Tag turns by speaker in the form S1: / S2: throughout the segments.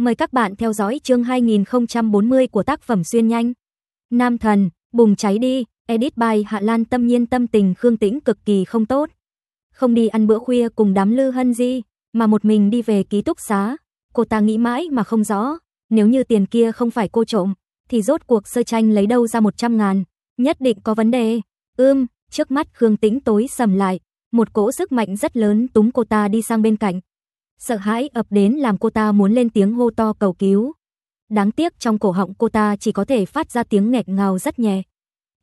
S1: Mời các bạn theo dõi chương 2040 của tác phẩm Xuyên Nhanh. Nam Thần, Bùng Cháy Đi, edit by Hạ Lan tâm nhiên tâm tình Khương Tĩnh cực kỳ không tốt. Không đi ăn bữa khuya cùng đám Lư Hân Di, mà một mình đi về ký túc xá. Cô ta nghĩ mãi mà không rõ, nếu như tiền kia không phải cô trộm, thì rốt cuộc sơ tranh lấy đâu ra 100 ngàn, nhất định có vấn đề. Ưm, trước mắt Khương Tĩnh tối sầm lại, một cỗ sức mạnh rất lớn túm cô ta đi sang bên cạnh, Sợ hãi ập đến làm cô ta muốn lên tiếng hô to cầu cứu. Đáng tiếc trong cổ họng cô ta chỉ có thể phát ra tiếng nghẹt ngào rất nhẹ.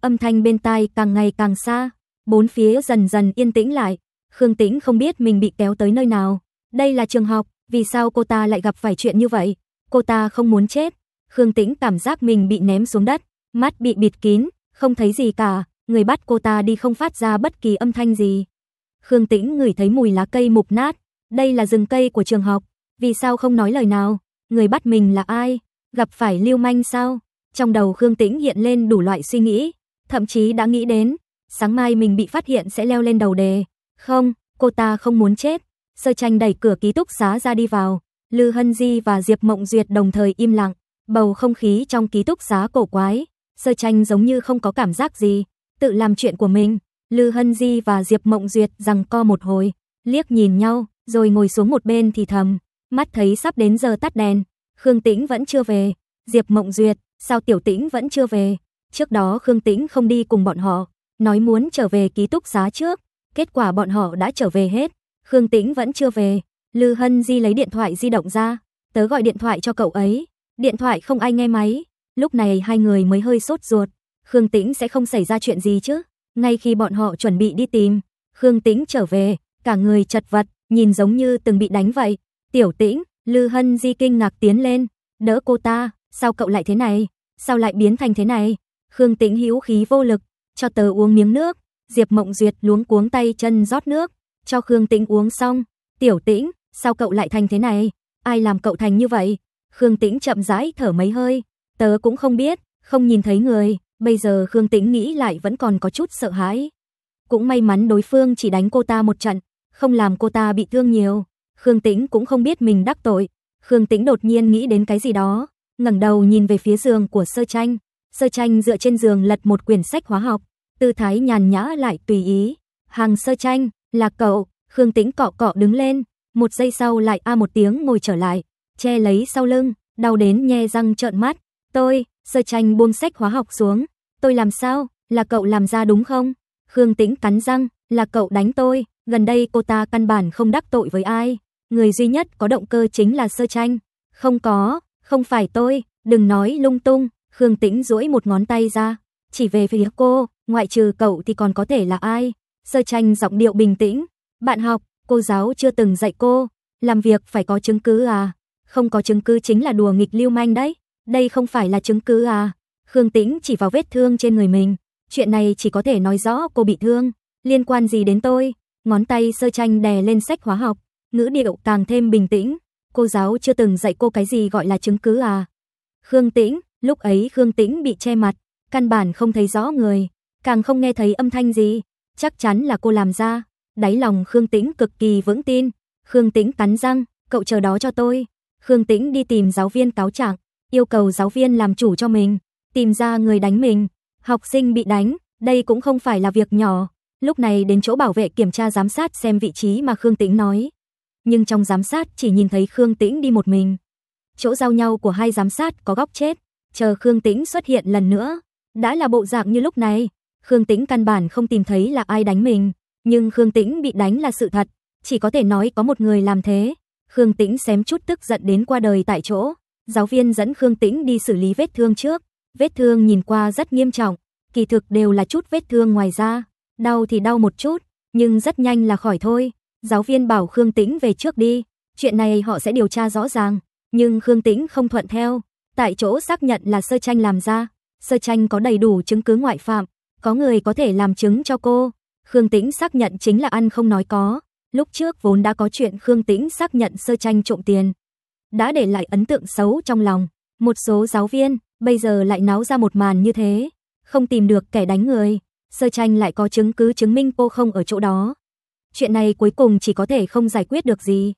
S1: Âm thanh bên tai càng ngày càng xa, bốn phía dần dần yên tĩnh lại. Khương Tĩnh không biết mình bị kéo tới nơi nào. Đây là trường học, vì sao cô ta lại gặp phải chuyện như vậy? Cô ta không muốn chết. Khương Tĩnh cảm giác mình bị ném xuống đất, mắt bị bịt kín, không thấy gì cả, người bắt cô ta đi không phát ra bất kỳ âm thanh gì. Khương Tĩnh ngửi thấy mùi lá cây mục nát, đây là rừng cây của trường học, vì sao không nói lời nào? Người bắt mình là ai? Gặp phải lưu manh sao? Trong đầu Khương Tĩnh hiện lên đủ loại suy nghĩ, thậm chí đã nghĩ đến, sáng mai mình bị phát hiện sẽ leo lên đầu đề. Không, cô ta không muốn chết. Sơ tranh đẩy cửa ký túc xá ra đi vào, Lư Hân Di và Diệp Mộng Duyệt đồng thời im lặng, bầu không khí trong ký túc xá cổ quái, Sơ Tranh giống như không có cảm giác gì, tự làm chuyện của mình. Lư Hân Di và Diệp Mộng Duyệt rằng co một hồi, liếc nhìn nhau, rồi ngồi xuống một bên thì thầm, mắt thấy sắp đến giờ tắt đèn, Khương Tĩnh vẫn chưa về, Diệp Mộng Duyệt, sao Tiểu Tĩnh vẫn chưa về? Trước đó Khương Tĩnh không đi cùng bọn họ, nói muốn trở về ký túc xá trước, kết quả bọn họ đã trở về hết, Khương Tĩnh vẫn chưa về. Lư Hân Di lấy điện thoại di động ra, tớ gọi điện thoại cho cậu ấy, điện thoại không ai nghe máy, lúc này hai người mới hơi sốt ruột, Khương Tĩnh sẽ không xảy ra chuyện gì chứ? Ngay khi bọn họ chuẩn bị đi tìm, Khương Tĩnh trở về, cả người chật vật, nhìn giống như từng bị đánh vậy. Tiểu Tĩnh, Lư Hân Di kinh ngạc tiến lên, đỡ cô ta, sao cậu lại thế này, sao lại biến thành thế này? Khương Tĩnh hữu khí vô lực, cho tớ uống miếng nước. Diệp Mộng Duyệt luống cuống tay chân rót nước, cho Khương Tĩnh uống xong. Tiểu Tĩnh, sao cậu lại thành thế này? Ai làm cậu thành như vậy? Khương Tĩnh chậm rãi thở mấy hơi, tớ cũng không biết, không nhìn thấy người, bây giờ Khương Tĩnh nghĩ lại vẫn còn có chút sợ hãi. Cũng may mắn đối phương chỉ đánh cô ta một trận, không làm cô ta bị thương nhiều. Khương Tĩnh cũng không biết mình đắc tội. Khương Tĩnh đột nhiên nghĩ đến cái gì đó, ngẩng đầu nhìn về phía giường của Sơ Tranh. Sơ Tranh dựa trên giường lật một quyển sách hóa học, tư thái nhàn nhã lại tùy ý. "Hàng Sơ Tranh, là cậu." Khương Tĩnh cọ cọ đứng lên, một giây sau lại a một tiếng ngồi trở lại, che lấy sau lưng, đau đến nhe răng trợn mắt. "Tôi." Sơ Tranh buông sách hóa học xuống. "Tôi làm sao? Là cậu làm ra đúng không?" Khương Tĩnh cắn răng, "Là cậu đánh tôi." Gần đây cô ta căn bản không đắc tội với ai, người duy nhất có động cơ chính là Sơ Tranh. Không có, không phải tôi, đừng nói lung tung, Khương Tĩnh duỗi một ngón tay ra, chỉ về phía cô, ngoại trừ cậu thì còn có thể là ai? Sơ Tranh giọng điệu bình tĩnh, bạn học, cô giáo chưa từng dạy cô, làm việc phải có chứng cứ à? Không có chứng cứ chính là đùa nghịch lưu manh đấy, đây không phải là chứng cứ à? Khương Tĩnh chỉ vào vết thương trên người mình, chuyện này chỉ có thể nói rõ cô bị thương, liên quan gì đến tôi? ngón tay sơ tranh đè lên sách hóa học, ngữ điệu càng thêm bình tĩnh. Cô giáo chưa từng dạy cô cái gì gọi là chứng cứ à. Khương Tĩnh, lúc ấy Khương Tĩnh bị che mặt, căn bản không thấy rõ người, càng không nghe thấy âm thanh gì, chắc chắn là cô làm ra. Đáy lòng Khương Tĩnh cực kỳ vững tin, Khương Tĩnh cắn răng, cậu chờ đó cho tôi. Khương Tĩnh đi tìm giáo viên cáo trạng, yêu cầu giáo viên làm chủ cho mình, tìm ra người đánh mình. Học sinh bị đánh, đây cũng không phải là việc nhỏ. Lúc này đến chỗ bảo vệ kiểm tra giám sát xem vị trí mà Khương Tĩnh nói. Nhưng trong giám sát chỉ nhìn thấy Khương Tĩnh đi một mình. Chỗ giao nhau của hai giám sát có góc chết, chờ Khương Tĩnh xuất hiện lần nữa. Đã là bộ dạng như lúc này, Khương Tĩnh căn bản không tìm thấy là ai đánh mình. Nhưng Khương Tĩnh bị đánh là sự thật, chỉ có thể nói có một người làm thế. Khương Tĩnh xém chút tức giận đến qua đời tại chỗ. Giáo viên dẫn Khương Tĩnh đi xử lý vết thương trước. Vết thương nhìn qua rất nghiêm trọng, kỳ thực đều là chút vết thương ngoài da. Đau thì đau một chút, nhưng rất nhanh là khỏi thôi. Giáo viên bảo Khương Tĩnh về trước đi, chuyện này họ sẽ điều tra rõ ràng, nhưng Khương Tĩnh không thuận theo, tại chỗ xác nhận là sơ tranh làm ra, sơ tranh có đầy đủ chứng cứ ngoại phạm, có người có thể làm chứng cho cô. Khương Tĩnh xác nhận chính là ăn không nói có, lúc trước vốn đã có chuyện Khương Tĩnh xác nhận sơ tranh trộm tiền, đã để lại ấn tượng xấu trong lòng, một số giáo viên bây giờ lại náo ra một màn như thế, không tìm được kẻ đánh người, Sơ tranh lại có chứng cứ chứng minh cô không ở chỗ đó. Chuyện này cuối cùng chỉ có thể không giải quyết được gì.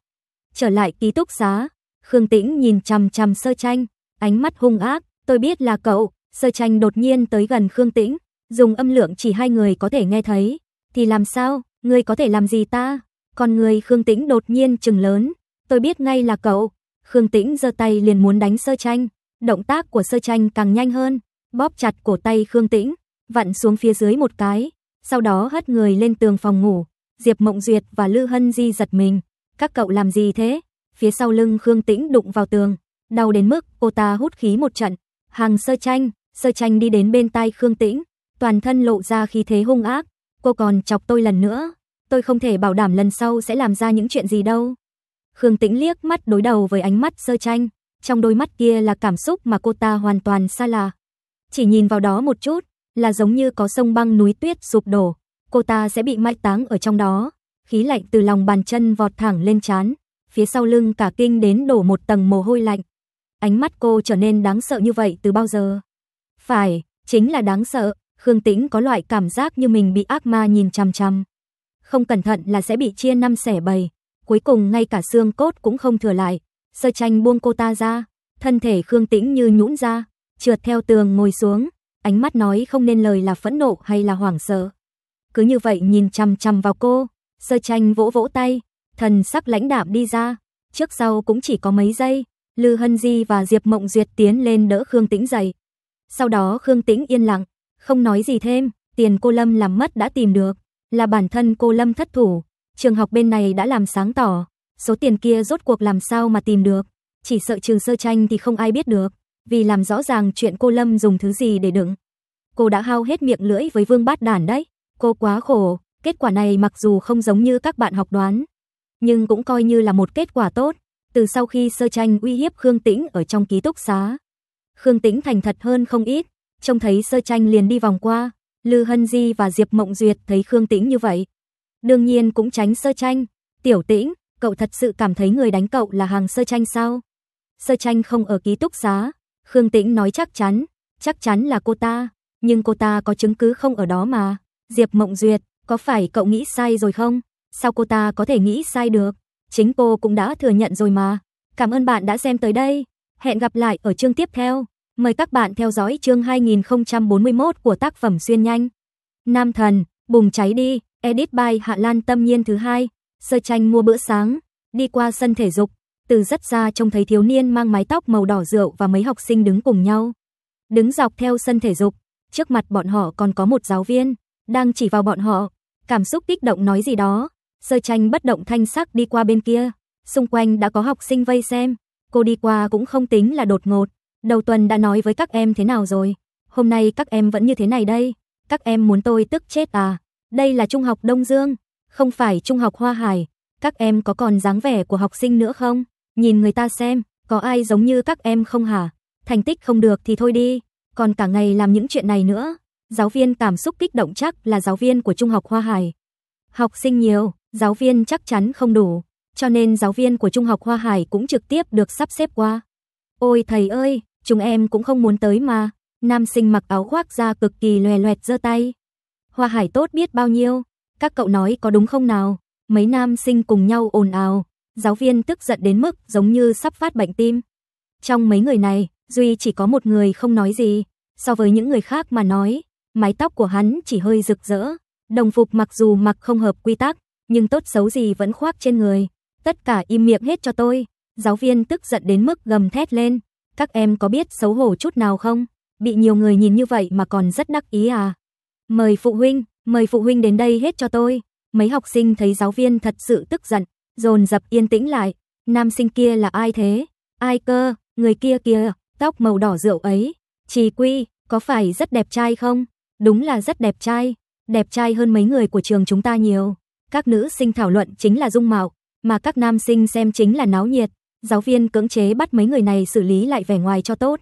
S1: Trở lại ký túc xá, Khương Tĩnh nhìn chằm chằm sơ tranh, ánh mắt hung ác, tôi biết là cậu, sơ tranh đột nhiên tới gần Khương Tĩnh, dùng âm lượng chỉ hai người có thể nghe thấy. Thì làm sao, ngươi có thể làm gì ta? Còn người Khương Tĩnh đột nhiên trừng lớn, tôi biết ngay là cậu. Khương Tĩnh giơ tay liền muốn đánh sơ tranh, động tác của sơ tranh càng nhanh hơn, bóp chặt cổ tay Khương Tĩnh, vặn xuống phía dưới một cái, sau đó hất người lên tường phòng ngủ. Diệp Mộng Duyệt và Lư Hân Di giật mình, các cậu làm gì thế? Phía sau lưng Khương Tĩnh đụng vào tường, đau đến mức cô ta hút khí một trận. Hàng Sơ Tranh, Sơ Tranh đi đến bên tai Khương Tĩnh, toàn thân lộ ra khí thế hung ác, cô còn chọc tôi lần nữa, tôi không thể bảo đảm lần sau sẽ làm ra những chuyện gì đâu. Khương Tĩnh liếc mắt đối đầu với ánh mắt Sơ Tranh, trong đôi mắt kia là cảm xúc mà cô ta hoàn toàn xa lạ. Chỉ nhìn vào đó một chút, là giống như có sông băng núi tuyết sụp đổ, cô ta sẽ bị mai táng ở trong đó. Khí lạnh từ lòng bàn chân vọt thẳng lên trán, phía sau lưng cả kinh đến đổ một tầng mồ hôi lạnh. Ánh mắt cô trở nên đáng sợ như vậy từ bao giờ? Phải, chính là đáng sợ, Khương Tĩnh có loại cảm giác như mình bị ác ma nhìn chằm chằm. Không cẩn thận là sẽ bị chia năm xẻ bầy, cuối cùng ngay cả xương cốt cũng không thừa lại. Sơ Tranh buông cô ta ra, thân thể Khương Tĩnh như nhũn ra, trượt theo tường ngồi xuống, ánh mắt nói không nên lời là phẫn nộ hay là hoảng sợ. Cứ như vậy nhìn chằm chằm vào cô, Sơ Tranh vỗ vỗ tay, thần sắc lãnh đạm đi ra, trước sau cũng chỉ có mấy giây, Lư Hân Di và Diệp Mộng Duyệt tiến lên đỡ Khương Tĩnh dậy. Sau đó Khương Tĩnh yên lặng, không nói gì thêm, tiền cô Lâm làm mất đã tìm được, là bản thân cô Lâm thất thủ, trường học bên này đã làm sáng tỏ, số tiền kia rốt cuộc làm sao mà tìm được, chỉ sợ trường Sơ Tranh thì không ai biết được vì làm rõ ràng chuyện cô Lâm dùng thứ gì để đựng. Cô đã hao hết miệng lưỡi với Vương Bát Đản đấy, cô quá khổ, kết quả này mặc dù không giống như các bạn học đoán, nhưng cũng coi như là một kết quả tốt. Từ sau khi sơ tranh uy hiếp Khương Tĩnh ở trong ký túc xá, Khương Tĩnh thành thật hơn không ít, trông thấy sơ tranh liền đi vòng qua, Lư Hân Di và Diệp Mộng Duyệt thấy Khương Tĩnh như vậy. Đương nhiên cũng tránh sơ tranh, tiểu tĩnh, cậu thật sự cảm thấy người đánh cậu là hàng sơ tranh sao? Sơ tranh không ở ký túc xá, Khương Tĩnh nói chắc chắn, chắc chắn là cô ta, nhưng cô ta có chứng cứ không ở đó mà. Diệp Mộng Duyệt, có phải cậu nghĩ sai rồi không? Sao cô ta có thể nghĩ sai được? Chính cô cũng đã thừa nhận rồi mà. Cảm ơn bạn đã xem tới đây. Hẹn gặp lại ở chương tiếp theo. Mời các bạn theo dõi chương 2041 của tác phẩm Xuyên Nhanh. Nam Thần, Bùng Cháy Đi, edit by Hạ Lan Tâm Nhiên thứ hai. Sơ tranh mua bữa sáng, đi qua sân thể dục, từ rất xa trông thấy thiếu niên mang mái tóc màu đỏ rượu và mấy học sinh đứng cùng nhau. Đứng dọc theo sân thể dục, trước mặt bọn họ còn có một giáo viên, đang chỉ vào bọn họ, cảm xúc kích động nói gì đó. Sơ tranh bất động thanh sắc đi qua bên kia, xung quanh đã có học sinh vây xem, cô đi qua cũng không tính là đột ngột. Đầu tuần đã nói với các em thế nào rồi, hôm nay các em vẫn như thế này đây, các em muốn tôi tức chết à, đây là Trung học Đông Dương, không phải Trung học Hoa Hải, các em có còn dáng vẻ của học sinh nữa không? Nhìn người ta xem, có ai giống như các em không hả? Thành tích không được thì thôi đi, còn cả ngày làm những chuyện này nữa. Giáo viên cảm xúc kích động chắc là giáo viên của Trung học Hoa Hải. Học sinh nhiều, giáo viên chắc chắn không đủ, cho nên giáo viên của Trung học Hoa Hải cũng trực tiếp được sắp xếp qua. Ôi thầy ơi, chúng em cũng không muốn tới mà. Nam sinh mặc áo khoác ra cực kỳ loè loẹt giơ tay. Hoa Hải tốt biết bao nhiêu, các cậu nói có đúng không nào? Mấy nam sinh cùng nhau ồn ào, Giáo viên tức giận đến mức giống như sắp phát bệnh tim. Trong mấy người này, Duy chỉ có một người không nói gì, so với những người khác mà nói, mái tóc của hắn chỉ hơi rực rỡ, đồng phục mặc dù mặc không hợp quy tắc, nhưng tốt xấu gì vẫn khoác trên người. Tất cả im miệng hết cho tôi. Giáo viên tức giận đến mức gầm thét lên. Các em có biết xấu hổ chút nào không? Bị nhiều người nhìn như vậy mà còn rất đắc ý à? Mời phụ huynh, mời phụ huynh đến đây hết cho tôi. Mấy học sinh thấy giáo viên thật sự tức giận, dồn dập yên tĩnh lại, nam sinh kia là ai thế? Ai cơ, người kia kia tóc màu đỏ rượu ấy, Trì Quy, có phải rất đẹp trai không? Đúng là rất đẹp trai, đẹp trai hơn mấy người của trường chúng ta nhiều. Các nữ sinh thảo luận chính là dung mạo, mà các nam sinh xem chính là náo nhiệt. Giáo viên cưỡng chế bắt mấy người này xử lý lại vẻ ngoài cho tốt.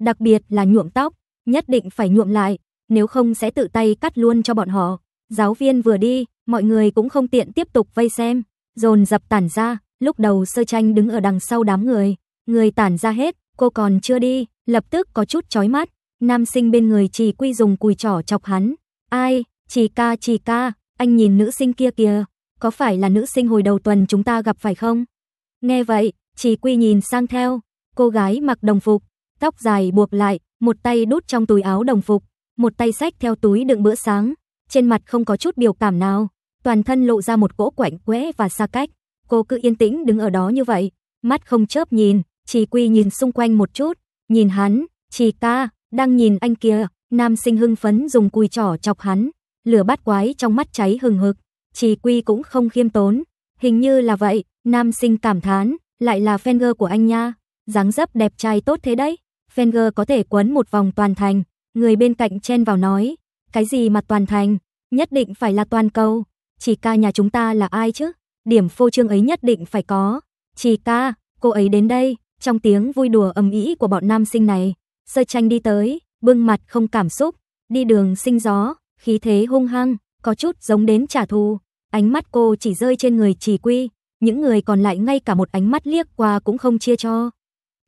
S1: Đặc biệt là nhuộm tóc, nhất định phải nhuộm lại, nếu không sẽ tự tay cắt luôn cho bọn họ. Giáo viên vừa đi, mọi người cũng không tiện tiếp tục vây xem dồn dập tản ra, lúc đầu sơ tranh đứng ở đằng sau đám người, người tản ra hết, cô còn chưa đi, lập tức có chút chói mắt, nam sinh bên người chỉ quy dùng cùi trỏ chọc hắn, ai, chỉ ca chỉ ca, anh nhìn nữ sinh kia kìa, có phải là nữ sinh hồi đầu tuần chúng ta gặp phải không? Nghe vậy, chỉ quy nhìn sang theo, cô gái mặc đồng phục, tóc dài buộc lại, một tay đút trong túi áo đồng phục, một tay xách theo túi đựng bữa sáng, trên mặt không có chút biểu cảm nào, toàn thân lộ ra một cỗ quạnh quẽ và xa cách. Cô cứ yên tĩnh đứng ở đó như vậy, mắt không chớp nhìn, Chỉ Quy nhìn xung quanh một chút, nhìn hắn, chỉ ca, đang nhìn anh kia, nam sinh hưng phấn dùng cùi trỏ chọc hắn, lửa bát quái trong mắt cháy hừng hực, Chỉ Quy cũng không khiêm tốn, hình như là vậy, nam sinh cảm thán, lại là Fenger của anh nha, dáng dấp đẹp trai tốt thế đấy, Fenger có thể quấn một vòng toàn thành, người bên cạnh chen vào nói, cái gì mà toàn thành, nhất định phải là toàn cầu. Chỉ ca nhà chúng ta là ai chứ? Điểm phô trương ấy nhất định phải có. Chỉ ca, cô ấy đến đây. Trong tiếng vui đùa ầm ĩ của bọn nam sinh này, Sơ Tranh đi tới, bưng mặt không cảm xúc, đi đường sinh gió, khí thế hung hăng, có chút giống đến trả thù. Ánh mắt cô chỉ rơi trên người Chỉ Quy, những người còn lại ngay cả một ánh mắt liếc qua cũng không chia cho.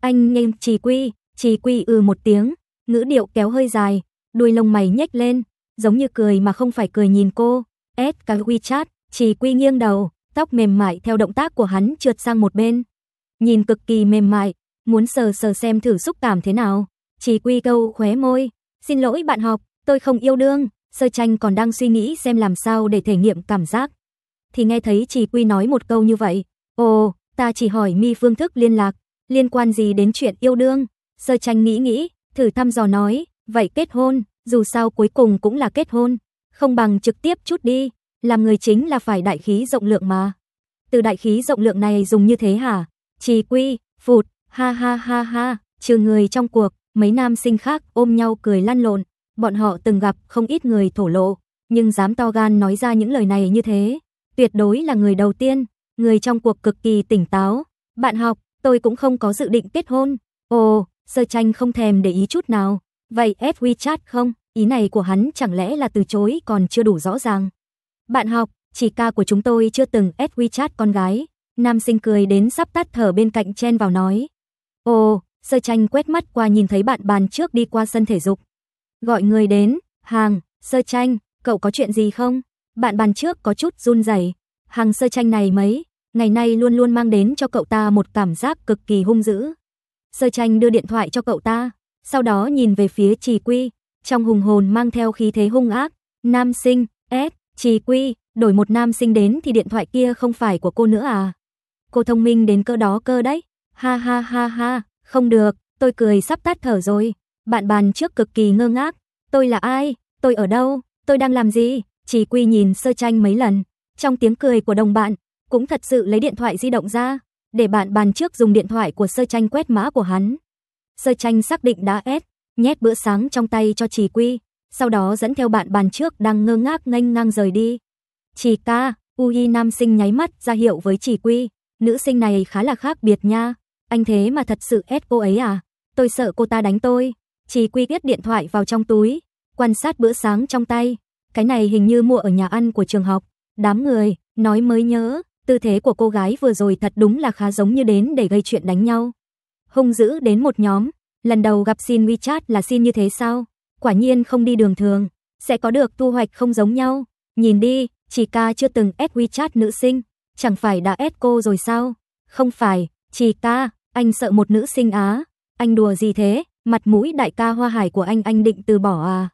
S1: Anh nhanh Chỉ Quy, Chỉ Quy ừ một tiếng, ngữ điệu kéo hơi dài, đuôi lông mày nhếch lên, giống như cười mà không phải cười nhìn cô. SK WeChat, chỉ quy nghiêng đầu, tóc mềm mại theo động tác của hắn trượt sang một bên. Nhìn cực kỳ mềm mại, muốn sờ sờ xem thử xúc cảm thế nào. Chỉ quy câu khóe môi, xin lỗi bạn học, tôi không yêu đương, sơ tranh còn đang suy nghĩ xem làm sao để thể nghiệm cảm giác. Thì nghe thấy chỉ quy nói một câu như vậy, ồ, ta chỉ hỏi mi phương thức liên lạc, liên quan gì đến chuyện yêu đương. Sơ tranh nghĩ nghĩ, thử thăm dò nói, vậy kết hôn, dù sao cuối cùng cũng là kết hôn không bằng trực tiếp chút đi, làm người chính là phải đại khí rộng lượng mà. Từ đại khí rộng lượng này dùng như thế hả? Trì quy, phụt, ha ha ha ha, trừ người trong cuộc, mấy nam sinh khác ôm nhau cười lăn lộn, bọn họ từng gặp không ít người thổ lộ, nhưng dám to gan nói ra những lời này như thế, tuyệt đối là người đầu tiên, người trong cuộc cực kỳ tỉnh táo. Bạn học, tôi cũng không có dự định kết hôn. Ồ, sơ tranh không thèm để ý chút nào. Vậy ép WeChat không? Ý này của hắn chẳng lẽ là từ chối còn chưa đủ rõ ràng. Bạn học, chỉ ca của chúng tôi chưa từng add WeChat con gái. Nam sinh cười đến sắp tắt thở bên cạnh chen vào nói. Ồ, sơ tranh quét mắt qua nhìn thấy bạn bàn trước đi qua sân thể dục. Gọi người đến, hàng, sơ tranh, cậu có chuyện gì không? Bạn bàn trước có chút run rẩy. Hàng sơ tranh này mấy, ngày nay luôn luôn mang đến cho cậu ta một cảm giác cực kỳ hung dữ. Sơ tranh đưa điện thoại cho cậu ta, sau đó nhìn về phía trì quy, trong hùng hồn mang theo khí thế hung ác, nam sinh, S, trì quy, đổi một nam sinh đến thì điện thoại kia không phải của cô nữa à. Cô thông minh đến cơ đó cơ đấy, ha ha ha ha, không được, tôi cười sắp tắt thở rồi. Bạn bàn trước cực kỳ ngơ ngác, tôi là ai, tôi ở đâu, tôi đang làm gì, trì quy nhìn sơ tranh mấy lần, trong tiếng cười của đồng bạn, cũng thật sự lấy điện thoại di động ra, để bạn bàn trước dùng điện thoại của sơ tranh quét mã của hắn. Sơ tranh xác định đã S, nhét bữa sáng trong tay cho Trì Quy, sau đó dẫn theo bạn bàn trước đang ngơ ngác nghênh ngang rời đi. Trì ca, Uy nam sinh nháy mắt ra hiệu với Trì Quy, nữ sinh này khá là khác biệt nha, anh thế mà thật sự ép cô ấy à? Tôi sợ cô ta đánh tôi. Trì Quy biết điện thoại vào trong túi, quan sát bữa sáng trong tay, cái này hình như mua ở nhà ăn của trường học. Đám người nói mới nhớ, tư thế của cô gái vừa rồi thật đúng là khá giống như đến để gây chuyện đánh nhau. Hung dữ đến một nhóm, Lần đầu gặp xin WeChat là xin như thế sao? Quả nhiên không đi đường thường, sẽ có được thu hoạch không giống nhau. Nhìn đi, chỉ ca chưa từng ép WeChat nữ sinh, chẳng phải đã ép cô rồi sao? Không phải, chỉ ca, anh sợ một nữ sinh á. Anh đùa gì thế? Mặt mũi đại ca hoa hải của anh anh định từ bỏ à?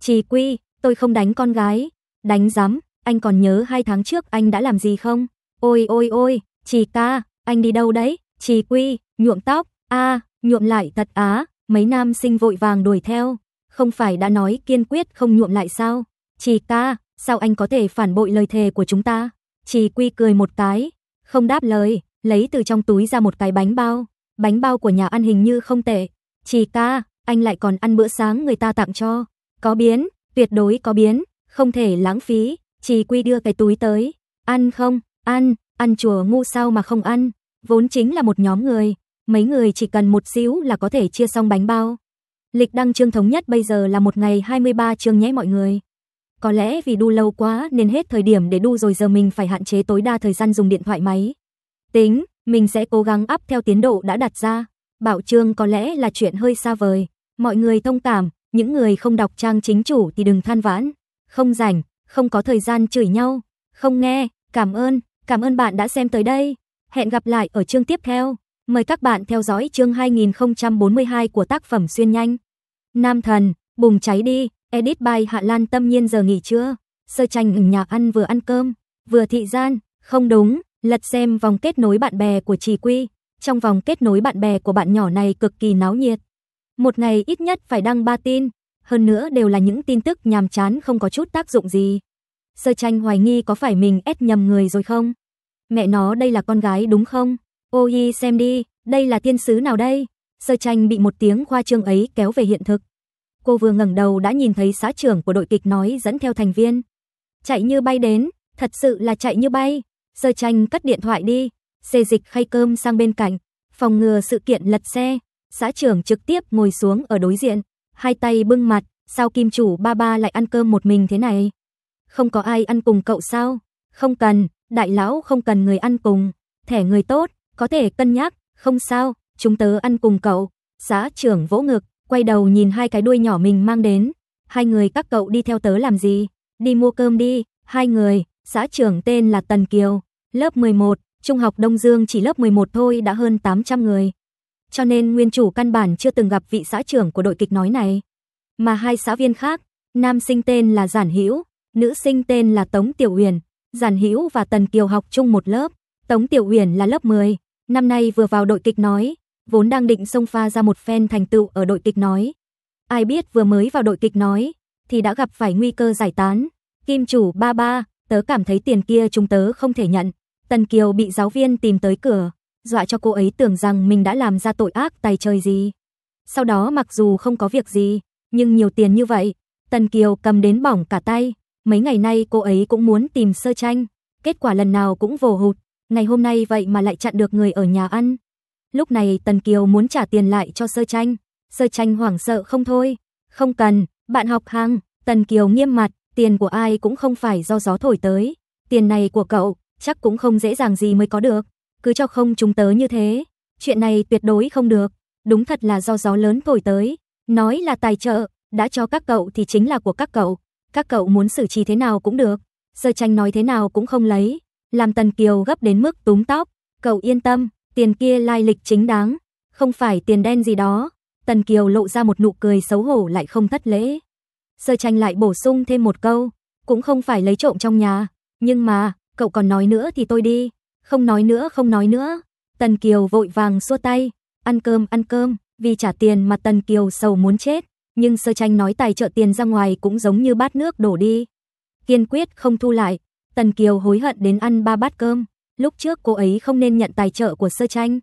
S1: chỉ Quy, tôi không đánh con gái. Đánh dám? anh còn nhớ hai tháng trước anh đã làm gì không? Ôi ôi ôi, chỉ ca, anh đi đâu đấy? chỉ Quy, nhuộm tóc, a nhuộm lại thật á, mấy nam sinh vội vàng đuổi theo, không phải đã nói kiên quyết không nhuộm lại sao? Chỉ ca, sao anh có thể phản bội lời thề của chúng ta? Chỉ quy cười một cái, không đáp lời, lấy từ trong túi ra một cái bánh bao, bánh bao của nhà ăn hình như không tệ. Chỉ ca, anh lại còn ăn bữa sáng người ta tặng cho, có biến, tuyệt đối có biến, không thể lãng phí, chỉ quy đưa cái túi tới, ăn không, ăn, ăn chùa ngu sao mà không ăn, vốn chính là một nhóm người, Mấy người chỉ cần một xíu là có thể chia xong bánh bao. Lịch đăng chương thống nhất bây giờ là một ngày 23 chương nhé mọi người. Có lẽ vì đu lâu quá nên hết thời điểm để đu rồi giờ mình phải hạn chế tối đa thời gian dùng điện thoại máy. Tính, mình sẽ cố gắng up theo tiến độ đã đặt ra. Bảo chương có lẽ là chuyện hơi xa vời. Mọi người thông cảm, những người không đọc trang chính chủ thì đừng than vãn. Không rảnh, không có thời gian chửi nhau. Không nghe, cảm ơn, cảm ơn bạn đã xem tới đây. Hẹn gặp lại ở chương tiếp theo. Mời các bạn theo dõi chương 2042 của tác phẩm Xuyên Nhanh. Nam Thần, Bùng Cháy Đi, edit by Hạ Lan Tâm Nhiên giờ nghỉ trưa. Sơ tranh ứng nhạc ăn vừa ăn cơm, vừa thị gian, không đúng, lật xem vòng kết nối bạn bè của Trì Quy. Trong vòng kết nối bạn bè của bạn nhỏ này cực kỳ náo nhiệt. Một ngày ít nhất phải đăng 3 tin, hơn nữa đều là những tin tức nhàm chán không có chút tác dụng gì. Sơ tranh hoài nghi có phải mình ép nhầm người rồi không? Mẹ nó đây là con gái đúng không? Ôi xem đi, đây là tiên sứ nào đây? Sơ tranh bị một tiếng khoa trương ấy kéo về hiện thực. Cô vừa ngẩng đầu đã nhìn thấy xã trưởng của đội kịch nói dẫn theo thành viên. Chạy như bay đến, thật sự là chạy như bay. Sơ tranh cất điện thoại đi, xê dịch khay cơm sang bên cạnh, phòng ngừa sự kiện lật xe. Xã trưởng trực tiếp ngồi xuống ở đối diện, hai tay bưng mặt, sao kim chủ ba ba lại ăn cơm một mình thế này? Không có ai ăn cùng cậu sao? Không cần, đại lão không cần người ăn cùng, thẻ người tốt, có thể cân nhắc, không sao, chúng tớ ăn cùng cậu. Xã trưởng vỗ ngực, quay đầu nhìn hai cái đuôi nhỏ mình mang đến. Hai người các cậu đi theo tớ làm gì? Đi mua cơm đi. Hai người, xã trưởng tên là Tần Kiều, lớp 11, trung học Đông Dương chỉ lớp 11 thôi đã hơn 800 người. Cho nên nguyên chủ căn bản chưa từng gặp vị xã trưởng của đội kịch nói này. Mà hai xã viên khác, nam sinh tên là Giản Hữu, nữ sinh tên là Tống Tiểu Uyển. Giản Hữu và Tần Kiều học chung một lớp. Tống Tiểu Uyển là lớp 10, Năm nay vừa vào đội kịch nói, vốn đang định xông pha ra một phen thành tựu ở đội kịch nói. Ai biết vừa mới vào đội kịch nói, thì đã gặp phải nguy cơ giải tán. Kim chủ ba ba, tớ cảm thấy tiền kia chúng tớ không thể nhận. Tần Kiều bị giáo viên tìm tới cửa, dọa cho cô ấy tưởng rằng mình đã làm ra tội ác tay trời gì. Sau đó mặc dù không có việc gì, nhưng nhiều tiền như vậy, Tần Kiều cầm đến bỏng cả tay. Mấy ngày nay cô ấy cũng muốn tìm sơ tranh, kết quả lần nào cũng vồ hụt, ngày hôm nay vậy mà lại chặn được người ở nhà ăn. Lúc này Tần Kiều muốn trả tiền lại cho Sơ Tranh, Sơ Tranh hoảng sợ không thôi, không cần, bạn học hàng, Tần Kiều nghiêm mặt, tiền của ai cũng không phải do gió thổi tới, tiền này của cậu, chắc cũng không dễ dàng gì mới có được, cứ cho không chúng tớ như thế, chuyện này tuyệt đối không được, đúng thật là do gió lớn thổi tới, nói là tài trợ, đã cho các cậu thì chính là của các cậu, các cậu muốn xử trí thế nào cũng được, Sơ Tranh nói thế nào cũng không lấy, làm Tần Kiều gấp đến mức túm tóc. Cậu yên tâm, tiền kia lai lịch chính đáng, không phải tiền đen gì đó. Tần Kiều lộ ra một nụ cười xấu hổ lại không thất lễ. Sơ tranh lại bổ sung thêm một câu, cũng không phải lấy trộm trong nhà, nhưng mà, cậu còn nói nữa thì tôi đi, không nói nữa không nói nữa. Tần Kiều vội vàng xua tay, ăn cơm ăn cơm, vì trả tiền mà Tần Kiều sầu muốn chết, nhưng sơ tranh nói tài trợ tiền ra ngoài cũng giống như bát nước đổ đi. Kiên quyết không thu lại, Tần Kiều hối hận đến ăn ba bát cơm, lúc trước cô ấy không nên nhận tài trợ của sơ tranh.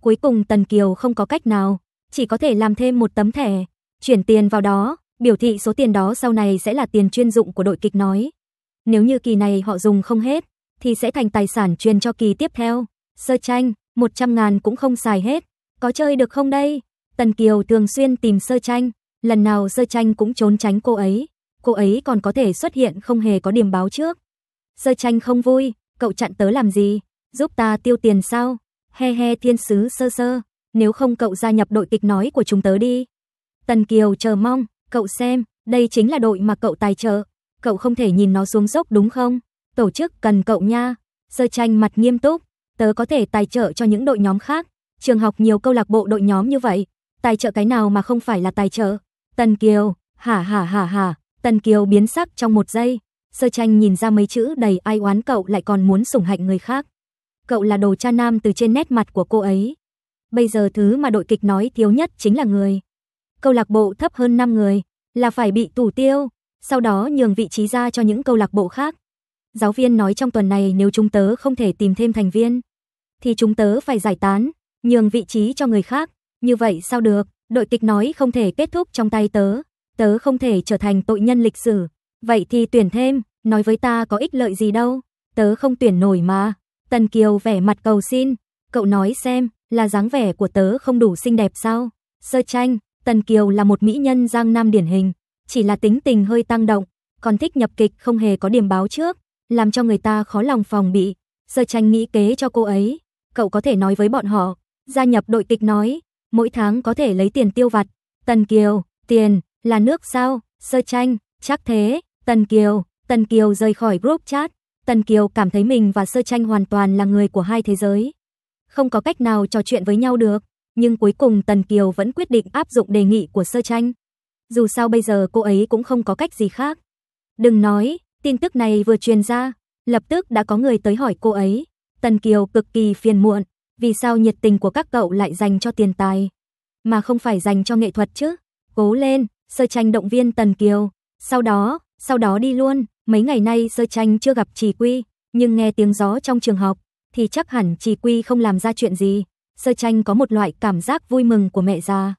S1: Cuối cùng Tần Kiều không có cách nào, chỉ có thể làm thêm một tấm thẻ, chuyển tiền vào đó, biểu thị số tiền đó sau này sẽ là tiền chuyên dụng của đội kịch nói. Nếu như kỳ này họ dùng không hết, thì sẽ thành tài sản truyền cho kỳ tiếp theo. Sơ tranh, 100 ngàn cũng không xài hết, có chơi được không đây? Tần Kiều thường xuyên tìm sơ tranh, lần nào sơ tranh cũng trốn tránh cô ấy. Cô ấy còn có thể xuất hiện không hề có điểm báo trước. Sơ tranh không vui, cậu chặn tớ làm gì? Giúp ta tiêu tiền sao? He he thiên sứ sơ sơ, nếu không cậu gia nhập đội kịch nói của chúng tớ đi. Tần Kiều chờ mong, cậu xem, đây chính là đội mà cậu tài trợ. Cậu không thể nhìn nó xuống dốc đúng không? Tổ chức cần cậu nha. Sơ tranh mặt nghiêm túc, tớ có thể tài trợ cho những đội nhóm khác. Trường học nhiều câu lạc bộ đội nhóm như vậy, tài trợ cái nào mà không phải là tài trợ. Tần Kiều, hả hả hả hả, Tần Kiều biến sắc trong một giây, Sơ tranh nhìn ra mấy chữ đầy ai oán cậu lại còn muốn sủng hạnh người khác. Cậu là đồ cha nam từ trên nét mặt của cô ấy. Bây giờ thứ mà đội kịch nói thiếu nhất chính là người. Câu lạc bộ thấp hơn 5 người là phải bị tủ tiêu, sau đó nhường vị trí ra cho những câu lạc bộ khác. Giáo viên nói trong tuần này nếu chúng tớ không thể tìm thêm thành viên, thì chúng tớ phải giải tán, nhường vị trí cho người khác. Như vậy sao được, đội kịch nói không thể kết thúc trong tay tớ, tớ không thể trở thành tội nhân lịch sử. Vậy thì tuyển thêm, nói với ta có ích lợi gì đâu, tớ không tuyển nổi mà. Tần Kiều vẻ mặt cầu xin, cậu nói xem, là dáng vẻ của tớ không đủ xinh đẹp sao? Sơ tranh, Tần Kiều là một mỹ nhân giang nam điển hình, chỉ là tính tình hơi tăng động, còn thích nhập kịch không hề có điểm báo trước, làm cho người ta khó lòng phòng bị. Sơ tranh nghĩ kế cho cô ấy, cậu có thể nói với bọn họ, gia nhập đội kịch nói, mỗi tháng có thể lấy tiền tiêu vặt. Tần Kiều, tiền, là nước sao? Sơ tranh, chắc thế, Tần Kiều, Tần Kiều rời khỏi group chat, Tần Kiều cảm thấy mình và Sơ Tranh hoàn toàn là người của hai thế giới. Không có cách nào trò chuyện với nhau được, nhưng cuối cùng Tần Kiều vẫn quyết định áp dụng đề nghị của Sơ Tranh. Dù sao bây giờ cô ấy cũng không có cách gì khác. Đừng nói, tin tức này vừa truyền ra, lập tức đã có người tới hỏi cô ấy. Tần Kiều cực kỳ phiền muộn, vì sao nhiệt tình của các cậu lại dành cho tiền tài, mà không phải dành cho nghệ thuật chứ? Cố lên, Sơ Tranh động viên Tần Kiều, sau đó, sau đó đi luôn. Mấy ngày nay Sơ Tranh chưa gặp Trì Quy, nhưng nghe tiếng gió trong trường học thì chắc hẳn Trì Quy không làm ra chuyện gì. Sơ Tranh có một loại cảm giác vui mừng của mẹ già.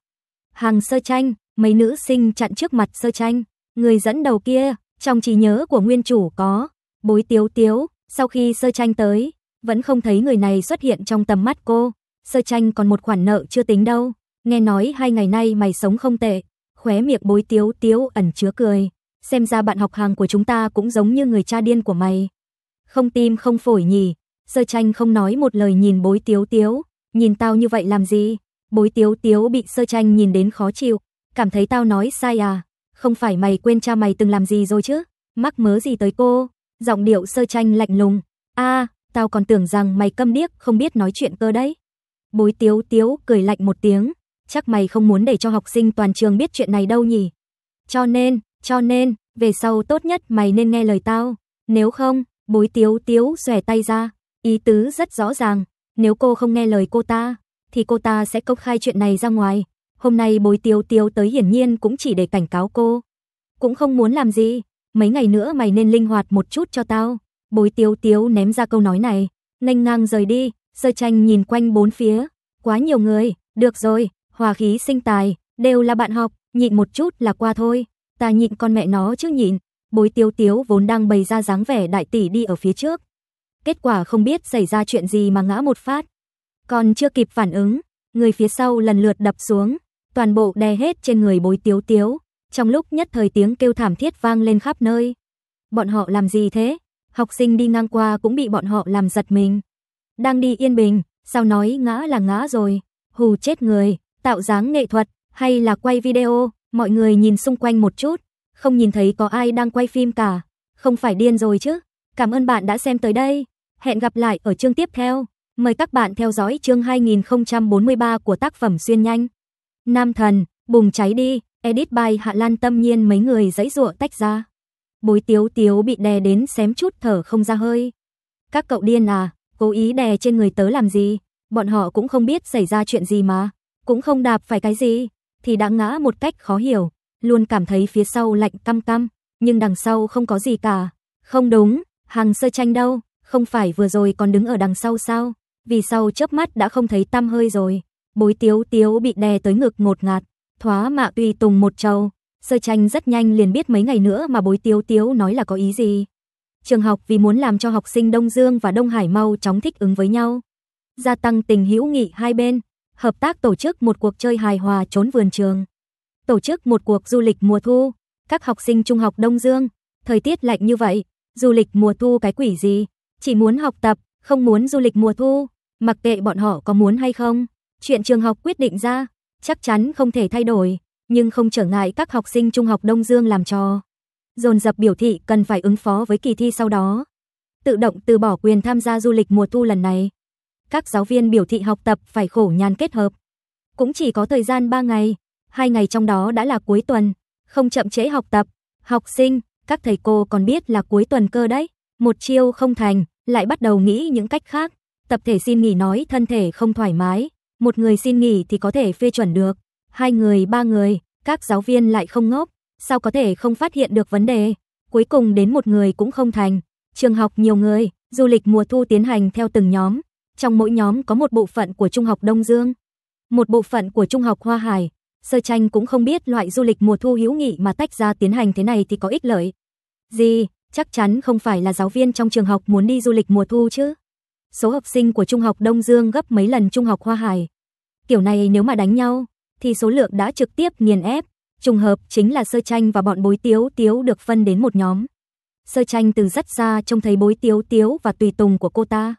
S1: Hàng Sơ Tranh, mấy nữ sinh chặn trước mặt Sơ Tranh, người dẫn đầu kia, trong trí nhớ của nguyên chủ có Bối Tiếu Tiếu, sau khi Sơ Tranh tới, vẫn không thấy người này xuất hiện trong tầm mắt cô. Sơ Tranh còn một khoản nợ chưa tính đâu, nghe nói hai ngày nay mày sống không tệ. Khóe miệng Bối Tiếu Tiếu ẩn chứa cười xem ra bạn học hàng của chúng ta cũng giống như người cha điên của mày. Không tim không phổi nhỉ, sơ tranh không nói một lời nhìn bối tiếu tiếu, nhìn tao như vậy làm gì? Bối tiếu tiếu bị sơ tranh nhìn đến khó chịu, cảm thấy tao nói sai à? Không phải mày quên cha mày từng làm gì rồi chứ? Mắc mớ gì tới cô? Giọng điệu sơ tranh lạnh lùng. a tao còn tưởng rằng mày câm điếc không biết nói chuyện cơ đấy. Bối tiếu tiếu cười lạnh một tiếng. Chắc mày không muốn để cho học sinh toàn trường biết chuyện này đâu nhỉ? Cho nên, cho nên, về sau tốt nhất mày nên nghe lời tao, nếu không, bối tiếu tiếu xòe tay ra, ý tứ rất rõ ràng, nếu cô không nghe lời cô ta, thì cô ta sẽ công khai chuyện này ra ngoài. Hôm nay bối tiếu tiếu tới hiển nhiên cũng chỉ để cảnh cáo cô. Cũng không muốn làm gì, mấy ngày nữa mày nên linh hoạt một chút cho tao. Bối tiếu tiếu ném ra câu nói này, nênh ngang rời đi, sơ tranh nhìn quanh bốn phía. Quá nhiều người, được rồi, hòa khí sinh tài, đều là bạn học, nhịn một chút là qua thôi ta nhịn con mẹ nó chứ nhịn. Bối Tiếu Tiếu vốn đang bày ra dáng vẻ đại tỷ đi ở phía trước. Kết quả không biết xảy ra chuyện gì mà ngã một phát. Còn chưa kịp phản ứng, người phía sau lần lượt đập xuống, toàn bộ đè hết trên người Bối Tiếu Tiếu. Trong lúc nhất thời tiếng kêu thảm thiết vang lên khắp nơi. Bọn họ làm gì thế? Học sinh đi ngang qua cũng bị bọn họ làm giật mình. Đang đi yên bình, sao nói ngã là ngã rồi, hù chết người, tạo dáng nghệ thuật hay là quay video, Mọi người nhìn xung quanh một chút, không nhìn thấy có ai đang quay phim cả. Không phải điên rồi chứ? Cảm ơn bạn đã xem tới đây. Hẹn gặp lại ở chương tiếp theo. Mời các bạn theo dõi chương 2043 của tác phẩm Xuyên Nhanh. Nam thần, bùng cháy đi, edit by Hạ Lan tâm nhiên mấy người giãy giụa tách ra. Bối Tiếu Tiếu bị đè đến xém chút thở không ra hơi. Các cậu điên à, cố ý đè trên người tớ làm gì? Bọn họ cũng không biết xảy ra chuyện gì mà, cũng không đạp phải cái gì thì đã ngã một cách khó hiểu, luôn cảm thấy phía sau lạnh căm căm, nhưng đằng sau không có gì cả. Không đúng, hàng sơ tranh đâu, không phải vừa rồi còn đứng ở đằng sau sao? Vì sau chớp mắt đã không thấy tăm hơi rồi. Bối tiếu tiếu bị đè tới ngực ngột ngạt, thoá mạ tùy tùng một trầu. Sơ tranh rất nhanh liền biết mấy ngày nữa mà bối tiếu tiếu nói là có ý gì. Trường học vì muốn làm cho học sinh Đông Dương và Đông Hải mau chóng thích ứng với nhau. Gia tăng tình hữu nghị hai bên, hợp tác tổ chức một cuộc chơi hài hòa trốn vườn trường. Tổ chức một cuộc du lịch mùa thu, các học sinh trung học Đông Dương, thời tiết lạnh như vậy, du lịch mùa thu cái quỷ gì, chỉ muốn học tập, không muốn du lịch mùa thu, mặc kệ bọn họ có muốn hay không, chuyện trường học quyết định ra, chắc chắn không thể thay đổi, nhưng không trở ngại các học sinh trung học Đông Dương làm trò. Dồn dập biểu thị cần phải ứng phó với kỳ thi sau đó. Tự động từ bỏ quyền tham gia du lịch mùa thu lần này các giáo viên biểu thị học tập phải khổ nhàn kết hợp. Cũng chỉ có thời gian 3 ngày, hai ngày trong đó đã là cuối tuần, không chậm trễ học tập. Học sinh, các thầy cô còn biết là cuối tuần cơ đấy, một chiêu không thành, lại bắt đầu nghĩ những cách khác. Tập thể xin nghỉ nói thân thể không thoải mái, một người xin nghỉ thì có thể phê chuẩn được, hai người, ba người, các giáo viên lại không ngốc, sao có thể không phát hiện được vấn đề. Cuối cùng đến một người cũng không thành. Trường học nhiều người, du lịch mùa thu tiến hành theo từng nhóm, trong mỗi nhóm có một bộ phận của Trung học Đông Dương, một bộ phận của Trung học Hoa Hải. Sơ tranh cũng không biết loại du lịch mùa thu hữu nghị mà tách ra tiến hành thế này thì có ích lợi. Gì, chắc chắn không phải là giáo viên trong trường học muốn đi du lịch mùa thu chứ. Số học sinh của Trung học Đông Dương gấp mấy lần Trung học Hoa Hải. Kiểu này nếu mà đánh nhau, thì số lượng đã trực tiếp nghiền ép. Trùng hợp chính là Sơ Tranh và bọn bối tiếu tiếu được phân đến một nhóm. Sơ Tranh từ rất xa trông thấy bối tiếu tiếu và tùy tùng của cô ta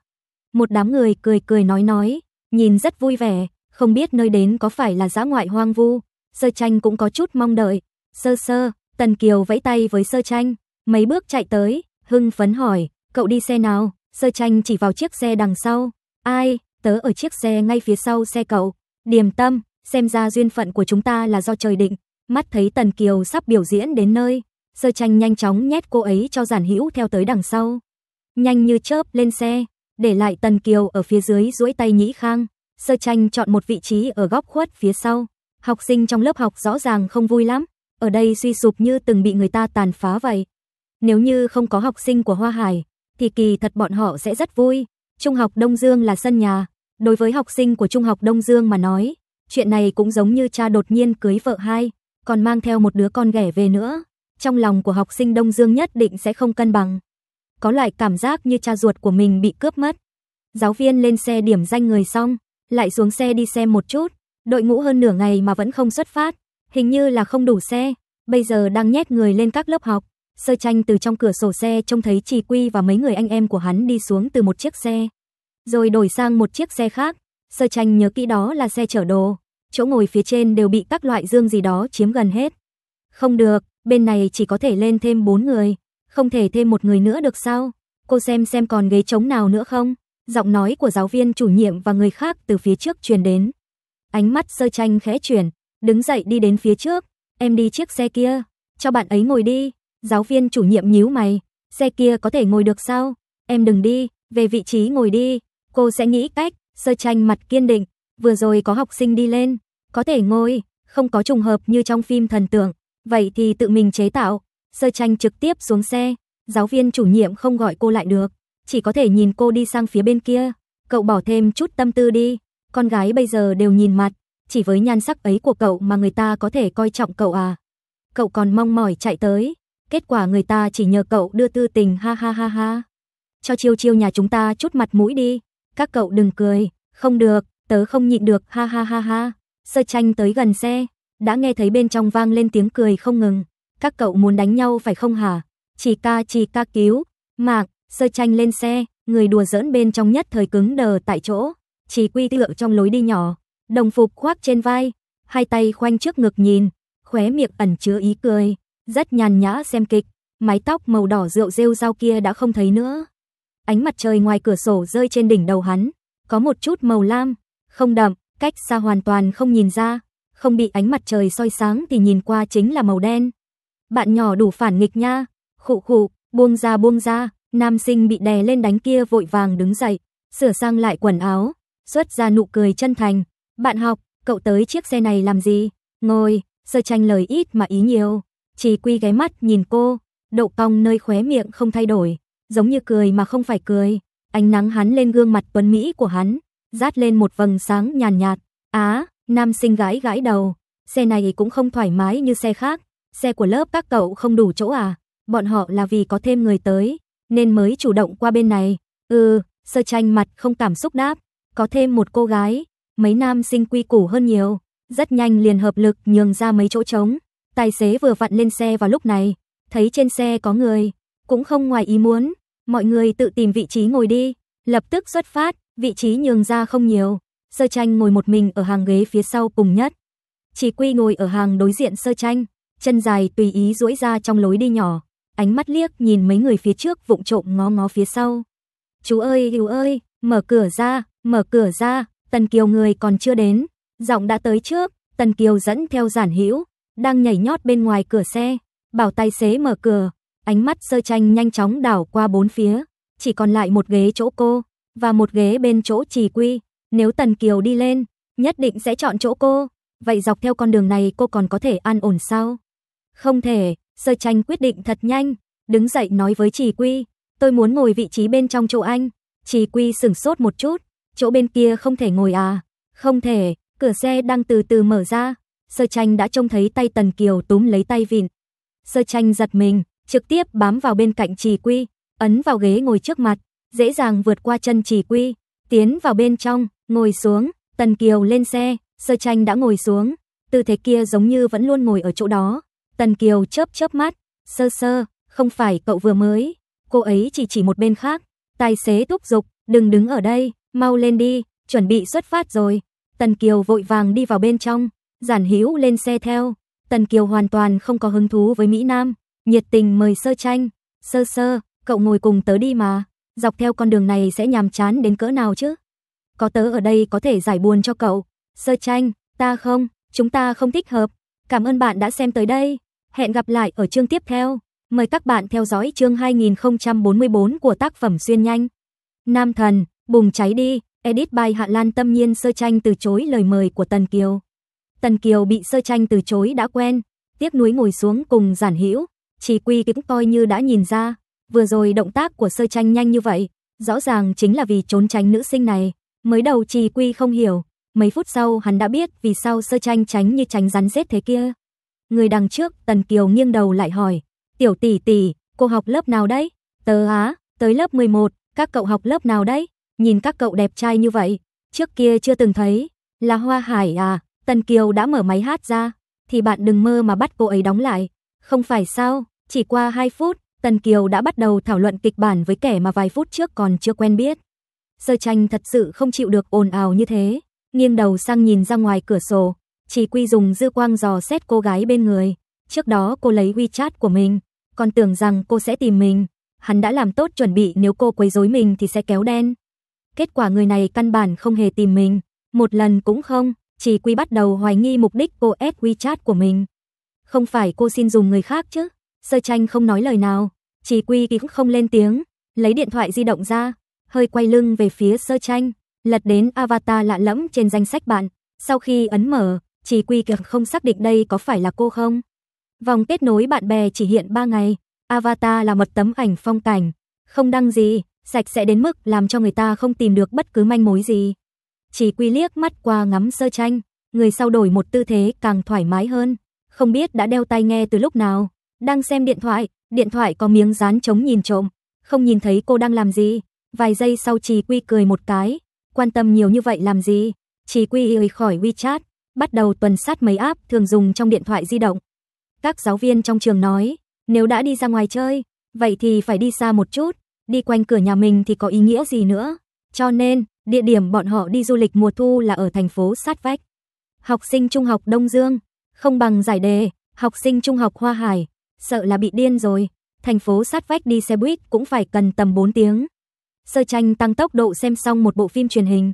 S1: một đám người cười cười nói nói, nhìn rất vui vẻ, không biết nơi đến có phải là giã ngoại hoang vu. Sơ Tranh cũng có chút mong đợi. Sơ sơ, Tần Kiều vẫy tay với Sơ Tranh, mấy bước chạy tới, hưng phấn hỏi, cậu đi xe nào? Sơ Tranh chỉ vào chiếc xe đằng sau. Ai, tớ ở chiếc xe ngay phía sau xe cậu. Điềm tâm, xem ra duyên phận của chúng ta là do trời định. Mắt thấy Tần Kiều sắp biểu diễn đến nơi, Sơ Tranh nhanh chóng nhét cô ấy cho Giản Hữu theo tới đằng sau. Nhanh như chớp lên xe, để lại Tần Kiều ở phía dưới duỗi tay nhĩ khang, sơ tranh chọn một vị trí ở góc khuất phía sau. Học sinh trong lớp học rõ ràng không vui lắm, ở đây suy sụp như từng bị người ta tàn phá vậy. Nếu như không có học sinh của Hoa Hải, thì kỳ thật bọn họ sẽ rất vui. Trung học Đông Dương là sân nhà, đối với học sinh của Trung học Đông Dương mà nói, chuyện này cũng giống như cha đột nhiên cưới vợ hai, còn mang theo một đứa con ghẻ về nữa. Trong lòng của học sinh Đông Dương nhất định sẽ không cân bằng có loại cảm giác như cha ruột của mình bị cướp mất. Giáo viên lên xe điểm danh người xong, lại xuống xe đi xem một chút, đội ngũ hơn nửa ngày mà vẫn không xuất phát, hình như là không đủ xe, bây giờ đang nhét người lên các lớp học. Sơ tranh từ trong cửa sổ xe trông thấy Trì Quy và mấy người anh em của hắn đi xuống từ một chiếc xe, rồi đổi sang một chiếc xe khác. Sơ tranh nhớ kỹ đó là xe chở đồ, chỗ ngồi phía trên đều bị các loại dương gì đó chiếm gần hết. Không được, bên này chỉ có thể lên thêm 4 người. Không thể thêm một người nữa được sao? Cô xem xem còn ghế trống nào nữa không? Giọng nói của giáo viên chủ nhiệm và người khác từ phía trước truyền đến. Ánh mắt sơ tranh khẽ chuyển, đứng dậy đi đến phía trước. Em đi chiếc xe kia, cho bạn ấy ngồi đi. Giáo viên chủ nhiệm nhíu mày, xe kia có thể ngồi được sao? Em đừng đi, về vị trí ngồi đi. Cô sẽ nghĩ cách, sơ tranh mặt kiên định. Vừa rồi có học sinh đi lên, có thể ngồi, không có trùng hợp như trong phim thần tượng. Vậy thì tự mình chế tạo, Sơ tranh trực tiếp xuống xe, giáo viên chủ nhiệm không gọi cô lại được, chỉ có thể nhìn cô đi sang phía bên kia. Cậu bỏ thêm chút tâm tư đi, con gái bây giờ đều nhìn mặt, chỉ với nhan sắc ấy của cậu mà người ta có thể coi trọng cậu à. Cậu còn mong mỏi chạy tới, kết quả người ta chỉ nhờ cậu đưa tư tình ha ha ha ha. Cho chiêu chiêu nhà chúng ta chút mặt mũi đi, các cậu đừng cười, không được, tớ không nhịn được ha ha ha ha. Sơ tranh tới gần xe, đã nghe thấy bên trong vang lên tiếng cười không ngừng các cậu muốn đánh nhau phải không hả? Chỉ ca chỉ ca cứu, mạc sơ tranh lên xe, người đùa giỡn bên trong nhất thời cứng đờ tại chỗ, chỉ quy tựa trong lối đi nhỏ, đồng phục khoác trên vai, hai tay khoanh trước ngực nhìn, khóe miệng ẩn chứa ý cười, rất nhàn nhã xem kịch, mái tóc màu đỏ rượu rêu rao kia đã không thấy nữa. Ánh mặt trời ngoài cửa sổ rơi trên đỉnh đầu hắn, có một chút màu lam, không đậm, cách xa hoàn toàn không nhìn ra, không bị ánh mặt trời soi sáng thì nhìn qua chính là màu đen. Bạn nhỏ đủ phản nghịch nha. Khụ khụ, buông ra buông ra, nam sinh bị đè lên đánh kia vội vàng đứng dậy, sửa sang lại quần áo, xuất ra nụ cười chân thành. Bạn học, cậu tới chiếc xe này làm gì? Ngồi, sơ tranh lời ít mà ý nhiều. Chỉ quy ghé mắt nhìn cô, độ cong nơi khóe miệng không thay đổi, giống như cười mà không phải cười. Ánh nắng hắn lên gương mặt tuấn mỹ của hắn, rát lên một vầng sáng nhàn nhạt. Á, nam sinh gái gãi đầu, xe này cũng không thoải mái như xe khác, xe của lớp các cậu không đủ chỗ à? Bọn họ là vì có thêm người tới, nên mới chủ động qua bên này. Ừ, sơ tranh mặt không cảm xúc đáp. Có thêm một cô gái, mấy nam sinh quy củ hơn nhiều. Rất nhanh liền hợp lực nhường ra mấy chỗ trống. Tài xế vừa vặn lên xe vào lúc này. Thấy trên xe có người, cũng không ngoài ý muốn. Mọi người tự tìm vị trí ngồi đi. Lập tức xuất phát, vị trí nhường ra không nhiều. Sơ tranh ngồi một mình ở hàng ghế phía sau cùng nhất. Chỉ quy ngồi ở hàng đối diện sơ tranh chân dài tùy ý duỗi ra trong lối đi nhỏ, ánh mắt liếc nhìn mấy người phía trước vụng trộm ngó ngó phía sau. Chú ơi, yêu ơi, mở cửa ra, mở cửa ra, Tần Kiều người còn chưa đến, giọng đã tới trước, Tần Kiều dẫn theo giản hữu đang nhảy nhót bên ngoài cửa xe, bảo tài xế mở cửa, ánh mắt sơ tranh nhanh chóng đảo qua bốn phía, chỉ còn lại một ghế chỗ cô, và một ghế bên chỗ trì quy, nếu Tần Kiều đi lên, nhất định sẽ chọn chỗ cô, vậy dọc theo con đường này cô còn có thể an ổn sao? Không thể, sơ tranh quyết định thật nhanh, đứng dậy nói với Trì Quy, tôi muốn ngồi vị trí bên trong chỗ anh. Trì Quy sửng sốt một chút, chỗ bên kia không thể ngồi à? Không thể, cửa xe đang từ từ mở ra. Sơ tranh đã trông thấy tay Tần Kiều túm lấy tay vịn. Sơ tranh giật mình, trực tiếp bám vào bên cạnh Trì Quy, ấn vào ghế ngồi trước mặt, dễ dàng vượt qua chân Trì Quy, tiến vào bên trong, ngồi xuống, Tần Kiều lên xe, Sơ tranh đã ngồi xuống, tư thế kia giống như vẫn luôn ngồi ở chỗ đó, Tần Kiều chớp chớp mắt, sơ sơ, không phải cậu vừa mới, cô ấy chỉ chỉ một bên khác, tài xế thúc giục, đừng đứng ở đây, mau lên đi, chuẩn bị xuất phát rồi. Tần Kiều vội vàng đi vào bên trong, giản Hiếu lên xe theo. Tần Kiều hoàn toàn không có hứng thú với Mỹ Nam, nhiệt tình mời sơ tranh, sơ sơ, cậu ngồi cùng tớ đi mà, dọc theo con đường này sẽ nhàm chán đến cỡ nào chứ? Có tớ ở đây có thể giải buồn cho cậu. Sơ tranh, ta không, chúng ta không thích hợp. Cảm ơn bạn đã xem tới đây. Hẹn gặp lại ở chương tiếp theo. Mời các bạn theo dõi chương 2044 của tác phẩm Xuyên Nhanh. Nam Thần, Bùng Cháy Đi, edit by Hạ Lan tâm nhiên sơ tranh từ chối lời mời của Tần Kiều. Tần Kiều bị sơ tranh từ chối đã quen, tiếc nuối ngồi xuống cùng giản hữu chỉ quy cũng coi như đã nhìn ra, vừa rồi động tác của sơ tranh nhanh như vậy, rõ ràng chính là vì trốn tránh nữ sinh này. Mới đầu Trì Quy không hiểu, mấy phút sau hắn đã biết vì sao sơ tranh tránh như tránh rắn rết thế kia người đằng trước, Tần Kiều nghiêng đầu lại hỏi, "Tiểu tỷ tỷ, cô học lớp nào đấy?" "Tớ á, tới lớp 11, các cậu học lớp nào đấy?" Nhìn các cậu đẹp trai như vậy, trước kia chưa từng thấy, là Hoa Hải à? Tần Kiều đã mở máy hát ra, thì bạn đừng mơ mà bắt cô ấy đóng lại, không phải sao? Chỉ qua 2 phút, Tần Kiều đã bắt đầu thảo luận kịch bản với kẻ mà vài phút trước còn chưa quen biết. Sơ Tranh thật sự không chịu được ồn ào như thế, nghiêng đầu sang nhìn ra ngoài cửa sổ, chỉ Quy dùng dư quang dò xét cô gái bên người. Trước đó cô lấy WeChat của mình, còn tưởng rằng cô sẽ tìm mình. Hắn đã làm tốt chuẩn bị nếu cô quấy rối mình thì sẽ kéo đen. Kết quả người này căn bản không hề tìm mình, một lần cũng không. Chỉ Quy bắt đầu hoài nghi mục đích cô ép WeChat của mình. Không phải cô xin dùng người khác chứ? Sơ Tranh không nói lời nào, Chỉ Quy cũng không lên tiếng, lấy điện thoại di động ra, hơi quay lưng về phía Sơ Tranh, lật đến avatar lạ lẫm trên danh sách bạn, sau khi ấn mở, chỉ Quy không xác định đây có phải là cô không. Vòng kết nối bạn bè chỉ hiện 3 ngày. Avatar là một tấm ảnh phong cảnh, không đăng gì, sạch sẽ đến mức làm cho người ta không tìm được bất cứ manh mối gì. Chỉ Quy liếc mắt qua ngắm sơ tranh, người sau đổi một tư thế càng thoải mái hơn, không biết đã đeo tai nghe từ lúc nào, đang xem điện thoại, điện thoại có miếng dán chống nhìn trộm, không nhìn thấy cô đang làm gì. Vài giây sau Trì Quy cười một cái, quan tâm nhiều như vậy làm gì? Trì Quy rời khỏi WeChat, bắt đầu tuần sát mấy app thường dùng trong điện thoại di động. Các giáo viên trong trường nói, nếu đã đi ra ngoài chơi, vậy thì phải đi xa một chút, đi quanh cửa nhà mình thì có ý nghĩa gì nữa. Cho nên, địa điểm bọn họ đi du lịch mùa thu là ở thành phố sát vách. Học sinh trung học Đông Dương, không bằng giải đề, học sinh trung học Hoa Hải, sợ là bị điên rồi, thành phố sát vách đi xe buýt cũng phải cần tầm 4 tiếng. Sơ tranh tăng tốc độ xem xong một bộ phim truyền hình.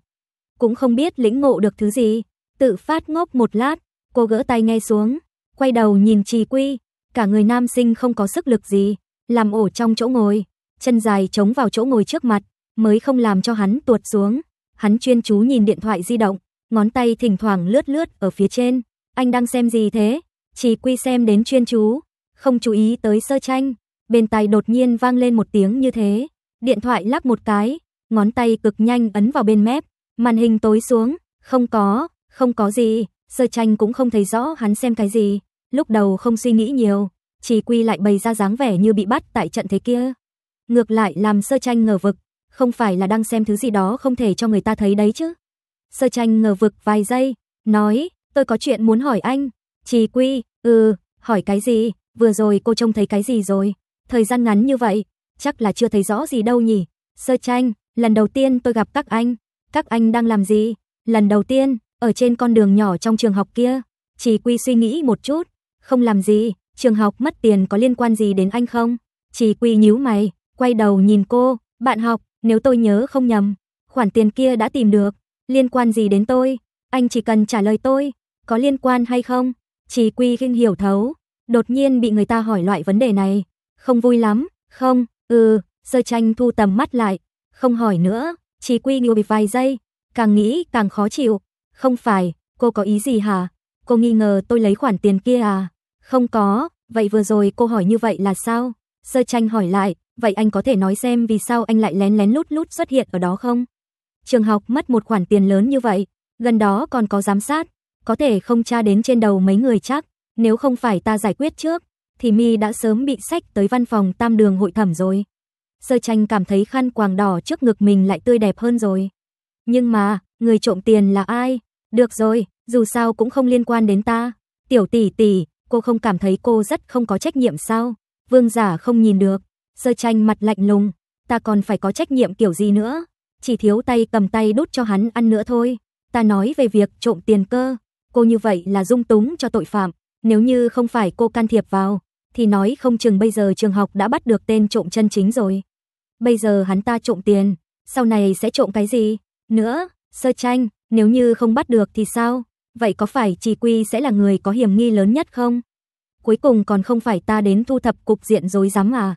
S1: Cũng không biết lĩnh ngộ được thứ gì tự phát ngốc một lát, cô gỡ tay nghe xuống, quay đầu nhìn Trì Quy, cả người nam sinh không có sức lực gì, làm ổ trong chỗ ngồi, chân dài chống vào chỗ ngồi trước mặt, mới không làm cho hắn tuột xuống. Hắn chuyên chú nhìn điện thoại di động, ngón tay thỉnh thoảng lướt lướt ở phía trên. Anh đang xem gì thế? trì quy xem đến chuyên chú, không chú ý tới sơ tranh. Bên tai đột nhiên vang lên một tiếng như thế. Điện thoại lắc một cái, ngón tay cực nhanh ấn vào bên mép. Màn hình tối xuống, không có, không có gì, Sơ Tranh cũng không thấy rõ hắn xem cái gì, lúc đầu không suy nghĩ nhiều, chỉ quy lại bày ra dáng vẻ như bị bắt tại trận thế kia. Ngược lại làm Sơ Tranh ngờ vực, không phải là đang xem thứ gì đó không thể cho người ta thấy đấy chứ. Sơ Tranh ngờ vực vài giây, nói, tôi có chuyện muốn hỏi anh. Trì Quy, ừ, hỏi cái gì, vừa rồi cô trông thấy cái gì rồi, thời gian ngắn như vậy, chắc là chưa thấy rõ gì đâu nhỉ. Sơ Tranh, lần đầu tiên tôi gặp các anh, các anh đang làm gì? Lần đầu tiên, ở trên con đường nhỏ trong trường học kia, Chỉ Quy suy nghĩ một chút, không làm gì, trường học mất tiền có liên quan gì đến anh không? Chỉ Quy nhíu mày, quay đầu nhìn cô, bạn học, nếu tôi nhớ không nhầm, khoản tiền kia đã tìm được, liên quan gì đến tôi? Anh chỉ cần trả lời tôi, có liên quan hay không? Chỉ Quy khinh hiểu thấu, đột nhiên bị người ta hỏi loại vấn đề này, không vui lắm, không, ừ, sơ tranh thu tầm mắt lại, không hỏi nữa, Chỉ Quy ngồi bị vài giây, càng nghĩ càng khó chịu, không phải, cô có ý gì hả? Cô nghi ngờ tôi lấy khoản tiền kia à? Không có, vậy vừa rồi cô hỏi như vậy là sao? Sơ tranh hỏi lại, vậy anh có thể nói xem vì sao anh lại lén lén lút lút xuất hiện ở đó không? Trường học mất một khoản tiền lớn như vậy, gần đó còn có giám sát, có thể không tra đến trên đầu mấy người chắc, nếu không phải ta giải quyết trước, thì mi đã sớm bị sách tới văn phòng tam đường hội thẩm rồi. Sơ tranh cảm thấy khăn quàng đỏ trước ngực mình lại tươi đẹp hơn rồi. Nhưng mà, người trộm tiền là ai? Được rồi, dù sao cũng không liên quan đến ta. Tiểu tỷ tỷ, cô không cảm thấy cô rất không có trách nhiệm sao? Vương giả không nhìn được, sơ tranh mặt lạnh lùng, ta còn phải có trách nhiệm kiểu gì nữa? Chỉ thiếu tay cầm tay đút cho hắn ăn nữa thôi. Ta nói về việc trộm tiền cơ, cô như vậy là dung túng cho tội phạm, nếu như không phải cô can thiệp vào, thì nói không chừng bây giờ trường học đã bắt được tên trộm chân chính rồi. Bây giờ hắn ta trộm tiền, sau này sẽ trộm cái gì? Nữa, sơ tranh, nếu như không bắt được thì sao? Vậy có phải Trì Quy sẽ là người có hiểm nghi lớn nhất không? Cuối cùng còn không phải ta đến thu thập cục diện rối rắm à?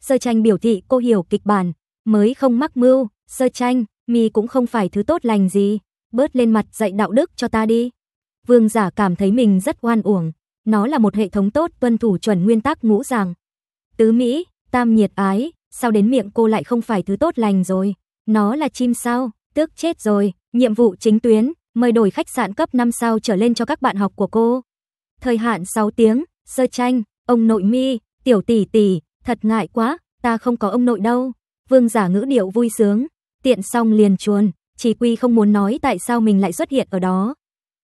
S1: Sơ Tranh biểu thị cô hiểu kịch bản, mới không mắc mưu, Sơ Tranh, mi cũng không phải thứ tốt lành gì, bớt lên mặt dạy đạo đức cho ta đi. Vương giả cảm thấy mình rất oan uổng, nó là một hệ thống tốt tuân thủ chuẩn nguyên tắc ngũ giảng. Tứ Mỹ, tam nhiệt ái, sao đến miệng cô lại không phải thứ tốt lành rồi, nó là chim sao? tức chết rồi. Nhiệm vụ chính tuyến, mời đổi khách sạn cấp 5 sao trở lên cho các bạn học của cô. Thời hạn 6 tiếng, sơ tranh, ông nội mi, tiểu tỷ tỷ, thật ngại quá, ta không có ông nội đâu. Vương giả ngữ điệu vui sướng, tiện xong liền chuồn, chỉ quy không muốn nói tại sao mình lại xuất hiện ở đó.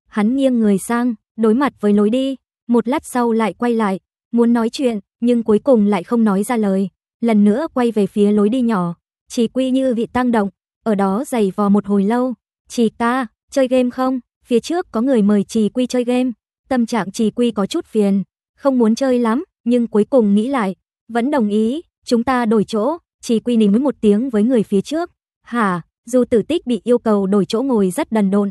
S1: Hắn nghiêng người sang, đối mặt với lối đi, một lát sau lại quay lại, muốn nói chuyện, nhưng cuối cùng lại không nói ra lời, lần nữa quay về phía lối đi nhỏ, chỉ quy như vị tăng động, ở đó giày vò một hồi lâu. Chị ca, chơi game không? Phía trước có người mời chị Quy chơi game. Tâm trạng chị Quy có chút phiền, không muốn chơi lắm, nhưng cuối cùng nghĩ lại, vẫn đồng ý, chúng ta đổi chỗ. Chị Quy nỉ mới một tiếng với người phía trước. Hả, dù tử tích bị yêu cầu đổi chỗ ngồi rất đần độn.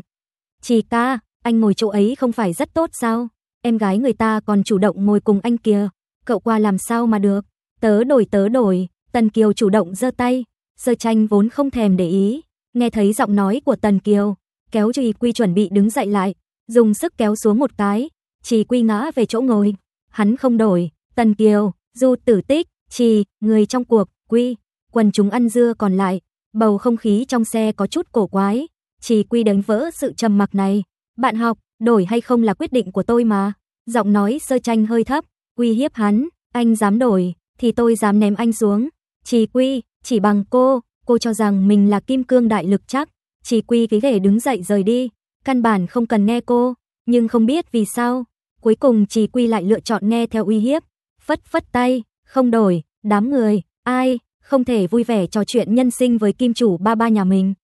S1: Chị ca, anh ngồi chỗ ấy không phải rất tốt sao? Em gái người ta còn chủ động ngồi cùng anh kia. Cậu qua làm sao mà được? Tớ đổi tớ đổi, Tần Kiều chủ động giơ tay. Sơ tranh vốn không thèm để ý, nghe thấy giọng nói của Tần Kiều, kéo Trì Quy chuẩn bị đứng dậy lại, dùng sức kéo xuống một cái, Trì Quy ngã về chỗ ngồi. Hắn không đổi, Tần Kiều, Du Tử Tích, Trì, người trong cuộc, Quy, quần chúng ăn dưa còn lại, bầu không khí trong xe có chút cổ quái, Trì Quy đánh vỡ sự trầm mặc này. Bạn học, đổi hay không là quyết định của tôi mà. Giọng nói sơ tranh hơi thấp, Quy hiếp hắn, anh dám đổi, thì tôi dám ném anh xuống. Trì Quy, chỉ bằng cô, cô cho rằng mình là kim cương đại lực chắc, chỉ quy cái ghế đứng dậy rời đi, căn bản không cần nghe cô, nhưng không biết vì sao, cuối cùng chỉ quy lại lựa chọn nghe theo uy hiếp, phất phất tay, không đổi, đám người, ai, không thể vui vẻ trò chuyện nhân sinh với kim chủ ba ba nhà mình.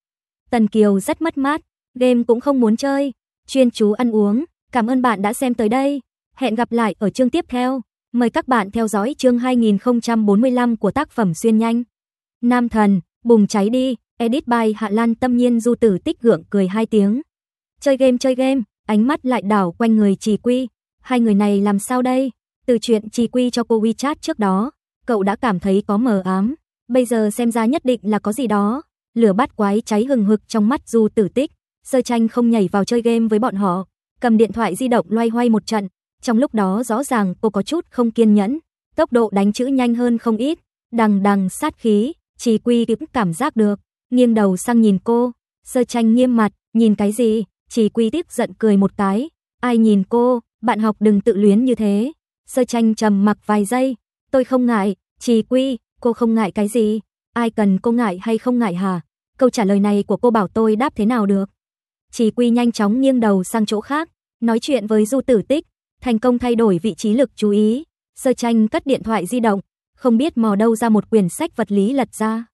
S1: Tần Kiều rất mất mát, game cũng không muốn chơi, chuyên chú ăn uống, cảm ơn bạn đã xem tới đây, hẹn gặp lại ở chương tiếp theo, mời các bạn theo dõi chương 2045 của tác phẩm Xuyên Nhanh. Nam thần, bùng cháy đi, edit by Hạ Lan tâm nhiên du tử tích gượng cười hai tiếng. Chơi game chơi game, ánh mắt lại đảo quanh người trì quy. Hai người này làm sao đây? Từ chuyện trì quy cho cô WeChat trước đó, cậu đã cảm thấy có mờ ám. Bây giờ xem ra nhất định là có gì đó. Lửa bắt quái cháy hừng hực trong mắt du tử tích. Sơ tranh không nhảy vào chơi game với bọn họ. Cầm điện thoại di động loay hoay một trận. Trong lúc đó rõ ràng cô có chút không kiên nhẫn. Tốc độ đánh chữ nhanh hơn không ít. Đằng đằng sát khí Trì Quy cũng cảm giác được, nghiêng đầu sang nhìn cô, Sơ Tranh nghiêm mặt, nhìn cái gì? Trì Quy tiếp giận cười một cái, ai nhìn cô, bạn học đừng tự luyến như thế. Sơ Tranh trầm mặc vài giây, tôi không ngại, Trì Quy, cô không ngại cái gì? Ai cần cô ngại hay không ngại hả? Câu trả lời này của cô bảo tôi đáp thế nào được? Trì Quy nhanh chóng nghiêng đầu sang chỗ khác, nói chuyện với Du Tử Tích, thành công thay đổi vị trí lực chú ý. Sơ Tranh cất điện thoại di động, không biết mò đâu ra một quyển sách vật lý lật ra.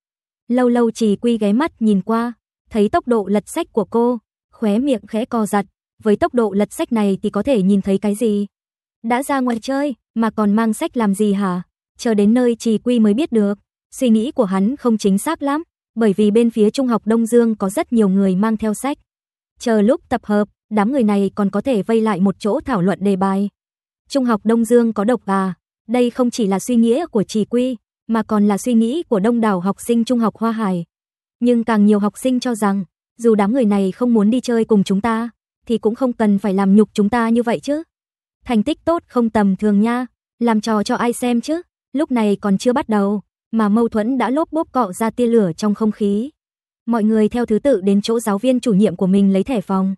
S1: Lâu lâu trì quy ghé mắt nhìn qua, thấy tốc độ lật sách của cô, khóe miệng khẽ co giật, với tốc độ lật sách này thì có thể nhìn thấy cái gì? Đã ra ngoài chơi mà còn mang sách làm gì hả? Chờ đến nơi trì quy mới biết được, suy nghĩ của hắn không chính xác lắm, bởi vì bên phía trung học Đông Dương có rất nhiều người mang theo sách. Chờ lúc tập hợp, đám người này còn có thể vây lại một chỗ thảo luận đề bài. Trung học Đông Dương có độc à? Đây không chỉ là suy nghĩ của Chỉ Quy, mà còn là suy nghĩ của đông đảo học sinh trung học Hoa Hải. Nhưng càng nhiều học sinh cho rằng, dù đám người này không muốn đi chơi cùng chúng ta, thì cũng không cần phải làm nhục chúng ta như vậy chứ. Thành tích tốt không tầm thường nha, làm trò cho ai xem chứ, lúc này còn chưa bắt đầu, mà mâu thuẫn đã lốp bốp cọ ra tia lửa trong không khí. Mọi người theo thứ tự đến chỗ giáo viên chủ nhiệm của mình lấy thẻ phòng.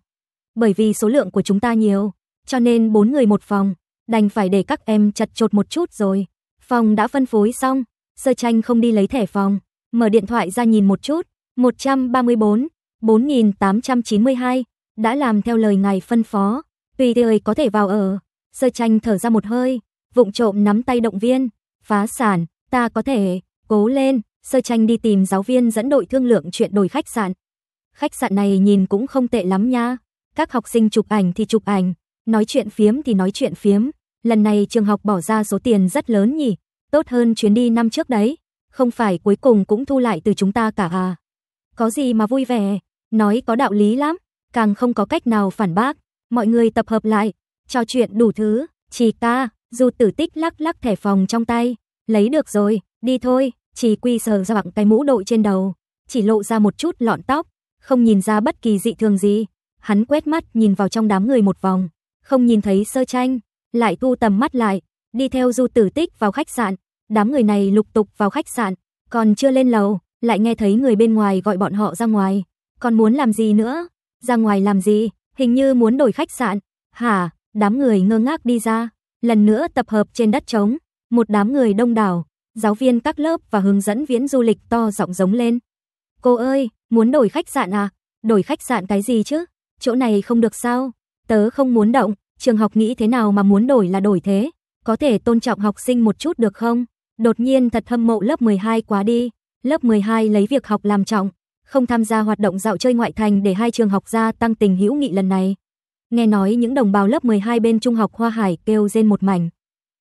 S1: Bởi vì số lượng của chúng ta nhiều, cho nên bốn người một phòng, đành phải để các em chật chột một chút rồi. Phòng đã phân phối xong, Sơ Tranh không đi lấy thẻ phòng, mở điện thoại ra nhìn một chút, 134, 4892, đã làm theo lời ngài phân phó, tùy thời có thể vào ở. Sơ Tranh thở ra một hơi, vụng trộm nắm tay động viên, phá sản, ta có thể, cố lên. Sơ Tranh đi tìm giáo viên dẫn đội thương lượng chuyện đổi khách sạn. Khách sạn này nhìn cũng không tệ lắm nha. Các học sinh chụp ảnh thì chụp ảnh, nói chuyện phiếm thì nói chuyện phiếm, lần này trường học bỏ ra số tiền rất lớn nhỉ, tốt hơn chuyến đi năm trước đấy, không phải cuối cùng cũng thu lại từ chúng ta cả à. Có gì mà vui vẻ, nói có đạo lý lắm, càng không có cách nào phản bác, mọi người tập hợp lại, trò chuyện đủ thứ, chỉ ta, dù tử tích lắc lắc thẻ phòng trong tay, lấy được rồi, đi thôi, chỉ quy sờ ra bằng cái mũ đội trên đầu, chỉ lộ ra một chút lọn tóc, không nhìn ra bất kỳ dị thường gì, hắn quét mắt nhìn vào trong đám người một vòng, không nhìn thấy sơ tranh, lại thu tầm mắt lại, đi theo Du Tử Tích vào khách sạn. Đám người này lục tục vào khách sạn, còn chưa lên lầu, lại nghe thấy người bên ngoài gọi bọn họ ra ngoài. Còn muốn làm gì nữa? Ra ngoài làm gì? Hình như muốn đổi khách sạn. Hả? Đám người ngơ ngác đi ra, lần nữa tập hợp trên đất trống, một đám người đông đảo, giáo viên các lớp và hướng dẫn viễn du lịch to giọng giống lên. Cô ơi, muốn đổi khách sạn à? Đổi khách sạn cái gì chứ? Chỗ này không được sao? Tớ không muốn động trường học nghĩ thế nào mà muốn đổi là đổi thế, có thể tôn trọng học sinh một chút được không? Đột nhiên thật hâm mộ lớp 12 quá đi, lớp 12 lấy việc học làm trọng, không tham gia hoạt động dạo chơi ngoại thành để hai trường học ra tăng tình hữu nghị lần này. Nghe nói những đồng bào lớp 12 bên trung học Hoa Hải kêu rên một mảnh.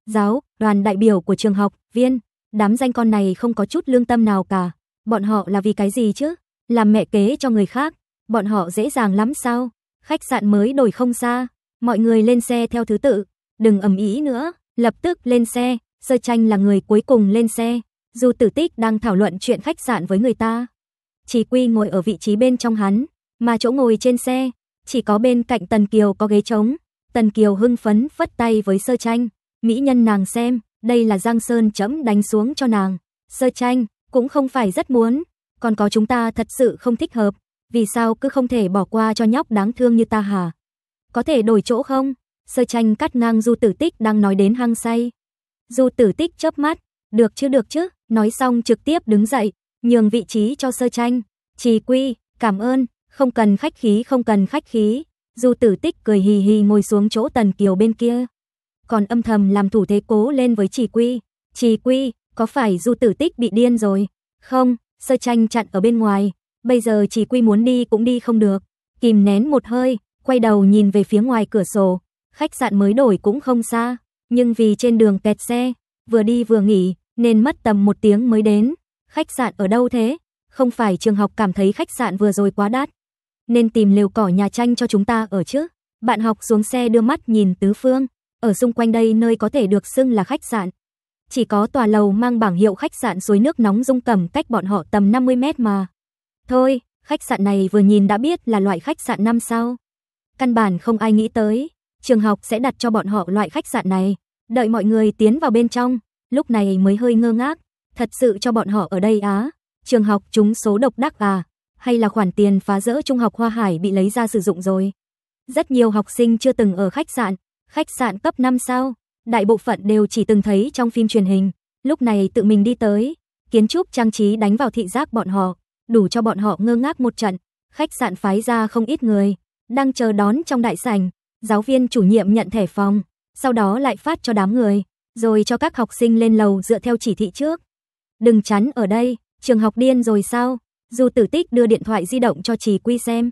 S1: Giáo, đoàn đại biểu của trường học, viên, đám danh con này không có chút lương tâm nào cả. Bọn họ là vì cái gì chứ? Làm mẹ kế cho người khác, bọn họ dễ dàng lắm sao? Khách sạn mới đổi không xa, Mọi người lên xe theo thứ tự, đừng ầm ý nữa, lập tức lên xe, Sơ Tranh là người cuối cùng lên xe. Dù Tử Tích đang thảo luận chuyện khách sạn với người ta, Chí Quy ngồi ở vị trí bên trong hắn, mà chỗ ngồi trên xe chỉ có bên cạnh Tần Kiều có ghế trống. Tần Kiều hưng phấn phất tay với Sơ Tranh, mỹ nhân nàng xem, đây là Giang Sơn chấm đánh xuống cho nàng. Sơ Tranh cũng không phải rất muốn, còn có chúng ta thật sự không thích hợp, vì sao cứ không thể bỏ qua cho nhóc đáng thương như ta hả? Có thể đổi chỗ không? Sơ tranh cắt ngang Du Tử Tích đang nói đến hăng say. Du Tử Tích chớp mắt, được chứ được chứ, nói xong trực tiếp đứng dậy, nhường vị trí cho sơ tranh. Chỉ quy, cảm ơn, không cần khách khí không cần khách khí. Du Tử Tích cười hì hì ngồi xuống chỗ Tần Kiều bên kia. Còn âm thầm làm thủ thế cố lên với Chỉ quy. Chỉ quy, có phải Du Tử Tích bị điên rồi? Không, sơ tranh chặn ở bên ngoài. Bây giờ Chỉ quy muốn đi cũng đi không được. Kìm nén một hơi, quay đầu nhìn về phía ngoài cửa sổ, khách sạn mới đổi cũng không xa, nhưng vì trên đường kẹt xe, vừa đi vừa nghỉ, nên mất tầm một tiếng mới đến. Khách sạn ở đâu thế? Không phải trường học cảm thấy khách sạn vừa rồi quá đắt, nên tìm lều cỏ nhà tranh cho chúng ta ở chứ. Bạn học xuống xe đưa mắt nhìn tứ phương, ở xung quanh đây nơi có thể được xưng là khách sạn. Chỉ có tòa lầu mang bảng hiệu khách sạn suối nước nóng dung cầm cách bọn họ tầm 50 mét mà. Thôi, khách sạn này vừa nhìn đã biết là loại khách sạn năm sao. Căn bản không ai nghĩ tới, trường học sẽ đặt cho bọn họ loại khách sạn này. Đợi mọi người tiến vào bên trong, lúc này mới hơi ngơ ngác, thật sự cho bọn họ ở đây á? Trường học chúng số độc đắc à? Hay là khoản tiền phá rỡ trung học Hoa Hải bị lấy ra sử dụng rồi? Rất nhiều học sinh chưa từng ở khách sạn, khách sạn cấp 5 sao, đại bộ phận đều chỉ từng thấy trong phim truyền hình. Lúc này tự mình đi tới, kiến trúc trang trí đánh vào thị giác bọn họ, đủ cho bọn họ ngơ ngác một trận. Khách sạn phái ra không ít người, đang chờ đón trong đại sảnh, giáo viên chủ nhiệm nhận thẻ phòng, sau đó lại phát cho đám người, rồi cho các học sinh lên lầu dựa theo chỉ thị trước. Đừng chắn ở đây, trường học điên rồi sao? dù Tử Tích đưa điện thoại di động cho Trì Quy xem.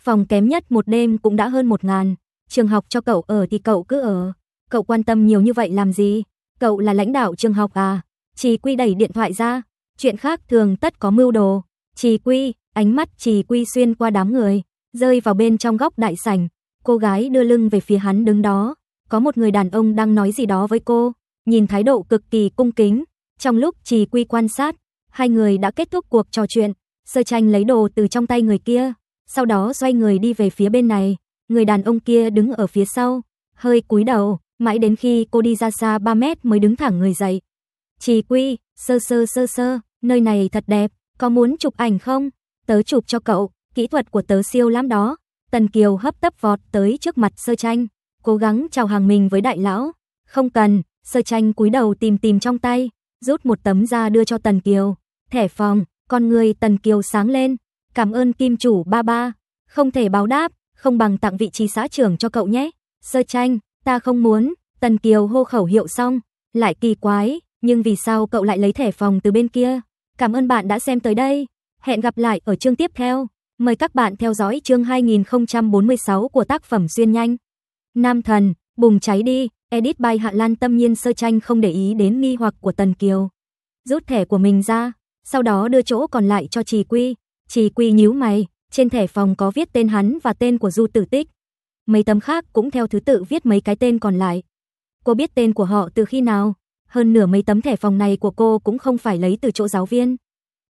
S1: Phòng kém nhất một đêm cũng đã hơn một ngàn, trường học cho cậu ở thì cậu cứ ở. Cậu quan tâm nhiều như vậy làm gì? Cậu là lãnh đạo trường học à? Trì Quy đẩy điện thoại ra, chuyện khác thường tất có mưu đồ. Trì Quy, ánh mắt Trì Quy xuyên qua đám người, rơi vào bên trong góc đại sảnh. Cô gái đưa lưng về phía hắn đứng đó, có một người đàn ông đang nói gì đó với cô, nhìn thái độ cực kỳ cung kính. Trong lúc Trì Quy quan sát, hai người đã kết thúc cuộc trò chuyện. Sơ Tranh lấy đồ từ trong tay người kia, sau đó xoay người đi về phía bên này, người đàn ông kia đứng ở phía sau, hơi cúi đầu, mãi đến khi cô đi ra xa 3 mét mới đứng thẳng người dậy. Trì Quy, sơ sơ sơ sơ, nơi này thật đẹp, có muốn chụp ảnh không? Tớ chụp cho cậu, kỹ thuật của tớ siêu lắm đó. Tần Kiều hấp tấp vọt tới trước mặt sơ tranh, cố gắng chào hàng mình với đại lão. Không cần, sơ tranh cúi đầu tìm tìm trong tay, rút một tấm ra đưa cho Tần Kiều. Thẻ phòng, con người Tần Kiều sáng lên. Cảm ơn kim chủ ba ba. Không thể báo đáp, không bằng tặng vị trí xã trưởng cho cậu nhé. Sơ tranh, ta không muốn. Tần Kiều hô khẩu hiệu xong. Lại kỳ quái, nhưng vì sao cậu lại lấy thẻ phòng từ bên kia? Cảm ơn bạn đã xem tới đây. Hẹn gặp lại ở chương tiếp theo. Mời các bạn theo dõi chương 2046 của tác phẩm Xuyên Nhanh. Nam Thần, Bùng Cháy Đi, Edit by Hạ Lan tâm nhiên sơ tranh không để ý đến nghi hoặc của Tần Kiều. Rút thẻ của mình ra, sau đó đưa chỗ còn lại cho Trì Quy. Trì Quy nhíu mày, trên thẻ phòng có viết tên hắn và tên của Du Tử Tích. Mấy tấm khác cũng theo thứ tự viết mấy cái tên còn lại. Cô biết tên của họ từ khi nào? Hơn nửa mấy tấm thẻ phòng này của cô cũng không phải lấy từ chỗ giáo viên.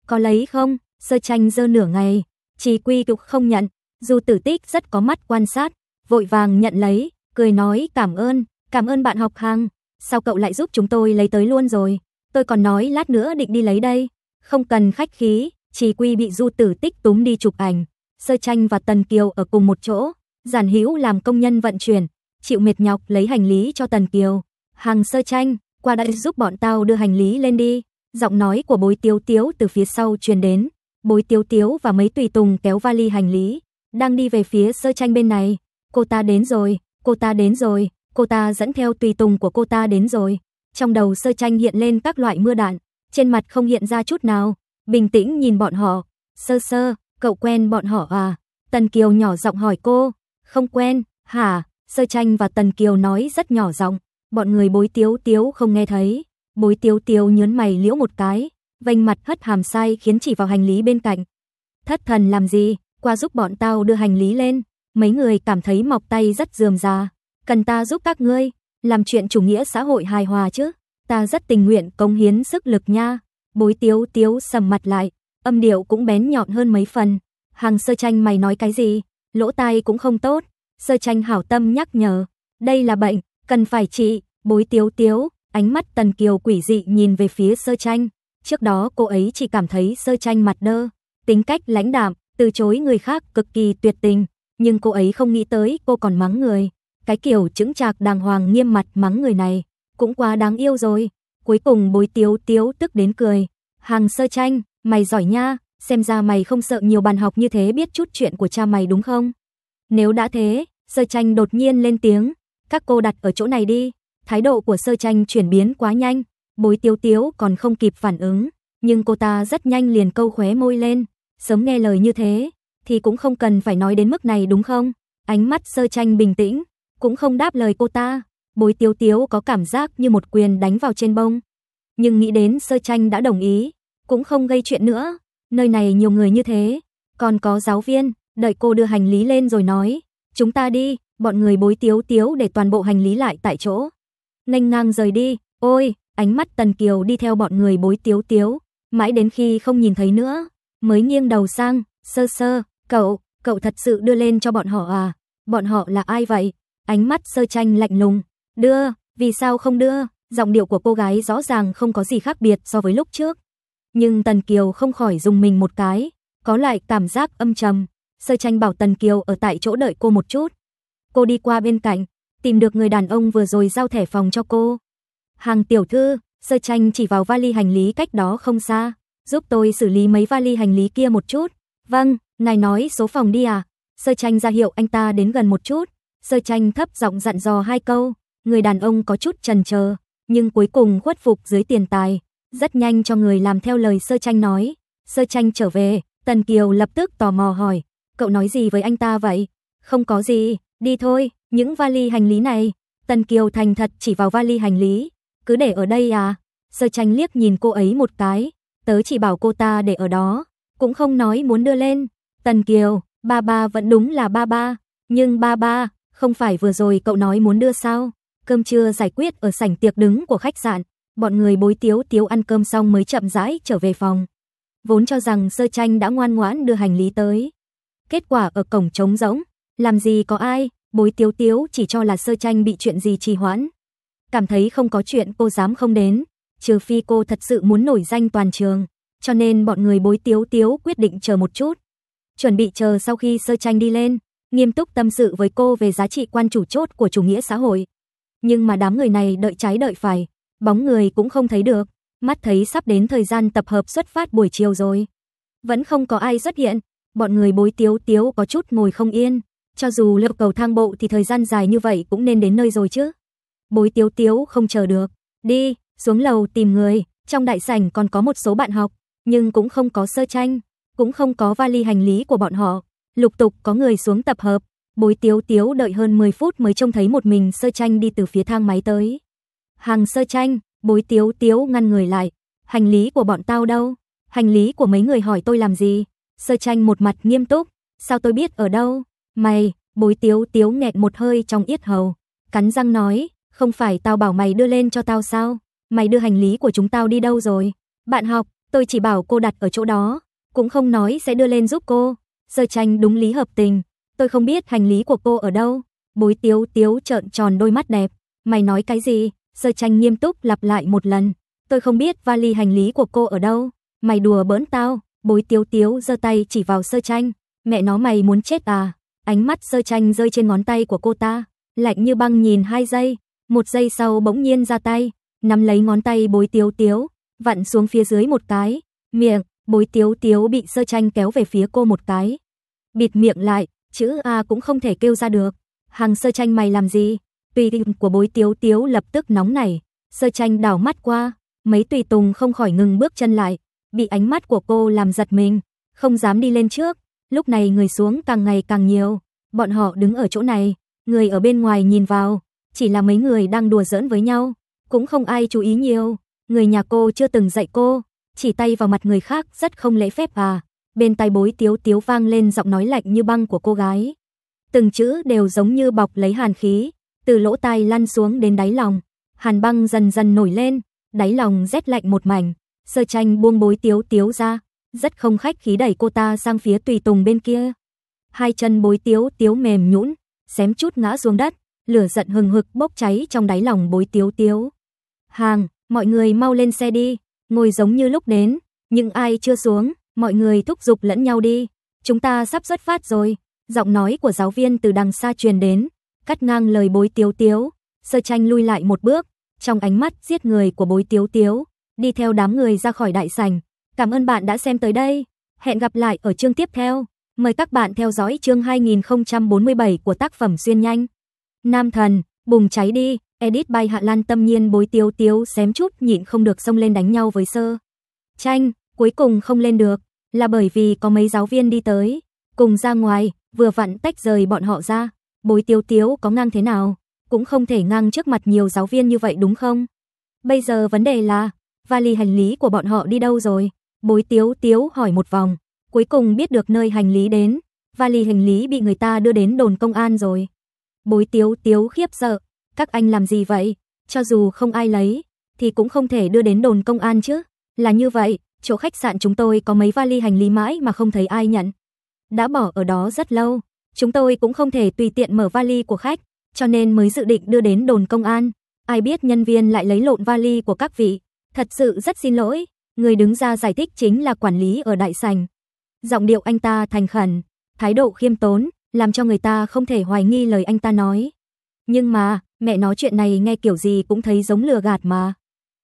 S1: Có lấy không? Sơ tranh dơ nửa ngày, Trì Quy Tục không nhận, dù Tử Tích rất có mắt quan sát, vội vàng nhận lấy, cười nói cảm ơn, cảm ơn bạn học hàng, sao cậu lại giúp chúng tôi lấy tới luôn rồi, tôi còn nói lát nữa định đi lấy đây. Không cần khách khí, Trì Quy bị Du Tử Tích túm đi chụp ảnh, Sơ Tranh và Tần Kiều ở cùng một chỗ, Giản Hữu làm công nhân vận chuyển, chịu mệt nhọc lấy hành lý cho Tần Kiều. Hàng Sơ Tranh, qua đây giúp bọn tao đưa hành lý lên đi. Giọng nói của bối tiếu tiếu từ phía sau truyền đến. Bối Tiếu Tiếu và mấy tùy tùng kéo vali hành lý, đang đi về phía sơ tranh bên này. Cô ta đến rồi, cô ta đến rồi, cô ta dẫn theo tùy tùng của cô ta đến rồi. Trong đầu sơ tranh hiện lên các loại mưa đạn, trên mặt không hiện ra chút nào, bình tĩnh nhìn bọn họ. Sơ sơ, cậu quen bọn họ à? Tần Kiều nhỏ giọng hỏi cô. Không quen, hả? Sơ tranh và Tần Kiều nói rất nhỏ giọng. Bọn người bối tiếu tiếu không nghe thấy. Bối tiếu tiếu nhớn mày liễu một cái. Vành mặt hất hàm sai khiến chỉ vào hành lý bên cạnh. Thất thần làm gì, qua giúp bọn tao đưa hành lý lên. Mấy người cảm thấy mọc tay rất dườm già. Cần ta giúp các ngươi, làm chuyện chủ nghĩa xã hội hài hòa chứ. Ta rất tình nguyện cống hiến sức lực nha. Bối tiếu tiếu sầm mặt lại, âm điệu cũng bén nhọn hơn mấy phần. Hàng sơ tranh mày nói cái gì, lỗ tai cũng không tốt. Sơ tranh hảo tâm nhắc nhở, đây là bệnh, cần phải trị, bối tiếu tiếu, ánh mắt tần kiều quỷ dị nhìn về phía sơ tranh. Trước đó cô ấy chỉ cảm thấy sơ tranh mặt đơ, tính cách lãnh đạm, từ chối người khác cực kỳ tuyệt tình, nhưng cô ấy không nghĩ tới cô còn mắng người. Cái kiểu chứng trạc đàng hoàng nghiêm mặt mắng người này, cũng quá đáng yêu rồi. Cuối cùng bối tiếu tiếu tức đến cười. Hàng sơ tranh, mày giỏi nha, xem ra mày không sợ nhiều bàn học như thế biết chút chuyện của cha mày đúng không? Nếu đã thế, sơ tranh đột nhiên lên tiếng, các cô đặt ở chỗ này đi. Thái độ của sơ tranh chuyển biến quá nhanh, Bối tiếu tiếu còn không kịp phản ứng, nhưng cô ta rất nhanh liền câu khóe môi lên, sớm nghe lời như thế, thì cũng không cần phải nói đến mức này đúng không? Ánh mắt sơ tranh bình tĩnh, cũng không đáp lời cô ta, bối tiếu tiếu có cảm giác như một quyền đánh vào trên bông. Nhưng nghĩ đến sơ tranh đã đồng ý, cũng không gây chuyện nữa, nơi này nhiều người như thế, còn có giáo viên, đợi cô đưa hành lý lên rồi nói, chúng ta đi, bọn người bối tiếu tiếu để toàn bộ hành lý lại tại chỗ. Nganh ngang rời đi, ôi, ánh mắt Tần Kiều đi theo bọn người bối tiếu tiếu, mãi đến khi không nhìn thấy nữa, mới nghiêng đầu sang, sơ sơ, cậu, cậu thật sự đưa lên cho bọn họ à, bọn họ là ai vậy? Ánh mắt sơ tranh lạnh lùng, đưa, vì sao không đưa, giọng điệu của cô gái rõ ràng không có gì khác biệt so với lúc trước. Nhưng Tần Kiều không khỏi dùng mình một cái, có lại cảm giác âm trầm, sơ tranh bảo Tần Kiều ở tại chỗ đợi cô một chút. Cô đi qua bên cạnh, tìm được người đàn ông vừa rồi giao thẻ phòng cho cô. Hàng tiểu thư, sơ tranh chỉ vào vali hành lý cách đó không xa. Giúp tôi xử lý mấy vali hành lý kia một chút. Vâng, ngài nói số phòng đi à. Sơ tranh ra hiệu anh ta đến gần một chút. Sơ tranh thấp giọng dặn dò hai câu. Người đàn ông có chút trần chờ nhưng cuối cùng khuất phục dưới tiền tài. Rất nhanh cho người làm theo lời sơ tranh nói. Sơ tranh trở về, Tần Kiều lập tức tò mò hỏi. Cậu nói gì với anh ta vậy? Không có gì, đi thôi, những vali hành lý này. Tần Kiều thành thật chỉ vào vali hành lý, cứ để ở đây à? Sơ tranh liếc nhìn cô ấy một cái, tớ chỉ bảo cô ta để ở đó, cũng không nói muốn đưa lên. Tần Kiều, ba ba vẫn đúng là ba ba, nhưng ba ba, không phải vừa rồi cậu nói muốn đưa sao? Cơm trưa giải quyết ở sảnh tiệc đứng của khách sạn, bọn người bối tiếu tiếu ăn cơm xong mới chậm rãi trở về phòng. Vốn cho rằng sơ tranh đã ngoan ngoãn đưa hành lý tới. Kết quả ở cổng trống rỗng, làm gì có ai, bối tiếu tiếu chỉ cho là sơ tranh bị chuyện gì trì hoãn, cảm thấy không có chuyện cô dám không đến, trừ phi cô thật sự muốn nổi danh toàn trường, cho nên bọn người bối tiếu tiếu quyết định chờ một chút. Chuẩn bị chờ sau khi sơ tranh đi lên, nghiêm túc tâm sự với cô về giá trị quan chủ chốt của chủ nghĩa xã hội. Nhưng mà đám người này đợi trái đợi phải, bóng người cũng không thấy được, mắt thấy sắp đến thời gian tập hợp xuất phát buổi chiều rồi. Vẫn không có ai xuất hiện, bọn người bối tiếu tiếu có chút ngồi không yên, cho dù lượt cầu thang bộ thì thời gian dài như vậy cũng nên đến nơi rồi chứ. Bối tiếu tiếu không chờ được, đi, xuống lầu tìm người, trong đại sảnh còn có một số bạn học, nhưng cũng không có sơ tranh, cũng không có vali hành lý của bọn họ, lục tục có người xuống tập hợp, bối tiếu tiếu đợi hơn 10 phút mới trông thấy một mình sơ tranh đi từ phía thang máy tới. Hàng sơ tranh, bối tiếu tiếu ngăn người lại, hành lý của bọn tao đâu, hành lý của mấy người hỏi tôi làm gì, sơ tranh một mặt nghiêm túc, sao tôi biết ở đâu, mày, bối tiếu tiếu nghẹt một hơi trong yết hầu, cắn răng nói, không phải tao bảo mày đưa lên cho tao sao? Mày đưa hành lý của chúng tao đi đâu rồi? Bạn học, tôi chỉ bảo cô đặt ở chỗ đó, cũng không nói sẽ đưa lên giúp cô. sơ tranh đúng lý hợp tình, tôi không biết hành lý của cô ở đâu. Bối tiếu tiếu trợn tròn đôi mắt đẹp. Mày nói cái gì? sơ tranh nghiêm túc lặp lại một lần. Tôi không biết vali hành lý của cô ở đâu. Mày đùa bỡn tao. Bối tiếu tiếu giơ tay chỉ vào sơ tranh. Mẹ nó mày muốn chết à? Ánh mắt sơ tranh rơi trên ngón tay của cô ta. Lạnh như băng nhìn hai giây. Một giây sau bỗng nhiên ra tay, nắm lấy ngón tay bối tiếu tiếu, vặn xuống phía dưới một cái, miệng, bối tiếu tiếu bị sơ tranh kéo về phía cô một cái. Bịt miệng lại, chữ A cũng không thể kêu ra được. Hàng sơ tranh mày làm gì? Tùy tình của bối tiếu tiếu lập tức nóng nảy. Sơ tranh đảo mắt qua, mấy tùy tùng không khỏi ngừng bước chân lại, bị ánh mắt của cô làm giật mình, không dám đi lên trước. Lúc này người xuống càng ngày càng nhiều, bọn họ đứng ở chỗ này, người ở bên ngoài nhìn vào, chỉ là mấy người đang đùa giỡn với nhau, cũng không ai chú ý nhiều. Người nhà cô chưa từng dạy cô, chỉ tay vào mặt người khác rất không lễ phép à. Bên tai bối tiếu tiếu vang lên giọng nói lạnh như băng của cô gái. Từng chữ đều giống như bọc lấy hàn khí, từ lỗ tai lăn xuống đến đáy lòng. Hàn băng dần dần nổi lên, đáy lòng rét lạnh một mảnh. Sơ tranh buông bối tiếu tiếu ra, rất không khách khí đẩy cô ta sang phía tùy tùng bên kia. Hai chân bối tiếu tiếu mềm nhũn, xém chút ngã xuống đất lửa giận hừng hực bốc cháy trong đáy lòng bối tiếu tiếu. Hàng, mọi người mau lên xe đi, ngồi giống như lúc đến, nhưng ai chưa xuống, mọi người thúc giục lẫn nhau đi, chúng ta sắp xuất phát rồi. Giọng nói của giáo viên từ đằng xa truyền đến, cắt ngang lời bối tiếu tiếu, sơ tranh lui lại một bước, trong ánh mắt giết người của bối tiếu tiếu, đi theo đám người ra khỏi đại sảnh. Cảm ơn bạn đã xem tới đây, hẹn gặp lại ở chương tiếp theo. Mời các bạn theo dõi chương 2047 của tác phẩm Xuyên Nhanh. Nam thần, bùng cháy đi, Edit bay Hạ Lan tâm nhiên bối tiếu tiếu xém chút nhịn không được xông lên đánh nhau với sơ. Tranh, cuối cùng không lên được, là bởi vì có mấy giáo viên đi tới, cùng ra ngoài, vừa vặn tách rời bọn họ ra. Bối tiếu tiếu có ngang thế nào, cũng không thể ngang trước mặt nhiều giáo viên như vậy đúng không? Bây giờ vấn đề là, vali hành lý của bọn họ đi đâu rồi? Bối tiếu tiếu hỏi một vòng, cuối cùng biết được nơi hành lý đến, vali hành lý bị người ta đưa đến đồn công an rồi. Bối tiếu tiếu khiếp sợ, các anh làm gì vậy? Cho dù không ai lấy, thì cũng không thể đưa đến đồn công an chứ. Là như vậy, chỗ khách sạn chúng tôi có mấy vali hành lý mãi mà không thấy ai nhận. Đã bỏ ở đó rất lâu, chúng tôi cũng không thể tùy tiện mở vali của khách, cho nên mới dự định đưa đến đồn công an. Ai biết nhân viên lại lấy lộn vali của các vị. Thật sự rất xin lỗi, người đứng ra giải thích chính là quản lý ở đại sành. Giọng điệu anh ta thành khẩn, thái độ khiêm tốn, làm cho người ta không thể hoài nghi lời anh ta nói. Nhưng mà, mẹ nói chuyện này nghe kiểu gì cũng thấy giống lừa gạt mà.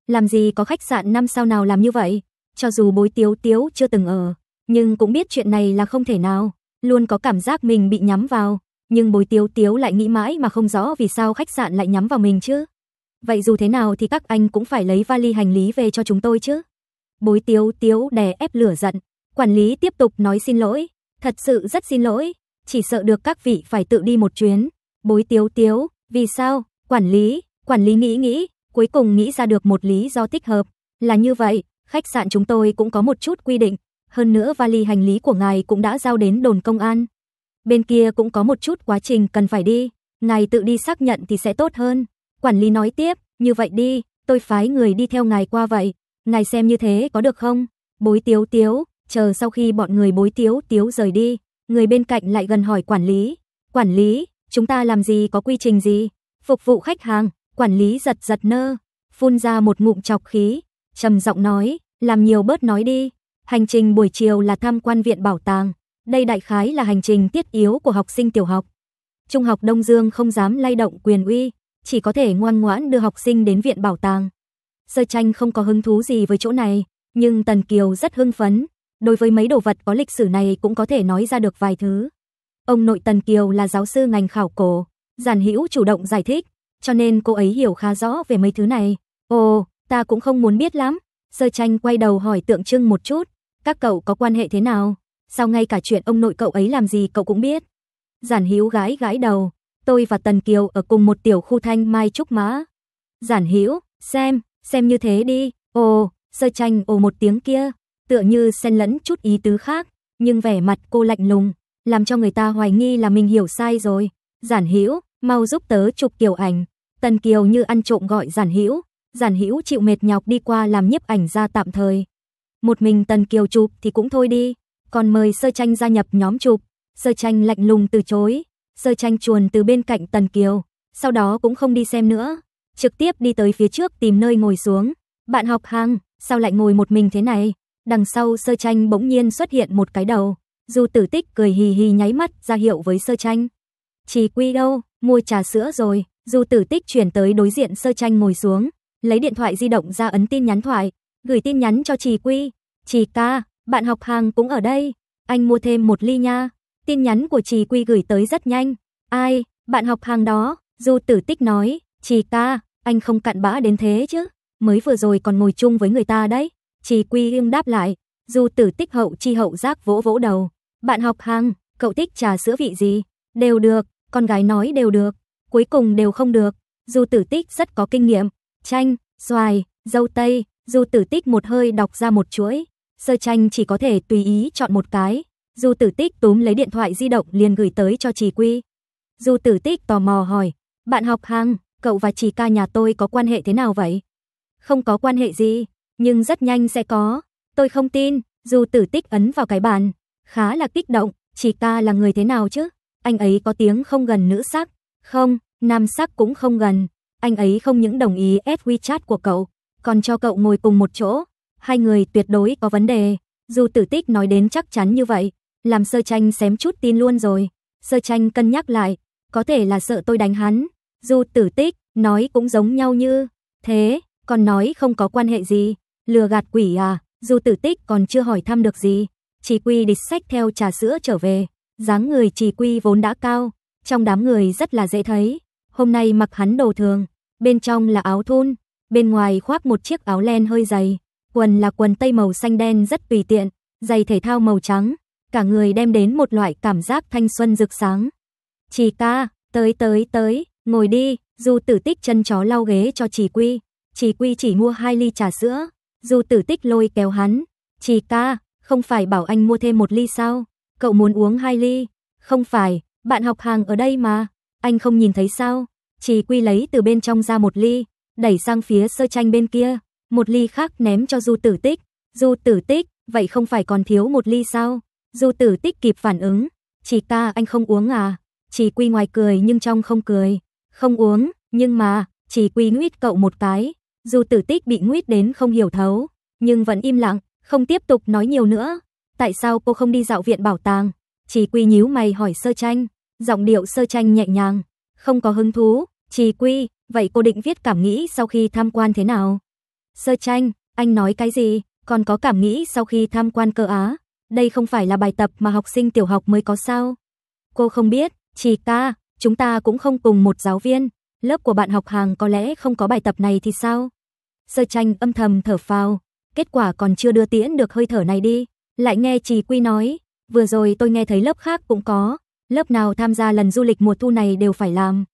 S1: Làm gì có khách sạn năm sao nào làm như vậy? Cho dù bối tiếu tiếu chưa từng ở, nhưng cũng biết chuyện này là không thể nào. Luôn có cảm giác mình bị nhắm vào, nhưng bối tiếu tiếu lại nghĩ mãi mà không rõ vì sao khách sạn lại nhắm vào mình chứ. Vậy dù thế nào thì các anh cũng phải lấy vali hành lý về cho chúng tôi chứ. Bối tiếu tiếu đè ép lửa giận. Quản lý tiếp tục nói xin lỗi. Thật sự rất xin lỗi chỉ sợ được các vị phải tự đi một chuyến. Bối tiếu tiếu, vì sao? Quản lý, quản lý nghĩ nghĩ, cuối cùng nghĩ ra được một lý do thích hợp. Là như vậy, khách sạn chúng tôi cũng có một chút quy định. Hơn nữa vali hành lý của ngài cũng đã giao đến đồn công an. Bên kia cũng có một chút quá trình cần phải đi. Ngài tự đi xác nhận thì sẽ tốt hơn. Quản lý nói tiếp, như vậy đi, tôi phái người đi theo ngài qua vậy. Ngài xem như thế có được không? Bối tiếu tiếu, chờ sau khi bọn người bối tiếu tiếu rời đi, Người bên cạnh lại gần hỏi quản lý, "Quản lý, chúng ta làm gì có quy trình gì?" Phục vụ khách hàng, quản lý giật giật nơ, phun ra một ngụm chọc khí, trầm giọng nói, "Làm nhiều bớt nói đi." Hành trình buổi chiều là tham quan viện bảo tàng, đây đại khái là hành trình tiết yếu của học sinh tiểu học. Trung học Đông Dương không dám lay động quyền uy, chỉ có thể ngoan ngoãn đưa học sinh đến viện bảo tàng. Sơ tranh không có hứng thú gì với chỗ này, nhưng Tần Kiều rất hưng phấn, đối với mấy đồ vật có lịch sử này cũng có thể nói ra được vài thứ. Ông nội Tần Kiều là giáo sư ngành khảo cổ, Giản Hữu chủ động giải thích, cho nên cô ấy hiểu khá rõ về mấy thứ này. Ồ, ta cũng không muốn biết lắm. Sơ Tranh quay đầu hỏi Tượng Trưng một chút, các cậu có quan hệ thế nào? Sao ngay cả chuyện ông nội cậu ấy làm gì cậu cũng biết? Giản Hữu gái gái đầu, tôi và Tần Kiều ở cùng một tiểu khu Thanh Mai Trúc Mã. Giản Hữu, xem, xem như thế đi. Ồ, Sơ Tranh ồ một tiếng kia, tựa như xen lẫn chút ý tứ khác, nhưng vẻ mặt cô lạnh lùng, làm cho người ta hoài nghi là mình hiểu sai rồi. Giản Hữu, mau giúp tớ chụp kiểu ảnh. Tần Kiều như ăn trộm gọi Giản Hữu, Giản Hữu chịu mệt nhọc đi qua làm nhiếp ảnh ra tạm thời. Một mình Tần Kiều chụp thì cũng thôi đi, còn mời Sơ Tranh gia nhập nhóm chụp. Sơ Tranh lạnh lùng từ chối, Sơ Tranh chuồn từ bên cạnh Tần Kiều, sau đó cũng không đi xem nữa, trực tiếp đi tới phía trước tìm nơi ngồi xuống. Bạn học hàng, sao lại ngồi một mình thế này? Đằng sau sơ tranh bỗng nhiên xuất hiện một cái đầu. Du tử tích cười hì hì nháy mắt ra hiệu với sơ tranh. Chỉ quy đâu, mua trà sữa rồi. Du tử tích chuyển tới đối diện sơ tranh ngồi xuống. Lấy điện thoại di động ra ấn tin nhắn thoại. Gửi tin nhắn cho trì quy. Trì ca, bạn học hàng cũng ở đây. Anh mua thêm một ly nha. Tin nhắn của trì quy gửi tới rất nhanh. Ai, bạn học hàng đó. Du tử tích nói. Trì ca, anh không cặn bã đến thế chứ. Mới vừa rồi còn ngồi chung với người ta đấy. Trì Quy Ưng đáp lại, Du Tử Tích hậu chi hậu giác vỗ vỗ đầu, "Bạn học hàng, cậu thích trà sữa vị gì?" "Đều được." Con gái nói đều được, cuối cùng đều không được. Du Tử Tích rất có kinh nghiệm, chanh, xoài, dâu tây, Du Tử Tích một hơi đọc ra một chuỗi, sơ chanh chỉ có thể tùy ý chọn một cái. Du Tử Tích túm lấy điện thoại di động liền gửi tới cho Trì Quy. Du Tử Tích tò mò hỏi, "Bạn học hàng, cậu và Trì ca nhà tôi có quan hệ thế nào vậy?" "Không có quan hệ gì." nhưng rất nhanh sẽ có. Tôi không tin, dù tử tích ấn vào cái bàn, khá là kích động, chỉ ta là người thế nào chứ? Anh ấy có tiếng không gần nữ sắc, không, nam sắc cũng không gần. Anh ấy không những đồng ý add WeChat của cậu, còn cho cậu ngồi cùng một chỗ. Hai người tuyệt đối có vấn đề, dù tử tích nói đến chắc chắn như vậy, làm sơ tranh xém chút tin luôn rồi. Sơ tranh cân nhắc lại, có thể là sợ tôi đánh hắn. Dù tử tích, nói cũng giống nhau như thế, còn nói không có quan hệ gì. Lừa gạt quỷ à, dù tử tích còn chưa hỏi thăm được gì, chỉ quy địch sách theo trà sữa trở về, dáng người chỉ quy vốn đã cao, trong đám người rất là dễ thấy, hôm nay mặc hắn đồ thường, bên trong là áo thun, bên ngoài khoác một chiếc áo len hơi dày, quần là quần tây màu xanh đen rất tùy tiện, giày thể thao màu trắng, cả người đem đến một loại cảm giác thanh xuân rực sáng. Chỉ ca, tới tới tới, ngồi đi, dù tử tích chân chó lau ghế cho chỉ quy, chỉ quy chỉ mua hai ly trà sữa, dù tử tích lôi kéo hắn. Chỉ ca, không phải bảo anh mua thêm một ly sao? Cậu muốn uống hai ly? Không phải, bạn học hàng ở đây mà. Anh không nhìn thấy sao? Chỉ quy lấy từ bên trong ra một ly, đẩy sang phía sơ tranh bên kia. Một ly khác ném cho du tử tích. Du tử tích, vậy không phải còn thiếu một ly sao? Du tử tích kịp phản ứng. Chỉ ca anh không uống à? Chỉ quy ngoài cười nhưng trong không cười. Không uống, nhưng mà, chỉ quy nguyết cậu một cái. Dù tử tích bị nguyết đến không hiểu thấu, nhưng vẫn im lặng, không tiếp tục nói nhiều nữa. Tại sao cô không đi dạo viện bảo tàng? Chỉ quy nhíu mày hỏi sơ tranh, giọng điệu sơ tranh nhẹ nhàng, không có hứng thú. Chỉ quy, vậy cô định viết cảm nghĩ sau khi tham quan thế nào? Sơ tranh, anh nói cái gì? Còn có cảm nghĩ sau khi tham quan cơ á? Đây không phải là bài tập mà học sinh tiểu học mới có sao? Cô không biết, chỉ ca, chúng ta cũng không cùng một giáo viên lớp của bạn học hàng có lẽ không có bài tập này thì sao? Sơ tranh âm thầm thở phào, kết quả còn chưa đưa tiễn được hơi thở này đi. Lại nghe Trì Quy nói, vừa rồi tôi nghe thấy lớp khác cũng có, lớp nào tham gia lần du lịch mùa thu này đều phải làm.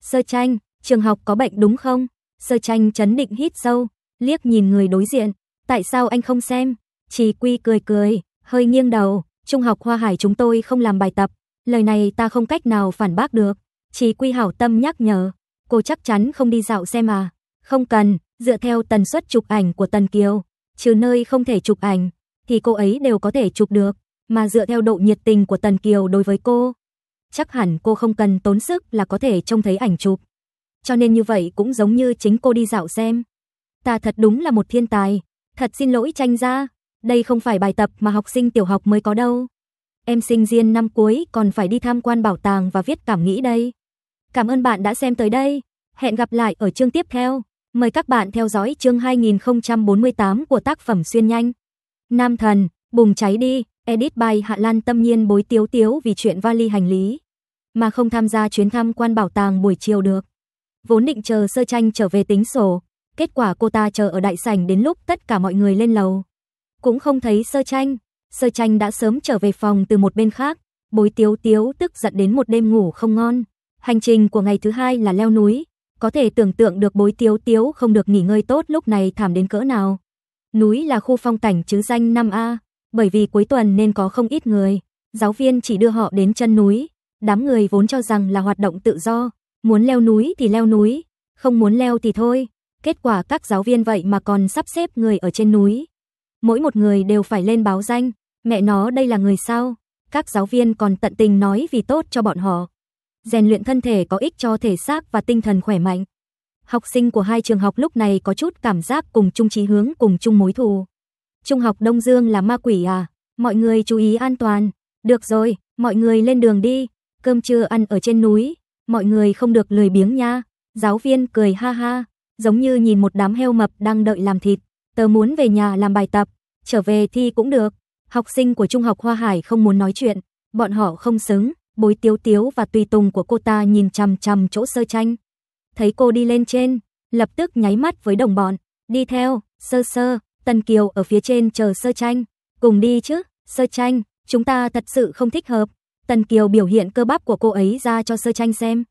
S1: Sơ tranh, trường học có bệnh đúng không? Sơ tranh chấn định hít sâu, liếc nhìn người đối diện, tại sao anh không xem? Trì Quy cười cười, hơi nghiêng đầu, trung học Hoa Hải chúng tôi không làm bài tập, lời này ta không cách nào phản bác được. Trì Quy hảo tâm nhắc nhở, cô chắc chắn không đi dạo xem à? Không cần, dựa theo tần suất chụp ảnh của Tần Kiều, trừ nơi không thể chụp ảnh, thì cô ấy đều có thể chụp được. Mà dựa theo độ nhiệt tình của Tần Kiều đối với cô, chắc hẳn cô không cần tốn sức là có thể trông thấy ảnh chụp. Cho nên như vậy cũng giống như chính cô đi dạo xem. Ta thật đúng là một thiên tài, thật xin lỗi tranh ra, đây không phải bài tập mà học sinh tiểu học mới có đâu. Em sinh viên năm cuối còn phải đi tham quan bảo tàng và viết cảm nghĩ đây. Cảm ơn bạn đã xem tới đây. Hẹn gặp lại ở chương tiếp theo. Mời các bạn theo dõi chương 2048 của tác phẩm Xuyên Nhanh. Nam Thần, Bùng Cháy Đi, edit by Hạ Lan tâm nhiên bối tiếu tiếu vì chuyện vali hành lý. Mà không tham gia chuyến thăm quan bảo tàng buổi chiều được. Vốn định chờ sơ tranh trở về tính sổ. Kết quả cô ta chờ ở đại sảnh đến lúc tất cả mọi người lên lầu. Cũng không thấy sơ tranh. Sơ tranh đã sớm trở về phòng từ một bên khác. Bối tiếu tiếu tức giận đến một đêm ngủ không ngon. Hành trình của ngày thứ hai là leo núi, có thể tưởng tượng được bối tiếu tiếu không được nghỉ ngơi tốt lúc này thảm đến cỡ nào. Núi là khu phong cảnh chứ danh 5A, bởi vì cuối tuần nên có không ít người, giáo viên chỉ đưa họ đến chân núi. Đám người vốn cho rằng là hoạt động tự do, muốn leo núi thì leo núi, không muốn leo thì thôi. Kết quả các giáo viên vậy mà còn sắp xếp người ở trên núi. Mỗi một người đều phải lên báo danh, mẹ nó đây là người sao? Các giáo viên còn tận tình nói vì tốt cho bọn họ rèn luyện thân thể có ích cho thể xác và tinh thần khỏe mạnh. Học sinh của hai trường học lúc này có chút cảm giác cùng chung chí hướng cùng chung mối thù. Trung học Đông Dương là ma quỷ à? Mọi người chú ý an toàn. Được rồi, mọi người lên đường đi, cơm trưa ăn ở trên núi, mọi người không được lười biếng nha. Giáo viên cười ha ha, giống như nhìn một đám heo mập đang đợi làm thịt, tớ muốn về nhà làm bài tập, trở về thi cũng được. Học sinh của Trung học Hoa Hải không muốn nói chuyện, bọn họ không xứng. Bối Tiếu Tiếu và tùy tùng của cô ta nhìn chằm chằm chỗ Sơ Tranh. Thấy cô đi lên trên, lập tức nháy mắt với đồng bọn, đi theo, Sơ Sơ, Tần Kiều ở phía trên chờ Sơ Tranh, cùng đi chứ, Sơ Tranh, chúng ta thật sự không thích hợp. Tần Kiều biểu hiện cơ bắp của cô ấy ra cho Sơ Tranh xem.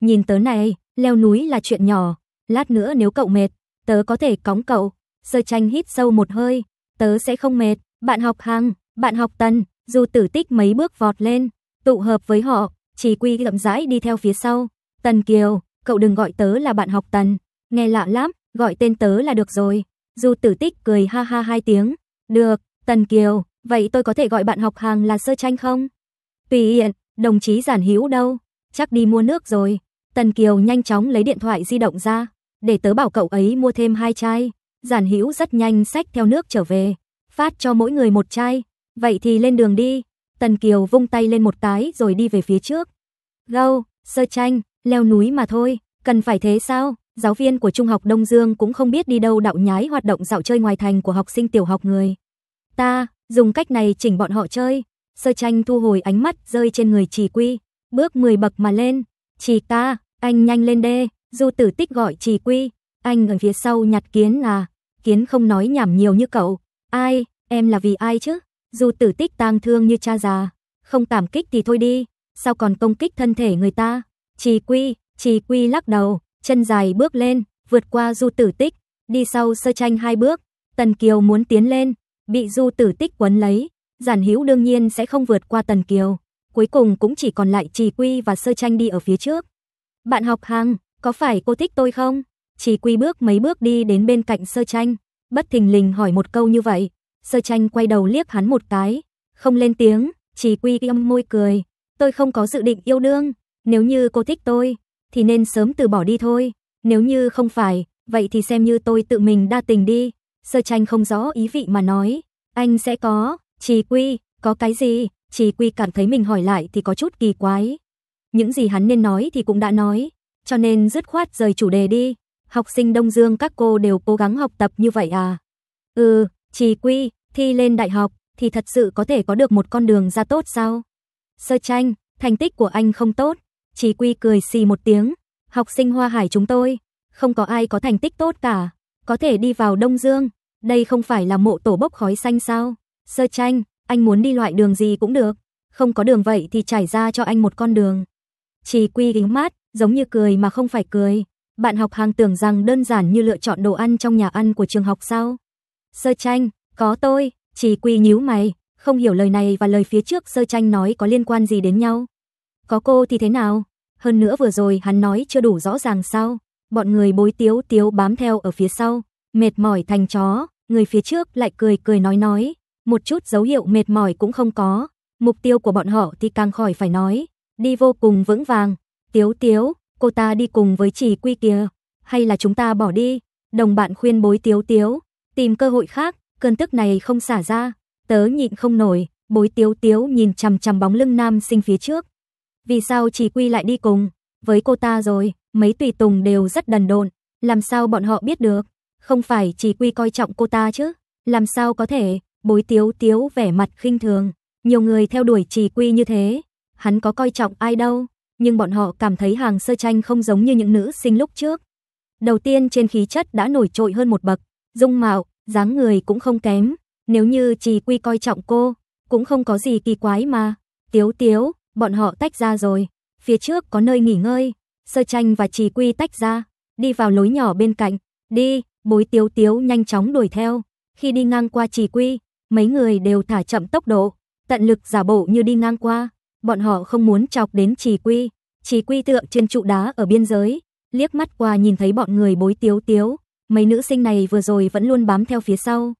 S1: Nhìn tớ này, leo núi là chuyện nhỏ, lát nữa nếu cậu mệt, tớ có thể cõng cậu. Sơ Tranh hít sâu một hơi, tớ sẽ không mệt, bạn học hàng, bạn học Tần, dù Tử Tích mấy bước vọt lên, tụ hợp với họ, Trì Quy lậm rãi đi theo phía sau. Tần Kiều, cậu đừng gọi tớ là bạn học Tần, nghe lạ lắm, gọi tên tớ là được rồi. Du Tử Tích cười ha ha hai tiếng. Được, Tần Kiều, vậy tôi có thể gọi bạn học hàng là Sơ Tranh không? Tùy tiện, đồng chí Giản Hữu đâu? Chắc đi mua nước rồi. Tần Kiều nhanh chóng lấy điện thoại di động ra, để tớ bảo cậu ấy mua thêm hai chai. Giản Hữu rất nhanh xách theo nước trở về, phát cho mỗi người một chai. Vậy thì lên đường đi. Tần Kiều vung tay lên một cái rồi đi về phía trước. Gâu, sơ tranh, leo núi mà thôi, cần phải thế sao? Giáo viên của Trung học Đông Dương cũng không biết đi đâu đạo nhái hoạt động dạo chơi ngoài thành của học sinh tiểu học người. Ta, dùng cách này chỉnh bọn họ chơi. Sơ tranh thu hồi ánh mắt rơi trên người Chỉ quy. Bước 10 bậc mà lên. Chỉ ta, anh nhanh lên đê. Du tử tích gọi Chỉ quy. Anh ở phía sau nhặt kiến à. Kiến không nói nhảm nhiều như cậu. Ai, em là vì ai chứ? Dù tử tích tang thương như cha già, không cảm kích thì thôi đi, sao còn công kích thân thể người ta? Trì Quy, Trì Quy lắc đầu, chân dài bước lên, vượt qua Du Tử Tích, đi sau Sơ Tranh hai bước, Tần Kiều muốn tiến lên, bị Du Tử Tích quấn lấy, Giản Hiếu đương nhiên sẽ không vượt qua Tần Kiều, cuối cùng cũng chỉ còn lại Trì Quy và Sơ Tranh đi ở phía trước. "Bạn học hàng, có phải cô thích tôi không?" Trì Quy bước mấy bước đi đến bên cạnh Sơ Tranh, bất thình lình hỏi một câu như vậy, Sơ tranh quay đầu liếc hắn một cái, không lên tiếng, chỉ quy âm môi cười. Tôi không có dự định yêu đương, nếu như cô thích tôi, thì nên sớm từ bỏ đi thôi. Nếu như không phải, vậy thì xem như tôi tự mình đa tình đi. Sơ tranh không rõ ý vị mà nói, anh sẽ có, chỉ quy, có cái gì, chỉ quy cảm thấy mình hỏi lại thì có chút kỳ quái. Những gì hắn nên nói thì cũng đã nói, cho nên dứt khoát rời chủ đề đi. Học sinh Đông Dương các cô đều cố gắng học tập như vậy à? Ừ, chỉ quy, thi lên đại học, thì thật sự có thể có được một con đường ra tốt sao? Sơ tranh, thành tích của anh không tốt. Chỉ quy cười xì một tiếng. Học sinh Hoa Hải chúng tôi, không có ai có thành tích tốt cả. Có thể đi vào Đông Dương, đây không phải là mộ tổ bốc khói xanh sao? Sơ tranh, anh muốn đi loại đường gì cũng được. Không có đường vậy thì trải ra cho anh một con đường. Chỉ quy gính mát, giống như cười mà không phải cười. Bạn học hàng tưởng rằng đơn giản như lựa chọn đồ ăn trong nhà ăn của trường học sao? Sơ tranh, có tôi, chỉ quy nhíu mày, không hiểu lời này và lời phía trước sơ tranh nói có liên quan gì đến nhau. Có cô thì thế nào? Hơn nữa vừa rồi hắn nói chưa đủ rõ ràng sao? Bọn người bối tiếu tiếu bám theo ở phía sau, mệt mỏi thành chó, người phía trước lại cười cười nói nói, một chút dấu hiệu mệt mỏi cũng không có, mục tiêu của bọn họ thì càng khỏi phải nói, đi vô cùng vững vàng, tiếu tiếu, cô ta đi cùng với chỉ quy kia, hay là chúng ta bỏ đi, đồng bạn khuyên bối tiếu tiếu, tìm cơ hội khác, cơn tức này không xả ra, tớ nhịn không nổi, bối tiếu tiếu nhìn chằm chằm bóng lưng nam sinh phía trước. Vì sao chỉ quy lại đi cùng, với cô ta rồi, mấy tùy tùng đều rất đần độn, làm sao bọn họ biết được, không phải chỉ quy coi trọng cô ta chứ, làm sao có thể, bối tiếu tiếu vẻ mặt khinh thường, nhiều người theo đuổi chỉ quy như thế, hắn có coi trọng ai đâu, nhưng bọn họ cảm thấy hàng sơ tranh không giống như những nữ sinh lúc trước. Đầu tiên trên khí chất đã nổi trội hơn một bậc, dung mạo, dáng người cũng không kém, nếu như Trì Quy coi trọng cô, cũng không có gì kỳ quái mà. Tiếu Tiếu, bọn họ tách ra rồi, phía trước có nơi nghỉ ngơi, Sơ Tranh và Trì Quy tách ra, đi vào lối nhỏ bên cạnh, đi, bối Tiếu Tiếu nhanh chóng đuổi theo. Khi đi ngang qua Trì Quy, mấy người đều thả chậm tốc độ, tận lực giả bộ như đi ngang qua, bọn họ không muốn chọc đến Trì Quy. Trì Quy tượng trên trụ đá ở biên giới, liếc mắt qua nhìn thấy bọn người bối Tiếu Tiếu, Mấy nữ sinh này vừa rồi vẫn luôn bám theo phía sau.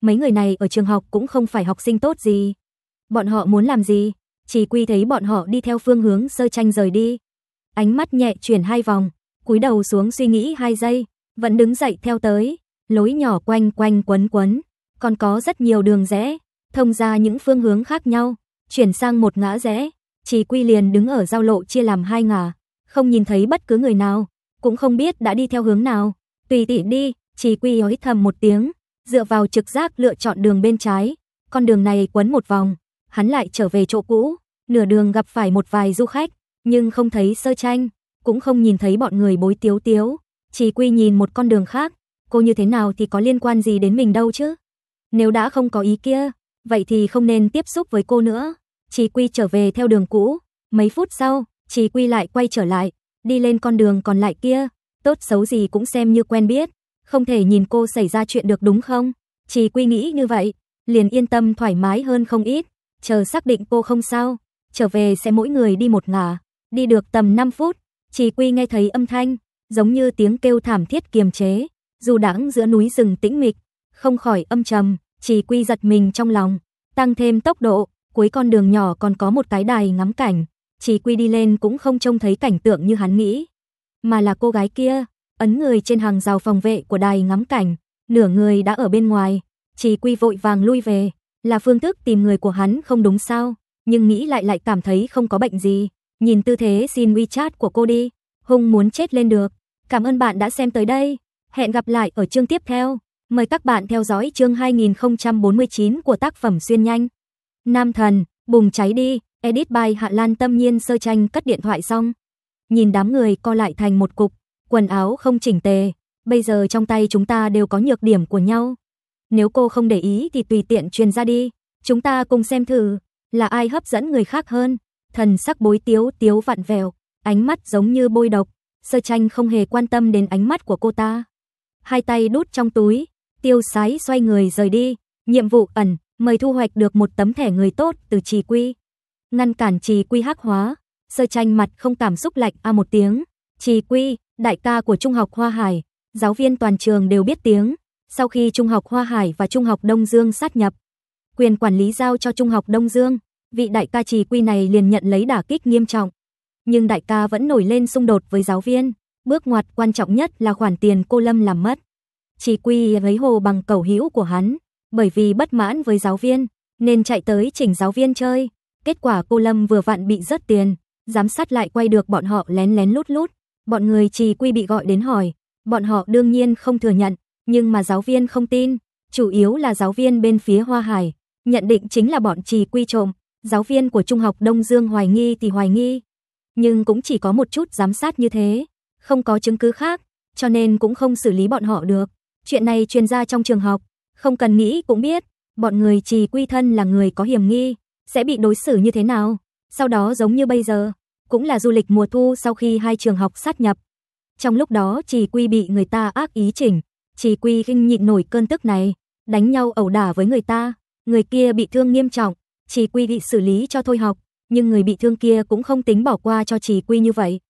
S1: Mấy người này ở trường học cũng không phải học sinh tốt gì. Bọn họ muốn làm gì? Chỉ quy thấy bọn họ đi theo phương hướng sơ tranh rời đi. Ánh mắt nhẹ chuyển hai vòng, cúi đầu xuống suy nghĩ hai giây, vẫn đứng dậy theo tới, lối nhỏ quanh quanh quấn quấn, còn có rất nhiều đường rẽ, thông ra những phương hướng khác nhau, chuyển sang một ngã rẽ, Chỉ Quy liền đứng ở giao lộ chia làm hai ngả, không nhìn thấy bất cứ người nào, cũng không biết đã đi theo hướng nào, Tùy tỷ đi, Chỉ Quy hít thầm một tiếng, dựa vào trực giác lựa chọn đường bên trái, con đường này quấn một vòng, hắn lại trở về chỗ cũ, nửa đường gặp phải một vài du khách, nhưng không thấy sơ tranh, cũng không nhìn thấy bọn người bối tiếu tiếu, Chỉ Quy nhìn một con đường khác, cô như thế nào thì có liên quan gì đến mình đâu chứ? Nếu đã không có ý kia, vậy thì không nên tiếp xúc với cô nữa. Chỉ Quy trở về theo đường cũ, mấy phút sau, Chỉ Quy lại quay trở lại, đi lên con đường còn lại kia, tốt xấu gì cũng xem như quen biết, không thể nhìn cô xảy ra chuyện được đúng không? Chỉ quy nghĩ như vậy, liền yên tâm thoải mái hơn không ít, chờ xác định cô không sao, trở về sẽ mỗi người đi một ngả, đi được tầm 5 phút, chỉ quy nghe thấy âm thanh, giống như tiếng kêu thảm thiết kiềm chế, dù đãng giữa núi rừng tĩnh mịch, không khỏi âm trầm, chỉ quy giật mình trong lòng, tăng thêm tốc độ, cuối con đường nhỏ còn có một cái đài ngắm cảnh, chỉ quy đi lên cũng không trông thấy cảnh tượng như hắn nghĩ mà là cô gái kia, ấn người trên hàng rào phòng vệ của đài ngắm cảnh, nửa người đã ở bên ngoài, chỉ quy vội vàng lui về, là phương thức tìm người của hắn không đúng sao, nhưng nghĩ lại lại cảm thấy không có bệnh gì, nhìn tư thế xin WeChat của cô đi, hung muốn chết lên được. Cảm ơn bạn đã xem tới đây, hẹn gặp lại ở chương tiếp theo. Mời các bạn theo dõi chương 2049 của tác phẩm Xuyên Nhanh. Nam Thần, Bùng Cháy Đi, edit by Hạ Lan Tâm Nhiên sơ tranh cất điện thoại xong nhìn đám người co lại thành một cục, quần áo không chỉnh tề, bây giờ trong tay chúng ta đều có nhược điểm của nhau. Nếu cô không để ý thì tùy tiện truyền ra đi, chúng ta cùng xem thử là ai hấp dẫn người khác hơn. Thần sắc bối tiếu tiếu vặn vẹo, ánh mắt giống như bôi độc, sơ tranh không hề quan tâm đến ánh mắt của cô ta. Hai tay đút trong túi, tiêu sái xoay người rời đi, nhiệm vụ ẩn, mời thu hoạch được một tấm thẻ người tốt từ trì quy. Ngăn cản trì quy hắc hóa, Sơ tranh mặt không cảm xúc lạnh a một tiếng. Trì Quy, đại ca của Trung học Hoa Hải, giáo viên toàn trường đều biết tiếng. Sau khi Trung học Hoa Hải và Trung học Đông Dương sát nhập, quyền quản lý giao cho Trung học Đông Dương, vị đại ca Trì Quy này liền nhận lấy đả kích nghiêm trọng. Nhưng đại ca vẫn nổi lên xung đột với giáo viên, bước ngoặt quan trọng nhất là khoản tiền cô Lâm làm mất. Trì Quy lấy hồ bằng cầu hữu của hắn, bởi vì bất mãn với giáo viên, nên chạy tới chỉnh giáo viên chơi. Kết quả cô Lâm vừa vặn bị rớt tiền, Giám sát lại quay được bọn họ lén lén lút lút. Bọn người trì quy bị gọi đến hỏi. Bọn họ đương nhiên không thừa nhận, nhưng mà giáo viên không tin. Chủ yếu là giáo viên bên phía Hoa Hải. Nhận định chính là bọn trì quy trộm. Giáo viên của Trung học Đông Dương hoài nghi thì hoài nghi. Nhưng cũng chỉ có một chút giám sát như thế. Không có chứng cứ khác, cho nên cũng không xử lý bọn họ được. Chuyện này truyền ra trong trường học, không cần nghĩ cũng biết, bọn người trì quy thân là người có hiểm nghi, sẽ bị đối xử như thế nào. Sau đó giống như bây giờ, cũng là du lịch mùa thu sau khi hai trường học sát nhập. Trong lúc đó Trì Quy bị người ta ác ý chỉnh, Trì Quy kinh nhịn nổi cơn tức này, đánh nhau ẩu đả với người ta, người kia bị thương nghiêm trọng, Trì Quy bị xử lý cho thôi học, nhưng người bị thương kia cũng không tính bỏ qua cho Trì Quy như vậy.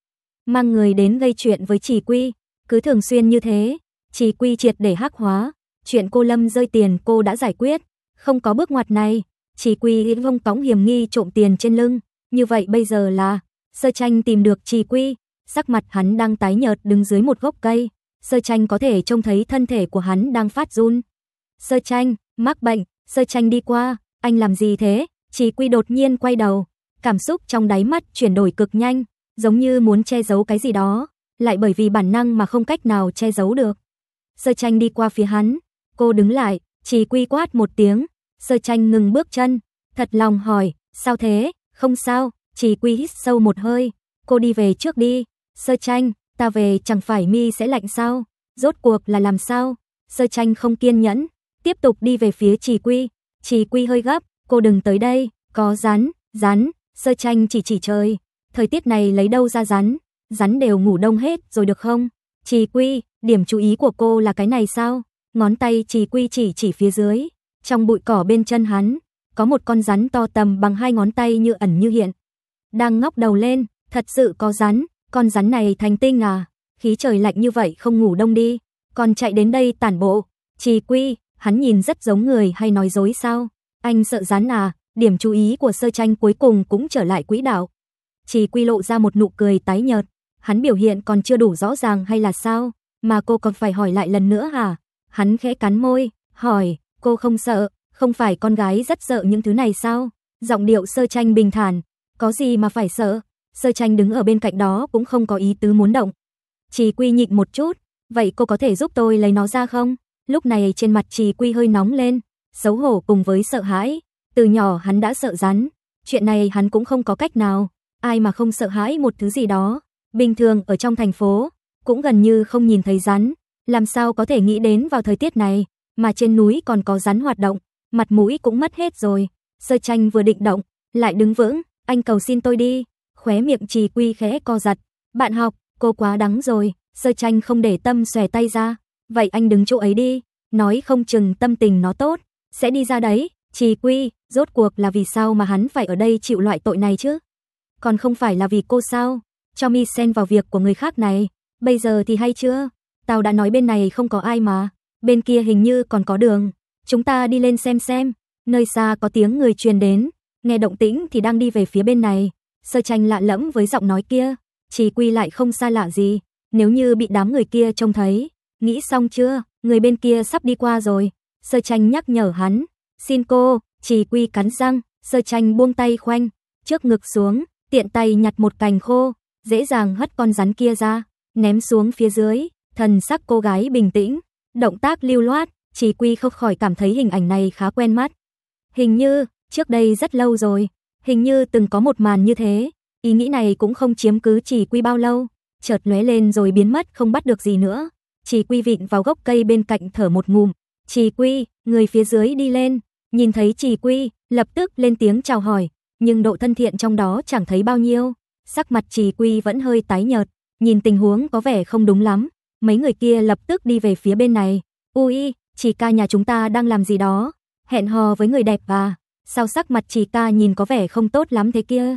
S1: Mang người đến gây chuyện với Trì Quy, cứ thường xuyên như thế, Trì Quy triệt để hắc hóa, chuyện cô Lâm rơi tiền cô đã giải quyết, không có bước ngoặt này, Trì Quy không cõng hiểm nghi trộm tiền trên lưng. Như vậy bây giờ là, Sơ Tranh tìm được Trì Quy, sắc mặt hắn đang tái nhợt đứng dưới một gốc cây, Sơ Tranh có thể trông thấy thân thể của hắn đang phát run. Sơ Tranh, mắc bệnh, Sơ Tranh đi qua, anh làm gì thế? Trì Quy đột nhiên quay đầu, cảm xúc trong đáy mắt chuyển đổi cực nhanh, giống như muốn che giấu cái gì đó, lại bởi vì bản năng mà không cách nào che giấu được. Sơ Tranh đi qua phía hắn, cô đứng lại, Trì Quy quát một tiếng, Sơ Tranh ngừng bước chân, thật lòng hỏi, sao thế? Không sao, chỉ quy hít sâu một hơi, cô đi về trước đi, sơ tranh, ta về chẳng phải mi sẽ lạnh sao, rốt cuộc là làm sao, sơ tranh không kiên nhẫn, tiếp tục đi về phía chỉ quy, chỉ quy hơi gấp, cô đừng tới đây, có rắn, rắn, sơ tranh chỉ chỉ trời, thời tiết này lấy đâu ra rắn, rắn đều ngủ đông hết rồi được không, chỉ quy, điểm chú ý của cô là cái này sao, ngón tay chỉ quy chỉ chỉ phía dưới, trong bụi cỏ bên chân hắn, có một con rắn to tầm bằng hai ngón tay như ẩn như hiện. Đang ngóc đầu lên, thật sự có rắn, con rắn này thành tinh à, khí trời lạnh như vậy không ngủ đông đi, còn chạy đến đây tản bộ, trì quy, hắn nhìn rất giống người hay nói dối sao, anh sợ rắn à, điểm chú ý của sơ tranh cuối cùng cũng trở lại quỹ đạo. Trì quy lộ ra một nụ cười tái nhợt, hắn biểu hiện còn chưa đủ rõ ràng hay là sao, mà cô còn phải hỏi lại lần nữa hả? À? Hắn khẽ cắn môi, hỏi, cô không sợ, không phải con gái rất sợ những thứ này sao? Giọng điệu sơ tranh bình thản, có gì mà phải sợ? Sơ tranh đứng ở bên cạnh đó cũng không có ý tứ muốn động. Chỉ quy nhịn một chút, vậy cô có thể giúp tôi lấy nó ra không? Lúc này trên mặt chỉ quy hơi nóng lên, xấu hổ cùng với sợ hãi. Từ nhỏ hắn đã sợ rắn, chuyện này hắn cũng không có cách nào. Ai mà không sợ hãi một thứ gì đó. Bình thường ở trong thành phố, cũng gần như không nhìn thấy rắn. Làm sao có thể nghĩ đến vào thời tiết này, mà trên núi còn có rắn hoạt động mặt mũi cũng mất hết rồi. Sơ tranh vừa định động, lại đứng vững, anh cầu xin tôi đi, khóe miệng trì quy khẽ co giật. Bạn học, cô quá đắng rồi, sơ tranh không để tâm xòe tay ra. Vậy anh đứng chỗ ấy đi, nói không chừng tâm tình nó tốt, sẽ đi ra đấy. Trì quy, rốt cuộc là vì sao mà hắn phải ở đây chịu loại tội này chứ? Còn không phải là vì cô sao? Cho mi xen vào việc của người khác này, bây giờ thì hay chưa? Tao đã nói bên này không có ai mà, bên kia hình như còn có đường. Chúng ta đi lên xem xem, nơi xa có tiếng người truyền đến, nghe động tĩnh thì đang đi về phía bên này. Sơ Tranh lạ lẫm với giọng nói kia, chỉ quy lại không xa lạ gì, nếu như bị đám người kia trông thấy, nghĩ xong chưa, người bên kia sắp đi qua rồi. Sơ Tranh nhắc nhở hắn, "Xin cô." Chỉ quy cắn răng, Sơ Tranh buông tay khoanh, trước ngực xuống, tiện tay nhặt một cành khô, dễ dàng hất con rắn kia ra, ném xuống phía dưới, thần sắc cô gái bình tĩnh, động tác lưu loát, chỉ Quy không khỏi cảm thấy hình ảnh này khá quen mắt. Hình như, trước đây rất lâu rồi, hình như từng có một màn như thế, ý nghĩ này cũng không chiếm cứ trì Quy bao lâu, chợt lóe lên rồi biến mất không bắt được gì nữa. Chỉ Quy vịn vào gốc cây bên cạnh thở một ngụm, "Chỉ Quy, người phía dưới đi lên." Nhìn thấy trì Quy, lập tức lên tiếng chào hỏi, nhưng độ thân thiện trong đó chẳng thấy bao nhiêu. Sắc mặt Trì Quy vẫn hơi tái nhợt, nhìn tình huống có vẻ không đúng lắm, mấy người kia lập tức đi về phía bên này. "Ui, chỉ ca nhà chúng ta đang làm gì đó, hẹn hò với người đẹp và Sao sắc mặt chỉ ca nhìn có vẻ không tốt lắm thế kia?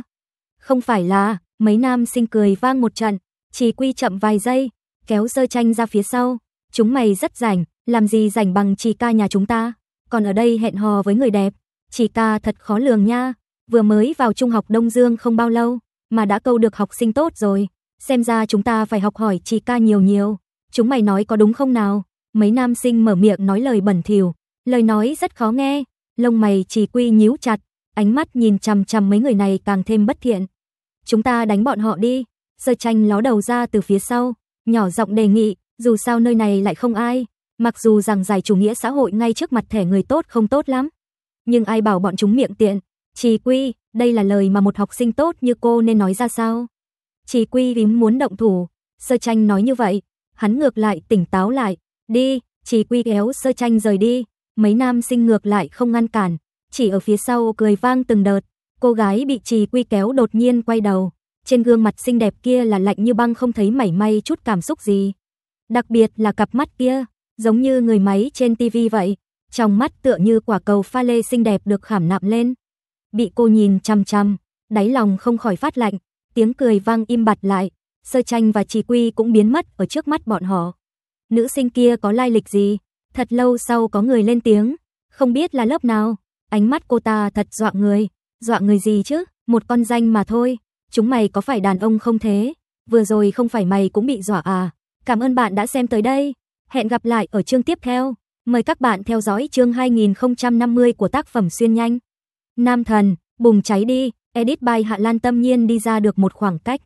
S1: Không phải là, mấy nam sinh cười vang một trận, chỉ quy chậm vài giây, kéo sơ tranh ra phía sau. Chúng mày rất rảnh, làm gì rảnh bằng chỉ ca nhà chúng ta, còn ở đây hẹn hò với người đẹp. Chỉ ca thật khó lường nha, vừa mới vào trung học Đông Dương không bao lâu, mà đã câu được học sinh tốt rồi. Xem ra chúng ta phải học hỏi chỉ ca nhiều nhiều. Chúng mày nói có đúng không nào? Mấy nam sinh mở miệng nói lời bẩn thỉu, lời nói rất khó nghe, lông mày Trì Quy nhíu chặt, ánh mắt nhìn chằm chằm mấy người này càng thêm bất thiện. "Chúng ta đánh bọn họ đi." Sơ Tranh ló đầu ra từ phía sau, nhỏ giọng đề nghị, dù sao nơi này lại không ai, mặc dù rằng giải chủ nghĩa xã hội ngay trước mặt thẻ người tốt không tốt lắm, nhưng ai bảo bọn chúng miệng tiện. Trì Quy, đây là lời mà một học sinh tốt như cô nên nói ra sao? Trì Quy vím muốn động thủ, Sơ Tranh nói như vậy, hắn ngược lại tỉnh táo lại, Đi, chỉ quy kéo sơ tranh rời đi, mấy nam sinh ngược lại không ngăn cản, chỉ ở phía sau cười vang từng đợt, cô gái bị trì quy kéo đột nhiên quay đầu, trên gương mặt xinh đẹp kia là lạnh như băng không thấy mảy may chút cảm xúc gì. Đặc biệt là cặp mắt kia, giống như người máy trên tivi vậy, trong mắt tựa như quả cầu pha lê xinh đẹp được khảm nạm lên. Bị cô nhìn chăm chăm, đáy lòng không khỏi phát lạnh, tiếng cười vang im bặt lại, sơ tranh và trì quy cũng biến mất ở trước mắt bọn họ. Nữ sinh kia có lai lịch gì? Thật lâu sau có người lên tiếng, không biết là lớp nào. Ánh mắt cô ta thật dọa người, dọa người gì chứ, một con danh mà thôi. Chúng mày có phải đàn ông không thế? Vừa rồi không phải mày cũng bị dọa à? Cảm ơn bạn đã xem tới đây. Hẹn gặp lại ở chương tiếp theo. Mời các bạn theo dõi chương 2050 của tác phẩm Xuyên Nhanh. Nam thần, bùng cháy đi, edit by Hạ Lan tâm nhiên đi ra được một khoảng cách.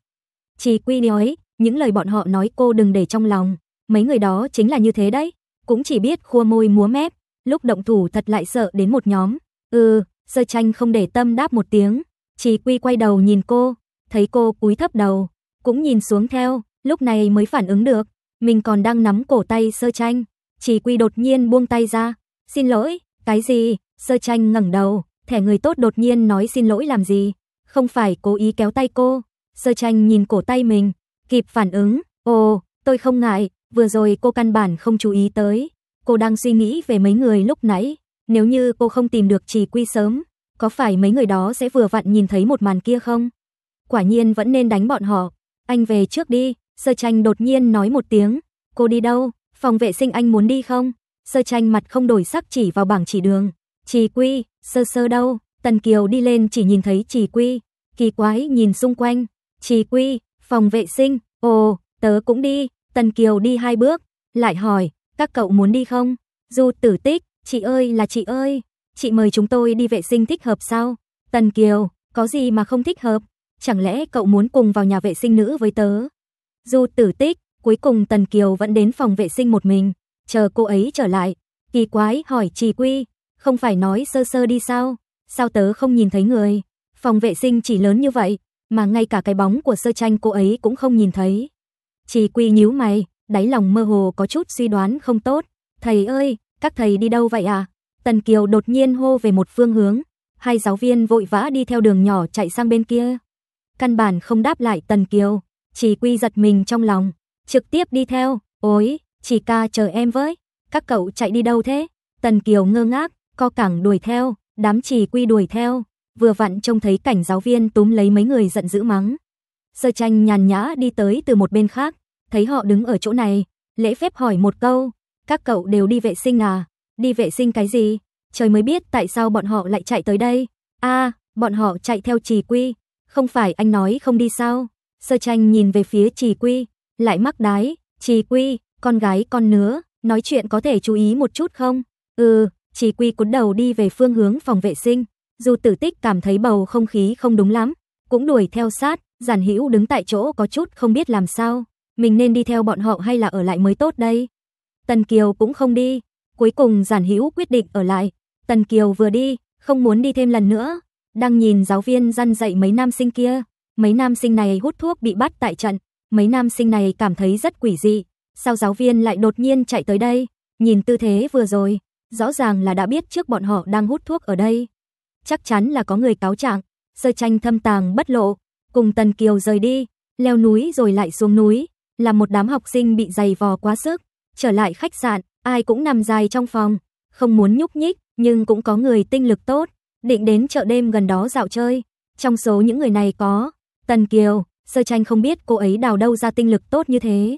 S1: Chỉ quy nói, những lời bọn họ nói cô đừng để trong lòng mấy người đó chính là như thế đấy, cũng chỉ biết khua môi múa mép, lúc động thủ thật lại sợ đến một nhóm. Ừ, Sơ Tranh không để tâm đáp một tiếng, Chỉ Quy quay đầu nhìn cô, thấy cô cúi thấp đầu, cũng nhìn xuống theo, lúc này mới phản ứng được, mình còn đang nắm cổ tay Sơ Tranh, Chỉ Quy đột nhiên buông tay ra, "Xin lỗi." "Cái gì?" Sơ Tranh ngẩng đầu, thẻ người tốt đột nhiên nói xin lỗi làm gì? Không phải cố ý kéo tay cô. Sơ Tranh nhìn cổ tay mình, kịp phản ứng, "Ồ, tôi không ngại, Vừa rồi cô căn bản không chú ý tới, cô đang suy nghĩ về mấy người lúc nãy, nếu như cô không tìm được Trì Quy sớm, có phải mấy người đó sẽ vừa vặn nhìn thấy một màn kia không? Quả nhiên vẫn nên đánh bọn họ. Anh về trước đi, Sơ Tranh đột nhiên nói một tiếng. Cô đi đâu? Phòng vệ sinh anh muốn đi không? Sơ Tranh mặt không đổi sắc chỉ vào bảng chỉ đường. Trì Quy, sơ sơ đâu? Tần Kiều đi lên chỉ nhìn thấy Trì Quy, kỳ quái nhìn xung quanh. Trì Quy, phòng vệ sinh, ồ, tớ cũng đi, Tần Kiều đi hai bước, lại hỏi, các cậu muốn đi không? Du tử tích, chị ơi là chị ơi, chị mời chúng tôi đi vệ sinh thích hợp sao? Tần Kiều, có gì mà không thích hợp? Chẳng lẽ cậu muốn cùng vào nhà vệ sinh nữ với tớ? Du tử tích, cuối cùng Tần Kiều vẫn đến phòng vệ sinh một mình, chờ cô ấy trở lại. Kỳ quái hỏi trì quy, không phải nói sơ sơ đi sao? Sao tớ không nhìn thấy người? Phòng vệ sinh chỉ lớn như vậy, mà ngay cả cái bóng của sơ tranh cô ấy cũng không nhìn thấy. Trì Quy nhíu mày, đáy lòng mơ hồ có chút suy đoán không tốt. Thầy ơi, các thầy đi đâu vậy à? Tần Kiều đột nhiên hô về một phương hướng. Hai giáo viên vội vã đi theo đường nhỏ chạy sang bên kia. Căn bản không đáp lại Tần Kiều. Trì Quy giật mình trong lòng. Trực tiếp đi theo. Ôi, chỉ ca chờ em với. Các cậu chạy đi đâu thế? Tần Kiều ngơ ngác, co cẳng đuổi theo. Đám Trì Quy đuổi theo. Vừa vặn trông thấy cảnh giáo viên túm lấy mấy người giận dữ mắng. Sơ tranh nhàn nhã đi tới từ một bên khác thấy họ đứng ở chỗ này, lễ phép hỏi một câu, các cậu đều đi vệ sinh à? Đi vệ sinh cái gì? Trời mới biết tại sao bọn họ lại chạy tới đây. A, bọn họ chạy theo Trì Quy, không phải anh nói không đi sao? Sơ Tranh nhìn về phía Trì Quy, lại mắc đái, "Trì Quy, con gái con nứa, nói chuyện có thể chú ý một chút không?" "Ừ." Trì Quy cúi đầu đi về phương hướng phòng vệ sinh, dù Tử Tích cảm thấy bầu không khí không đúng lắm, cũng đuổi theo sát, Giản Hữu đứng tại chỗ có chút không biết làm sao mình nên đi theo bọn họ hay là ở lại mới tốt đây? Tần Kiều cũng không đi, cuối cùng Giản Hữu quyết định ở lại. Tần Kiều vừa đi, không muốn đi thêm lần nữa, đang nhìn giáo viên răn dạy mấy nam sinh kia, mấy nam sinh này hút thuốc bị bắt tại trận, mấy nam sinh này cảm thấy rất quỷ dị, sao giáo viên lại đột nhiên chạy tới đây? Nhìn tư thế vừa rồi, rõ ràng là đã biết trước bọn họ đang hút thuốc ở đây. Chắc chắn là có người cáo trạng, sơ tranh thâm tàng bất lộ, cùng Tần Kiều rời đi, leo núi rồi lại xuống núi, là một đám học sinh bị dày vò quá sức. Trở lại khách sạn, ai cũng nằm dài trong phòng, không muốn nhúc nhích, nhưng cũng có người tinh lực tốt, định đến chợ đêm gần đó dạo chơi. Trong số những người này có Tần Kiều, Sơ Tranh không biết cô ấy đào đâu ra tinh lực tốt như thế.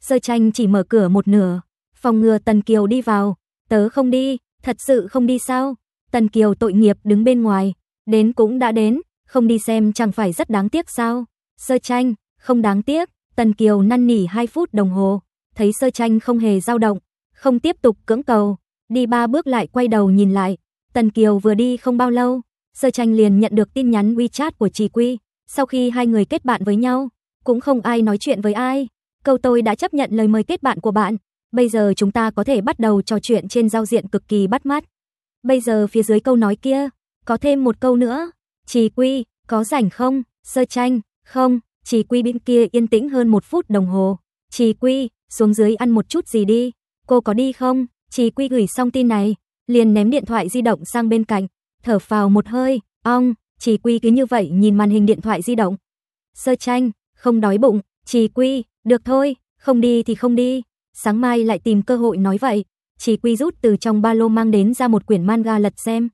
S1: Sơ Tranh chỉ mở cửa một nửa, phòng ngừa Tần Kiều đi vào, tớ không đi, thật sự không đi sao? Tần Kiều tội nghiệp đứng bên ngoài, đến cũng đã đến, không đi xem chẳng phải rất đáng tiếc sao? Sơ Tranh, không đáng tiếc, Tần Kiều năn nỉ 2 phút đồng hồ, thấy sơ tranh không hề dao động, không tiếp tục cưỡng cầu, đi ba bước lại quay đầu nhìn lại. Tần Kiều vừa đi không bao lâu, sơ tranh liền nhận được tin nhắn WeChat của Trì Quy. Sau khi hai người kết bạn với nhau, cũng không ai nói chuyện với ai. Câu tôi đã chấp nhận lời mời kết bạn của bạn. Bây giờ chúng ta có thể bắt đầu trò chuyện trên giao diện cực kỳ bắt mắt. Bây giờ phía dưới câu nói kia, có thêm một câu nữa. Trì Quy, có rảnh không? Sơ tranh, không. Chỉ Quy bên kia yên tĩnh hơn một phút đồng hồ. Chỉ Quy, xuống dưới ăn một chút gì đi. Cô có đi không? Chỉ Quy gửi xong tin này, liền ném điện thoại di động sang bên cạnh, thở phào một hơi, ong, Chỉ Quy cứ như vậy nhìn màn hình điện thoại di động. Sơ tranh, không đói bụng, Chỉ Quy, được thôi, không đi thì không đi, sáng mai lại tìm cơ hội nói vậy. Chỉ Quy rút từ trong ba lô mang đến ra một quyển manga lật xem.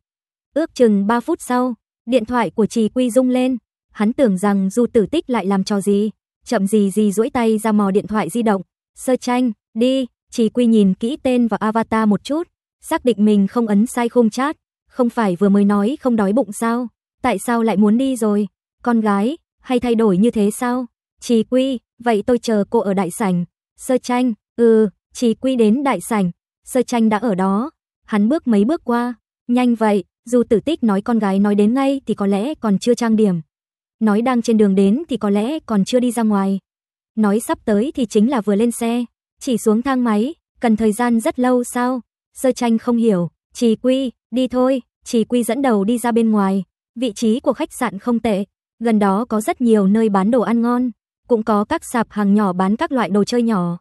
S1: Ước chừng 3 phút sau, điện thoại của Trì Quy rung lên, Hắn tưởng rằng Du Tử Tích lại làm trò gì, chậm gì gì duỗi tay ra mò điện thoại di động, "Sơ Tranh, đi." Chỉ Quy nhìn kỹ tên và avatar một chút, xác định mình không ấn sai khung chat, không phải vừa mới nói không đói bụng sao, tại sao lại muốn đi rồi? Con gái, hay thay đổi như thế sao? Trì Quy, vậy tôi chờ cô ở đại sảnh. Sơ Tranh, ừ, Trì Quy đến đại sảnh, Sơ Tranh đã ở đó. Hắn bước mấy bước qua, nhanh vậy, dù Tử Tích nói con gái nói đến ngay thì có lẽ còn chưa trang điểm nói đang trên đường đến thì có lẽ còn chưa đi ra ngoài. Nói sắp tới thì chính là vừa lên xe, chỉ xuống thang máy, cần thời gian rất lâu sao? Sơ tranh không hiểu, Trì Quy, đi thôi, Trì Quy dẫn đầu đi ra bên ngoài, vị trí của khách sạn không tệ, gần đó có rất nhiều nơi bán đồ ăn ngon, cũng có các sạp hàng nhỏ bán các loại đồ chơi nhỏ.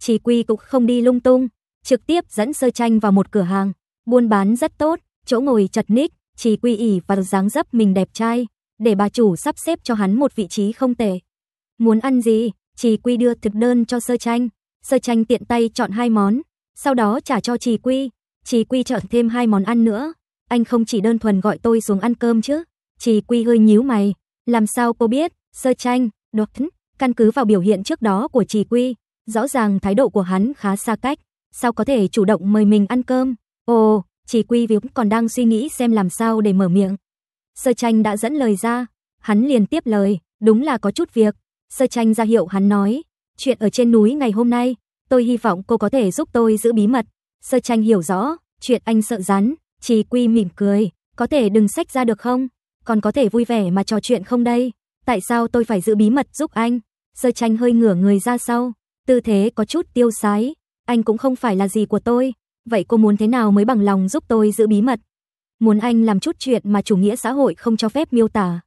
S1: Trì Quy cũng không đi lung tung, trực tiếp dẫn Sơ Tranh vào một cửa hàng, buôn bán rất tốt, chỗ ngồi chật ních, Trì Quy ỉ và dáng dấp mình đẹp trai, để bà chủ sắp xếp cho hắn một vị trí không tệ. Muốn ăn gì? Trì Quy đưa thực đơn cho Sơ Tranh. Sơ Tranh tiện tay chọn hai món, sau đó trả cho Trì Quy. Trì Quy chọn thêm hai món ăn nữa. Anh không chỉ đơn thuần gọi tôi xuống ăn cơm chứ. Trì Quy hơi nhíu mày. Làm sao cô biết? Sơ Tranh, đột căn cứ vào biểu hiện trước đó của Trì Quy. Rõ ràng thái độ của hắn khá xa cách. Sao có thể chủ động mời mình ăn cơm? Ồ, Trì Quy vì còn đang suy nghĩ xem làm sao để mở miệng. Sơ tranh đã dẫn lời ra, hắn liền tiếp lời, đúng là có chút việc. Sơ tranh ra hiệu hắn nói, chuyện ở trên núi ngày hôm nay, tôi hy vọng cô có thể giúp tôi giữ bí mật. Sơ tranh hiểu rõ, chuyện anh sợ rắn, chỉ quy mỉm cười, có thể đừng sách ra được không? Còn có thể vui vẻ mà trò chuyện không đây? Tại sao tôi phải giữ bí mật giúp anh? Sơ tranh hơi ngửa người ra sau, tư thế có chút tiêu sái. Anh cũng không phải là gì của tôi, vậy cô muốn thế nào mới bằng lòng giúp tôi giữ bí mật? muốn anh làm chút chuyện mà chủ nghĩa xã hội không cho phép miêu tả.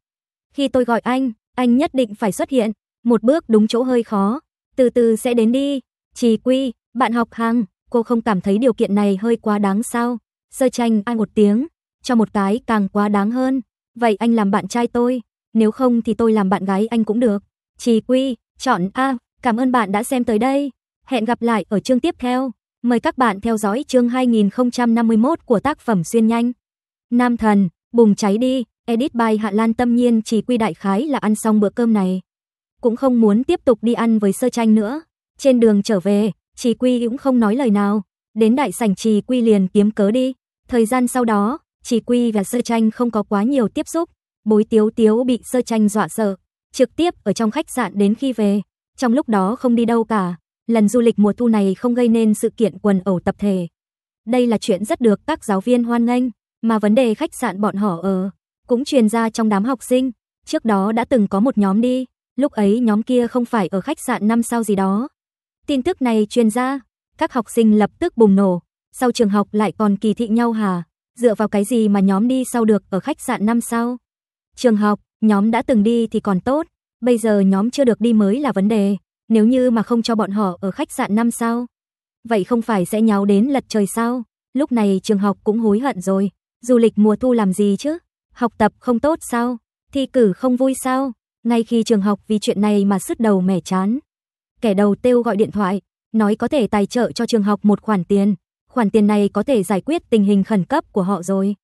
S1: Khi tôi gọi anh, anh nhất định phải xuất hiện, một bước đúng chỗ hơi khó, từ từ sẽ đến đi. Trì Quy, bạn học hàng, cô không cảm thấy điều kiện này hơi quá đáng sao? Sơ tranh ai một tiếng, cho một cái càng quá đáng hơn. Vậy anh làm bạn trai tôi, nếu không thì tôi làm bạn gái anh cũng được. Trì Quy, chọn A, cảm ơn bạn đã xem tới đây. Hẹn gặp lại ở chương tiếp theo. Mời các bạn theo dõi chương 2051 của tác phẩm Xuyên Nhanh. Nam thần, bùng cháy đi, edit by Hạ Lan tâm nhiên chỉ quy đại khái là ăn xong bữa cơm này. Cũng không muốn tiếp tục đi ăn với sơ tranh nữa. Trên đường trở về, chỉ quy cũng không nói lời nào. Đến đại sảnh chỉ quy liền kiếm cớ đi. Thời gian sau đó, chỉ quy và sơ tranh không có quá nhiều tiếp xúc. Bối tiếu tiếu bị sơ tranh dọa sợ. Trực tiếp ở trong khách sạn đến khi về. Trong lúc đó không đi đâu cả. Lần du lịch mùa thu này không gây nên sự kiện quần ẩu tập thể. Đây là chuyện rất được các giáo viên hoan nghênh mà vấn đề khách sạn bọn họ ở cũng truyền ra trong đám học sinh, trước đó đã từng có một nhóm đi, lúc ấy nhóm kia không phải ở khách sạn năm sao gì đó. Tin tức này truyền ra, các học sinh lập tức bùng nổ, sau trường học lại còn kỳ thị nhau hả? Dựa vào cái gì mà nhóm đi sau được ở khách sạn năm sao? Trường học, nhóm đã từng đi thì còn tốt, bây giờ nhóm chưa được đi mới là vấn đề, nếu như mà không cho bọn họ ở khách sạn năm sao, vậy không phải sẽ nháo đến lật trời sao? Lúc này trường học cũng hối hận rồi. Du lịch mùa thu làm gì chứ? Học tập không tốt sao? Thi cử không vui sao? Ngay khi trường học vì chuyện này mà sứt đầu mẻ chán. Kẻ đầu tiêu gọi điện thoại, nói có thể tài trợ cho trường học một khoản tiền. Khoản tiền này có thể giải quyết tình hình khẩn cấp của họ rồi.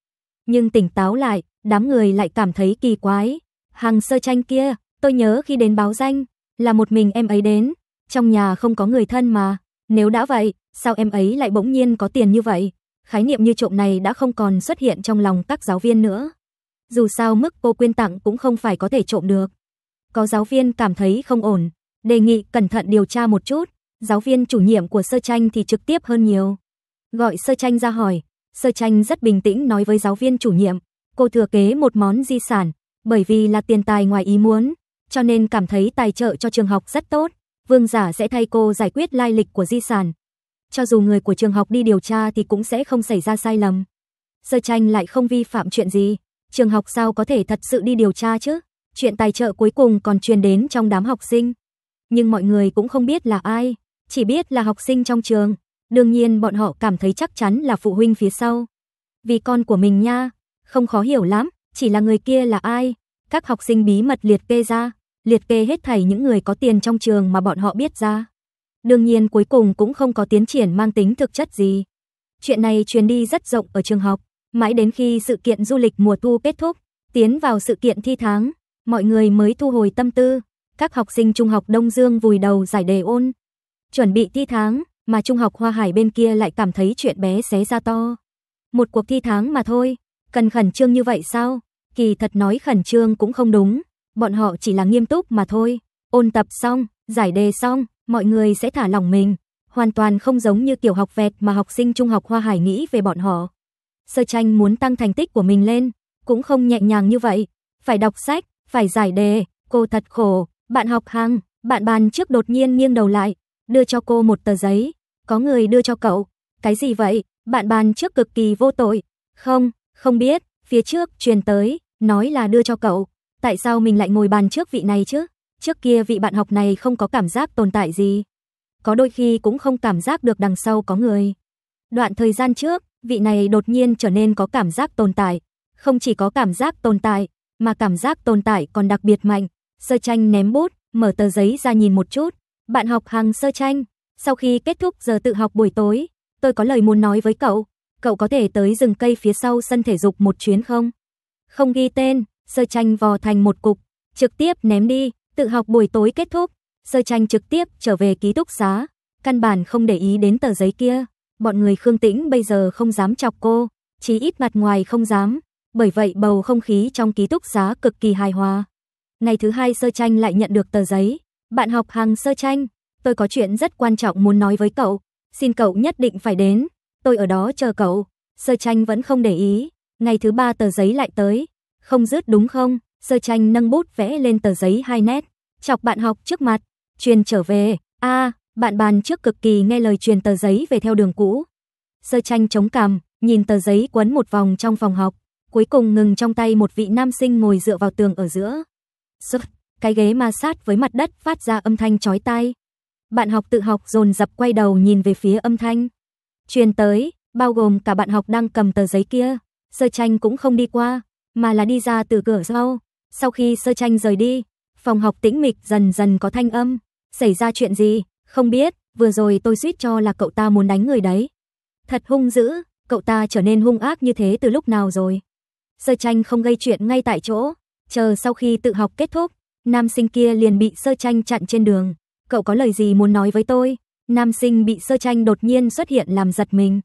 S1: Nhưng tỉnh táo lại, đám người lại cảm thấy kỳ quái. Hàng sơ tranh kia, tôi nhớ khi đến báo danh, là một mình em ấy đến. Trong nhà không có người thân mà. Nếu đã vậy, sao em ấy lại bỗng nhiên có tiền như vậy? khái niệm như trộm này đã không còn xuất hiện trong lòng các giáo viên nữa. Dù sao mức cô quyên tặng cũng không phải có thể trộm được. Có giáo viên cảm thấy không ổn, đề nghị cẩn thận điều tra một chút, giáo viên chủ nhiệm của sơ tranh thì trực tiếp hơn nhiều. Gọi sơ tranh ra hỏi, sơ tranh rất bình tĩnh nói với giáo viên chủ nhiệm, cô thừa kế một món di sản, bởi vì là tiền tài ngoài ý muốn, cho nên cảm thấy tài trợ cho trường học rất tốt. Vương giả sẽ thay cô giải quyết lai lịch của di sản, cho dù người của trường học đi điều tra thì cũng sẽ không xảy ra sai lầm. Sơ tranh lại không vi phạm chuyện gì, trường học sao có thể thật sự đi điều tra chứ? Chuyện tài trợ cuối cùng còn truyền đến trong đám học sinh. Nhưng mọi người cũng không biết là ai, chỉ biết là học sinh trong trường. Đương nhiên bọn họ cảm thấy chắc chắn là phụ huynh phía sau. Vì con của mình nha, không khó hiểu lắm, chỉ là người kia là ai. Các học sinh bí mật liệt kê ra, liệt kê hết thảy những người có tiền trong trường mà bọn họ biết ra đương nhiên cuối cùng cũng không có tiến triển mang tính thực chất gì. Chuyện này truyền đi rất rộng ở trường học, mãi đến khi sự kiện du lịch mùa thu kết thúc, tiến vào sự kiện thi tháng, mọi người mới thu hồi tâm tư. Các học sinh trung học Đông Dương vùi đầu giải đề ôn, chuẩn bị thi tháng, mà trung học Hoa Hải bên kia lại cảm thấy chuyện bé xé ra to. Một cuộc thi tháng mà thôi, cần khẩn trương như vậy sao? Kỳ thật nói khẩn trương cũng không đúng, bọn họ chỉ là nghiêm túc mà thôi. Ôn tập xong, giải đề xong, mọi người sẽ thả lòng mình, hoàn toàn không giống như kiểu học vẹt mà học sinh trung học Hoa Hải nghĩ về bọn họ. Sơ tranh muốn tăng thành tích của mình lên, cũng không nhẹ nhàng như vậy, phải đọc sách, phải giải đề, cô thật khổ, bạn học hàng, bạn bàn trước đột nhiên nghiêng đầu lại, đưa cho cô một tờ giấy, có người đưa cho cậu, cái gì vậy, bạn bàn trước cực kỳ vô tội, không, không biết, phía trước truyền tới, nói là đưa cho cậu, tại sao mình lại ngồi bàn trước vị này chứ? Trước kia vị bạn học này không có cảm giác tồn tại gì. Có đôi khi cũng không cảm giác được đằng sau có người. Đoạn thời gian trước, vị này đột nhiên trở nên có cảm giác tồn tại. Không chỉ có cảm giác tồn tại, mà cảm giác tồn tại còn đặc biệt mạnh. Sơ tranh ném bút, mở tờ giấy ra nhìn một chút. Bạn học hàng sơ tranh, sau khi kết thúc giờ tự học buổi tối, tôi có lời muốn nói với cậu. Cậu có thể tới rừng cây phía sau sân thể dục một chuyến không? Không ghi tên, sơ tranh vò thành một cục, trực tiếp ném đi. Tự học buổi tối kết thúc, Sơ Tranh trực tiếp trở về ký túc xá, căn bản không để ý đến tờ giấy kia. Bọn người Khương Tĩnh bây giờ không dám chọc cô, chí ít mặt ngoài không dám, bởi vậy bầu không khí trong ký túc xá cực kỳ hài hòa. Ngày thứ hai Sơ Tranh lại nhận được tờ giấy. Bạn học hàng Sơ Tranh, tôi có chuyện rất quan trọng muốn nói với cậu, xin cậu nhất định phải đến, tôi ở đó chờ cậu. Sơ Tranh vẫn không để ý, ngày thứ ba tờ giấy lại tới, không rớt đúng không? Sơ tranh nâng bút vẽ lên tờ giấy hai nét, chọc bạn học trước mặt, truyền trở về, a bạn bàn trước cực kỳ nghe lời truyền tờ giấy về theo đường cũ. Sơ tranh chống cằm, nhìn tờ giấy quấn một vòng trong phòng học, cuối cùng ngừng trong tay một vị nam sinh ngồi dựa vào tường ở giữa. Sơ, cái ghế ma sát với mặt đất phát ra âm thanh chói tai. Bạn học tự học dồn dập quay đầu nhìn về phía âm thanh. Truyền tới, bao gồm cả bạn học đang cầm tờ giấy kia. Sơ tranh cũng không đi qua, mà là đi ra từ cửa sau. Sau khi sơ tranh rời đi, phòng học tĩnh mịch dần dần có thanh âm. Xảy ra chuyện gì? Không biết, vừa rồi tôi suýt cho là cậu ta muốn đánh người đấy. Thật hung dữ, cậu ta trở nên hung ác như thế từ lúc nào rồi. Sơ tranh không gây chuyện ngay tại chỗ, chờ sau khi tự học kết thúc, nam sinh kia liền bị sơ tranh chặn trên đường. Cậu có lời gì muốn nói với tôi? Nam sinh bị sơ tranh đột nhiên xuất hiện làm giật mình.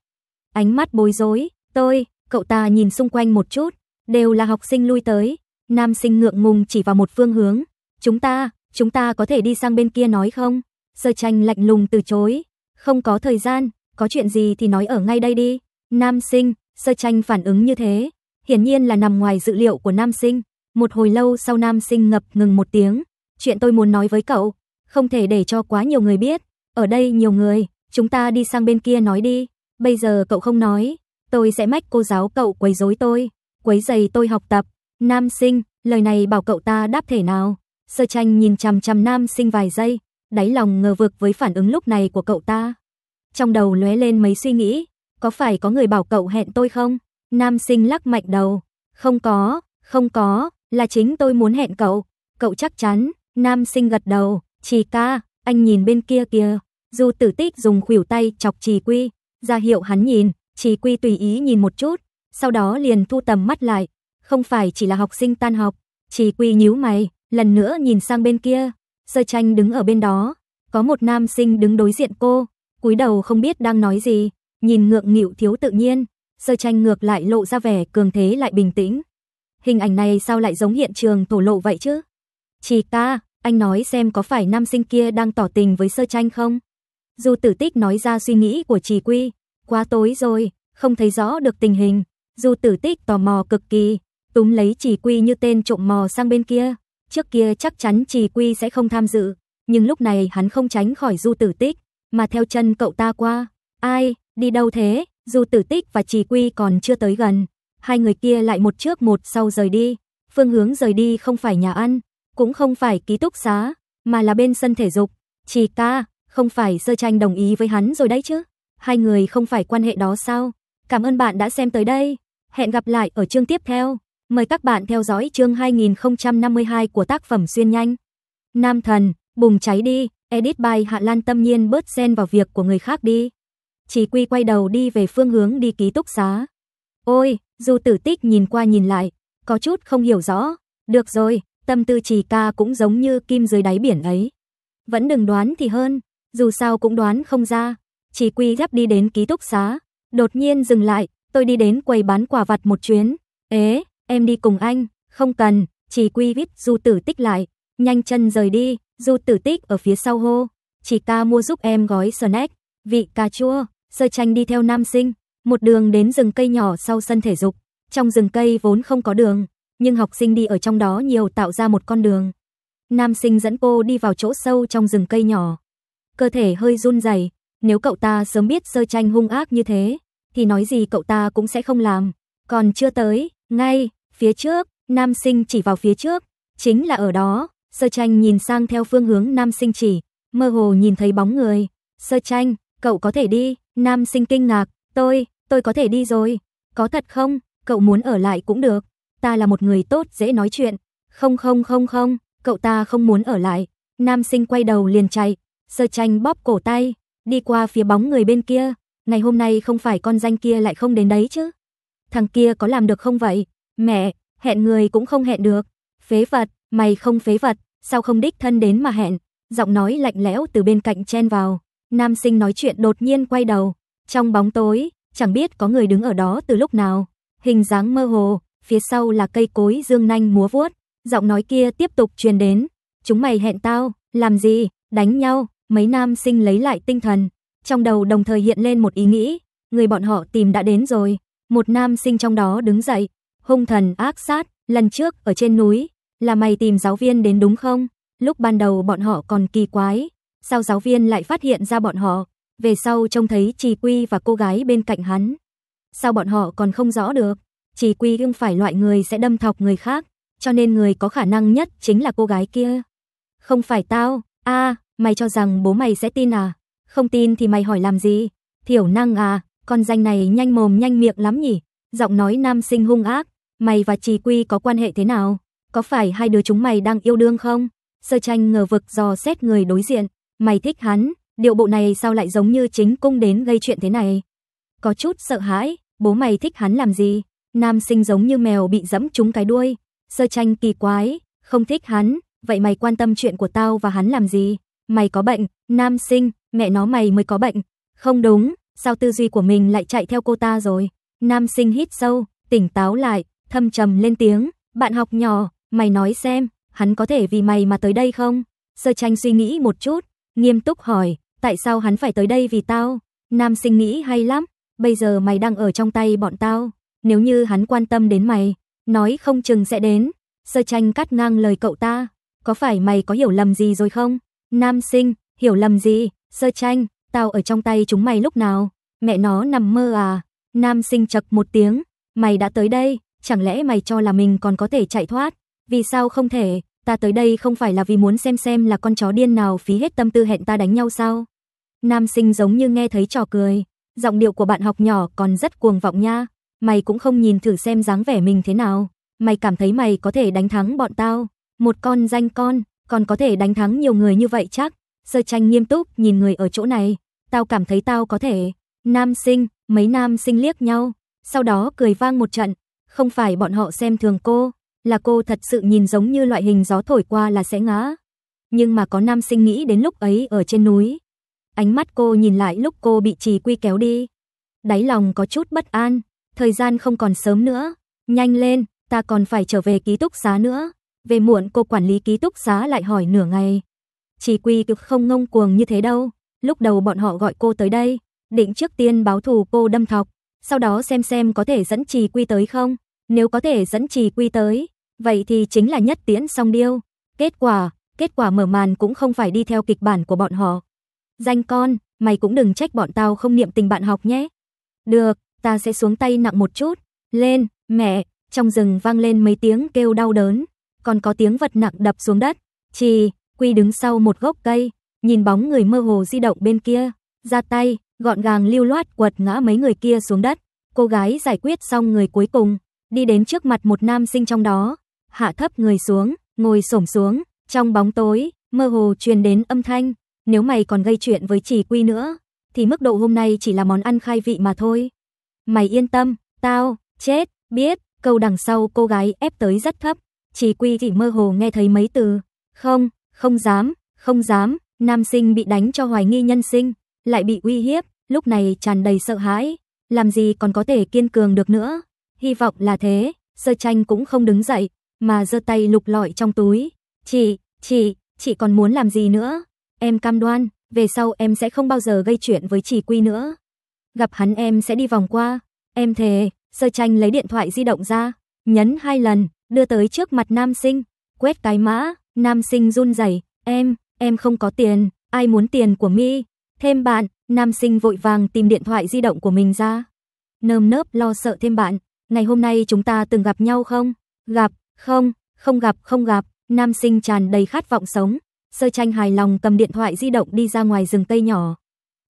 S1: Ánh mắt bối rối, tôi, cậu ta nhìn xung quanh một chút, đều là học sinh lui tới, Nam sinh ngượng ngùng chỉ vào một phương hướng. Chúng ta, chúng ta có thể đi sang bên kia nói không? Sơ tranh lạnh lùng từ chối. Không có thời gian, có chuyện gì thì nói ở ngay đây đi. Nam sinh, sơ tranh phản ứng như thế. Hiển nhiên là nằm ngoài dự liệu của nam sinh. Một hồi lâu sau nam sinh ngập ngừng một tiếng. Chuyện tôi muốn nói với cậu, không thể để cho quá nhiều người biết. Ở đây nhiều người, chúng ta đi sang bên kia nói đi. Bây giờ cậu không nói, tôi sẽ mách cô giáo cậu quấy rối tôi, quấy giày tôi học tập. Nam sinh, lời này bảo cậu ta đáp thể nào? Sơ tranh nhìn chằm chằm nam sinh vài giây, đáy lòng ngờ vực với phản ứng lúc này của cậu ta. Trong đầu lóe lên mấy suy nghĩ, có phải có người bảo cậu hẹn tôi không? Nam sinh lắc mạnh đầu, không có, không có, là chính tôi muốn hẹn cậu. Cậu chắc chắn, nam sinh gật đầu, chỉ ca, anh nhìn bên kia kìa. Dù tử tích dùng khuỷu tay chọc trì quy, ra hiệu hắn nhìn, trì quy tùy ý nhìn một chút, sau đó liền thu tầm mắt lại, không phải chỉ là học sinh tan học, chỉ quy nhíu mày, lần nữa nhìn sang bên kia, Sơ Tranh đứng ở bên đó, có một nam sinh đứng đối diện cô, cúi đầu không biết đang nói gì, nhìn ngượng nghịu thiếu tự nhiên, Sơ Tranh ngược lại lộ ra vẻ cường thế lại bình tĩnh. Hình ảnh này sao lại giống hiện trường thổ lộ vậy chứ? Chỉ ta, anh nói xem có phải nam sinh kia đang tỏ tình với Sơ Tranh không? Dù Tử Tích nói ra suy nghĩ của Chỉ Quy, quá tối rồi, không thấy rõ được tình hình. Dù Tử Tích tò mò cực kỳ, túm lấy trì Quy như tên trộm mò sang bên kia. Trước kia chắc chắn trì Quy sẽ không tham dự, nhưng lúc này hắn không tránh khỏi Du Tử Tích, mà theo chân cậu ta qua. Ai, đi đâu thế? Du Tử Tích và trì Quy còn chưa tới gần, hai người kia lại một trước một sau rời đi. Phương hướng rời đi không phải nhà ăn, cũng không phải ký túc xá, mà là bên sân thể dục. trì ca, không phải sơ tranh đồng ý với hắn rồi đấy chứ. Hai người không phải quan hệ đó sao? Cảm ơn bạn đã xem tới đây. Hẹn gặp lại ở chương tiếp theo. Mời các bạn theo dõi chương 2052 của tác phẩm Xuyên Nhanh. Nam thần, bùng cháy đi, edit by Hạ Lan tâm nhiên bớt xen vào việc của người khác đi. Chỉ quy quay đầu đi về phương hướng đi ký túc xá. Ôi, dù tử tích nhìn qua nhìn lại, có chút không hiểu rõ. Được rồi, tâm tư chỉ ca cũng giống như kim dưới đáy biển ấy. Vẫn đừng đoán thì hơn, dù sao cũng đoán không ra. Chỉ quy gấp đi đến ký túc xá, đột nhiên dừng lại, tôi đi đến quầy bán quả vặt một chuyến. Ế, em đi cùng anh, không cần, chỉ quy vít du tử tích lại, nhanh chân rời đi, du tử tích ở phía sau hô, chỉ ca mua giúp em gói snack, vị cà chua, sơ tranh đi theo nam sinh, một đường đến rừng cây nhỏ sau sân thể dục, trong rừng cây vốn không có đường, nhưng học sinh đi ở trong đó nhiều tạo ra một con đường. Nam sinh dẫn cô đi vào chỗ sâu trong rừng cây nhỏ. Cơ thể hơi run rẩy, nếu cậu ta sớm biết sơ tranh hung ác như thế, thì nói gì cậu ta cũng sẽ không làm. Còn chưa tới, ngay, Phía trước, nam sinh chỉ vào phía trước, chính là ở đó. Sơ tranh nhìn sang theo phương hướng nam sinh chỉ, mơ hồ nhìn thấy bóng người. Sơ tranh, cậu có thể đi, nam sinh kinh ngạc, tôi, tôi có thể đi rồi. Có thật không, cậu muốn ở lại cũng được. Ta là một người tốt dễ nói chuyện. Không không không không, cậu ta không muốn ở lại. Nam sinh quay đầu liền chạy, sơ tranh bóp cổ tay, đi qua phía bóng người bên kia. Ngày hôm nay không phải con danh kia lại không đến đấy chứ. Thằng kia có làm được không vậy? Mẹ, hẹn người cũng không hẹn được. Phế vật, mày không phế vật, sao không đích thân đến mà hẹn? Giọng nói lạnh lẽo từ bên cạnh chen vào. Nam sinh nói chuyện đột nhiên quay đầu. Trong bóng tối, chẳng biết có người đứng ở đó từ lúc nào. Hình dáng mơ hồ, phía sau là cây cối dương nanh múa vuốt. Giọng nói kia tiếp tục truyền đến. Chúng mày hẹn tao, làm gì, đánh nhau. Mấy nam sinh lấy lại tinh thần. Trong đầu đồng thời hiện lên một ý nghĩ. Người bọn họ tìm đã đến rồi. Một nam sinh trong đó đứng dậy, hung thần ác sát, lần trước ở trên núi, là mày tìm giáo viên đến đúng không? Lúc ban đầu bọn họ còn kỳ quái, sao giáo viên lại phát hiện ra bọn họ? Về sau trông thấy Trì Quy và cô gái bên cạnh hắn. Sao bọn họ còn không rõ được? Trì Quy không phải loại người sẽ đâm thọc người khác, cho nên người có khả năng nhất chính là cô gái kia. Không phải tao, a, mày cho rằng bố mày sẽ tin à? Không tin thì mày hỏi làm gì? Thiểu năng à, con danh này nhanh mồm nhanh miệng lắm nhỉ? Giọng nói nam sinh hung ác, Mày và Trì Quy có quan hệ thế nào? Có phải hai đứa chúng mày đang yêu đương không? Sơ tranh ngờ vực dò xét người đối diện. Mày thích hắn, điệu bộ này sao lại giống như chính cung đến gây chuyện thế này? Có chút sợ hãi, bố mày thích hắn làm gì? Nam sinh giống như mèo bị dẫm trúng cái đuôi. Sơ tranh kỳ quái, không thích hắn, vậy mày quan tâm chuyện của tao và hắn làm gì? Mày có bệnh, nam sinh, mẹ nó mày mới có bệnh. Không đúng, sao tư duy của mình lại chạy theo cô ta rồi? Nam sinh hít sâu, tỉnh táo lại, thâm trầm lên tiếng, "Bạn học nhỏ, mày nói xem, hắn có thể vì mày mà tới đây không?" Sơ Tranh suy nghĩ một chút, nghiêm túc hỏi, "Tại sao hắn phải tới đây vì tao?" Nam sinh nghĩ hay lắm, "Bây giờ mày đang ở trong tay bọn tao, nếu như hắn quan tâm đến mày, nói không chừng sẽ đến." Sơ Tranh cắt ngang lời cậu ta, "Có phải mày có hiểu lầm gì rồi không?" Nam sinh, "Hiểu lầm gì? Sơ Tranh, tao ở trong tay chúng mày lúc nào? Mẹ nó nằm mơ à?" Nam sinh chật một tiếng, "Mày đã tới đây, chẳng lẽ mày cho là mình còn có thể chạy thoát? Vì sao không thể? Ta tới đây không phải là vì muốn xem xem là con chó điên nào phí hết tâm tư hẹn ta đánh nhau sao? Nam sinh giống như nghe thấy trò cười, giọng điệu của bạn học nhỏ còn rất cuồng vọng nha, mày cũng không nhìn thử xem dáng vẻ mình thế nào, mày cảm thấy mày có thể đánh thắng bọn tao, một con danh con, còn có thể đánh thắng nhiều người như vậy chắc. Sơ tranh nghiêm túc nhìn người ở chỗ này, tao cảm thấy tao có thể. Nam sinh, mấy nam sinh liếc nhau, sau đó cười vang một trận, không phải bọn họ xem thường cô, là cô thật sự nhìn giống như loại hình gió thổi qua là sẽ ngã. Nhưng mà có nam sinh nghĩ đến lúc ấy ở trên núi. Ánh mắt cô nhìn lại lúc cô bị trì quy kéo đi. Đáy lòng có chút bất an, thời gian không còn sớm nữa. Nhanh lên, ta còn phải trở về ký túc xá nữa. Về muộn cô quản lý ký túc xá lại hỏi nửa ngày. Trì quy cực không ngông cuồng như thế đâu. Lúc đầu bọn họ gọi cô tới đây, định trước tiên báo thù cô đâm thọc, sau đó xem xem có thể dẫn trì quy tới không. Nếu có thể dẫn trì quy tới, vậy thì chính là nhất tiễn song điêu. Kết quả, kết quả mở màn cũng không phải đi theo kịch bản của bọn họ. Danh con, mày cũng đừng trách bọn tao không niệm tình bạn học nhé. Được, ta sẽ xuống tay nặng một chút. Lên, mẹ, trong rừng vang lên mấy tiếng kêu đau đớn, còn có tiếng vật nặng đập xuống đất. Trì, Quy đứng sau một gốc cây, nhìn bóng người mơ hồ di động bên kia, ra tay, gọn gàng lưu loát quật ngã mấy người kia xuống đất. Cô gái giải quyết xong người cuối cùng, đi đến trước mặt một nam sinh trong đó, hạ thấp người xuống, ngồi xổm xuống, trong bóng tối, mơ hồ truyền đến âm thanh, nếu mày còn gây chuyện với chỉ quy nữa, thì mức độ hôm nay chỉ là món ăn khai vị mà thôi. Mày yên tâm, tao, chết, biết, câu đằng sau cô gái ép tới rất thấp, chỉ quy thì mơ hồ nghe thấy mấy từ, không, không dám, không dám, nam sinh bị đánh cho hoài nghi nhân sinh, lại bị uy hiếp, lúc này tràn đầy sợ hãi, làm gì còn có thể kiên cường được nữa hy vọng là thế, sơ tranh cũng không đứng dậy, mà giơ tay lục lọi trong túi. Chị, chị, chị còn muốn làm gì nữa? Em cam đoan, về sau em sẽ không bao giờ gây chuyện với chị Quy nữa. Gặp hắn em sẽ đi vòng qua. Em thề, sơ tranh lấy điện thoại di động ra, nhấn hai lần, đưa tới trước mặt nam sinh, quét cái mã, nam sinh run rẩy, em, em không có tiền, ai muốn tiền của mi? Thêm bạn, nam sinh vội vàng tìm điện thoại di động của mình ra. Nơm nớp lo sợ thêm bạn, ngày hôm nay chúng ta từng gặp nhau không? Gặp, không, không gặp, không gặp. Nam sinh tràn đầy khát vọng sống. Sơ tranh hài lòng cầm điện thoại di động đi ra ngoài rừng cây nhỏ.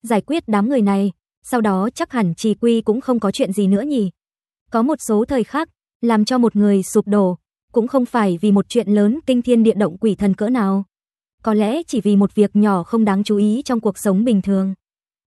S1: Giải quyết đám người này, sau đó chắc hẳn trì quy cũng không có chuyện gì nữa nhỉ. Có một số thời khắc làm cho một người sụp đổ, cũng không phải vì một chuyện lớn kinh thiên địa động quỷ thần cỡ nào. Có lẽ chỉ vì một việc nhỏ không đáng chú ý trong cuộc sống bình thường.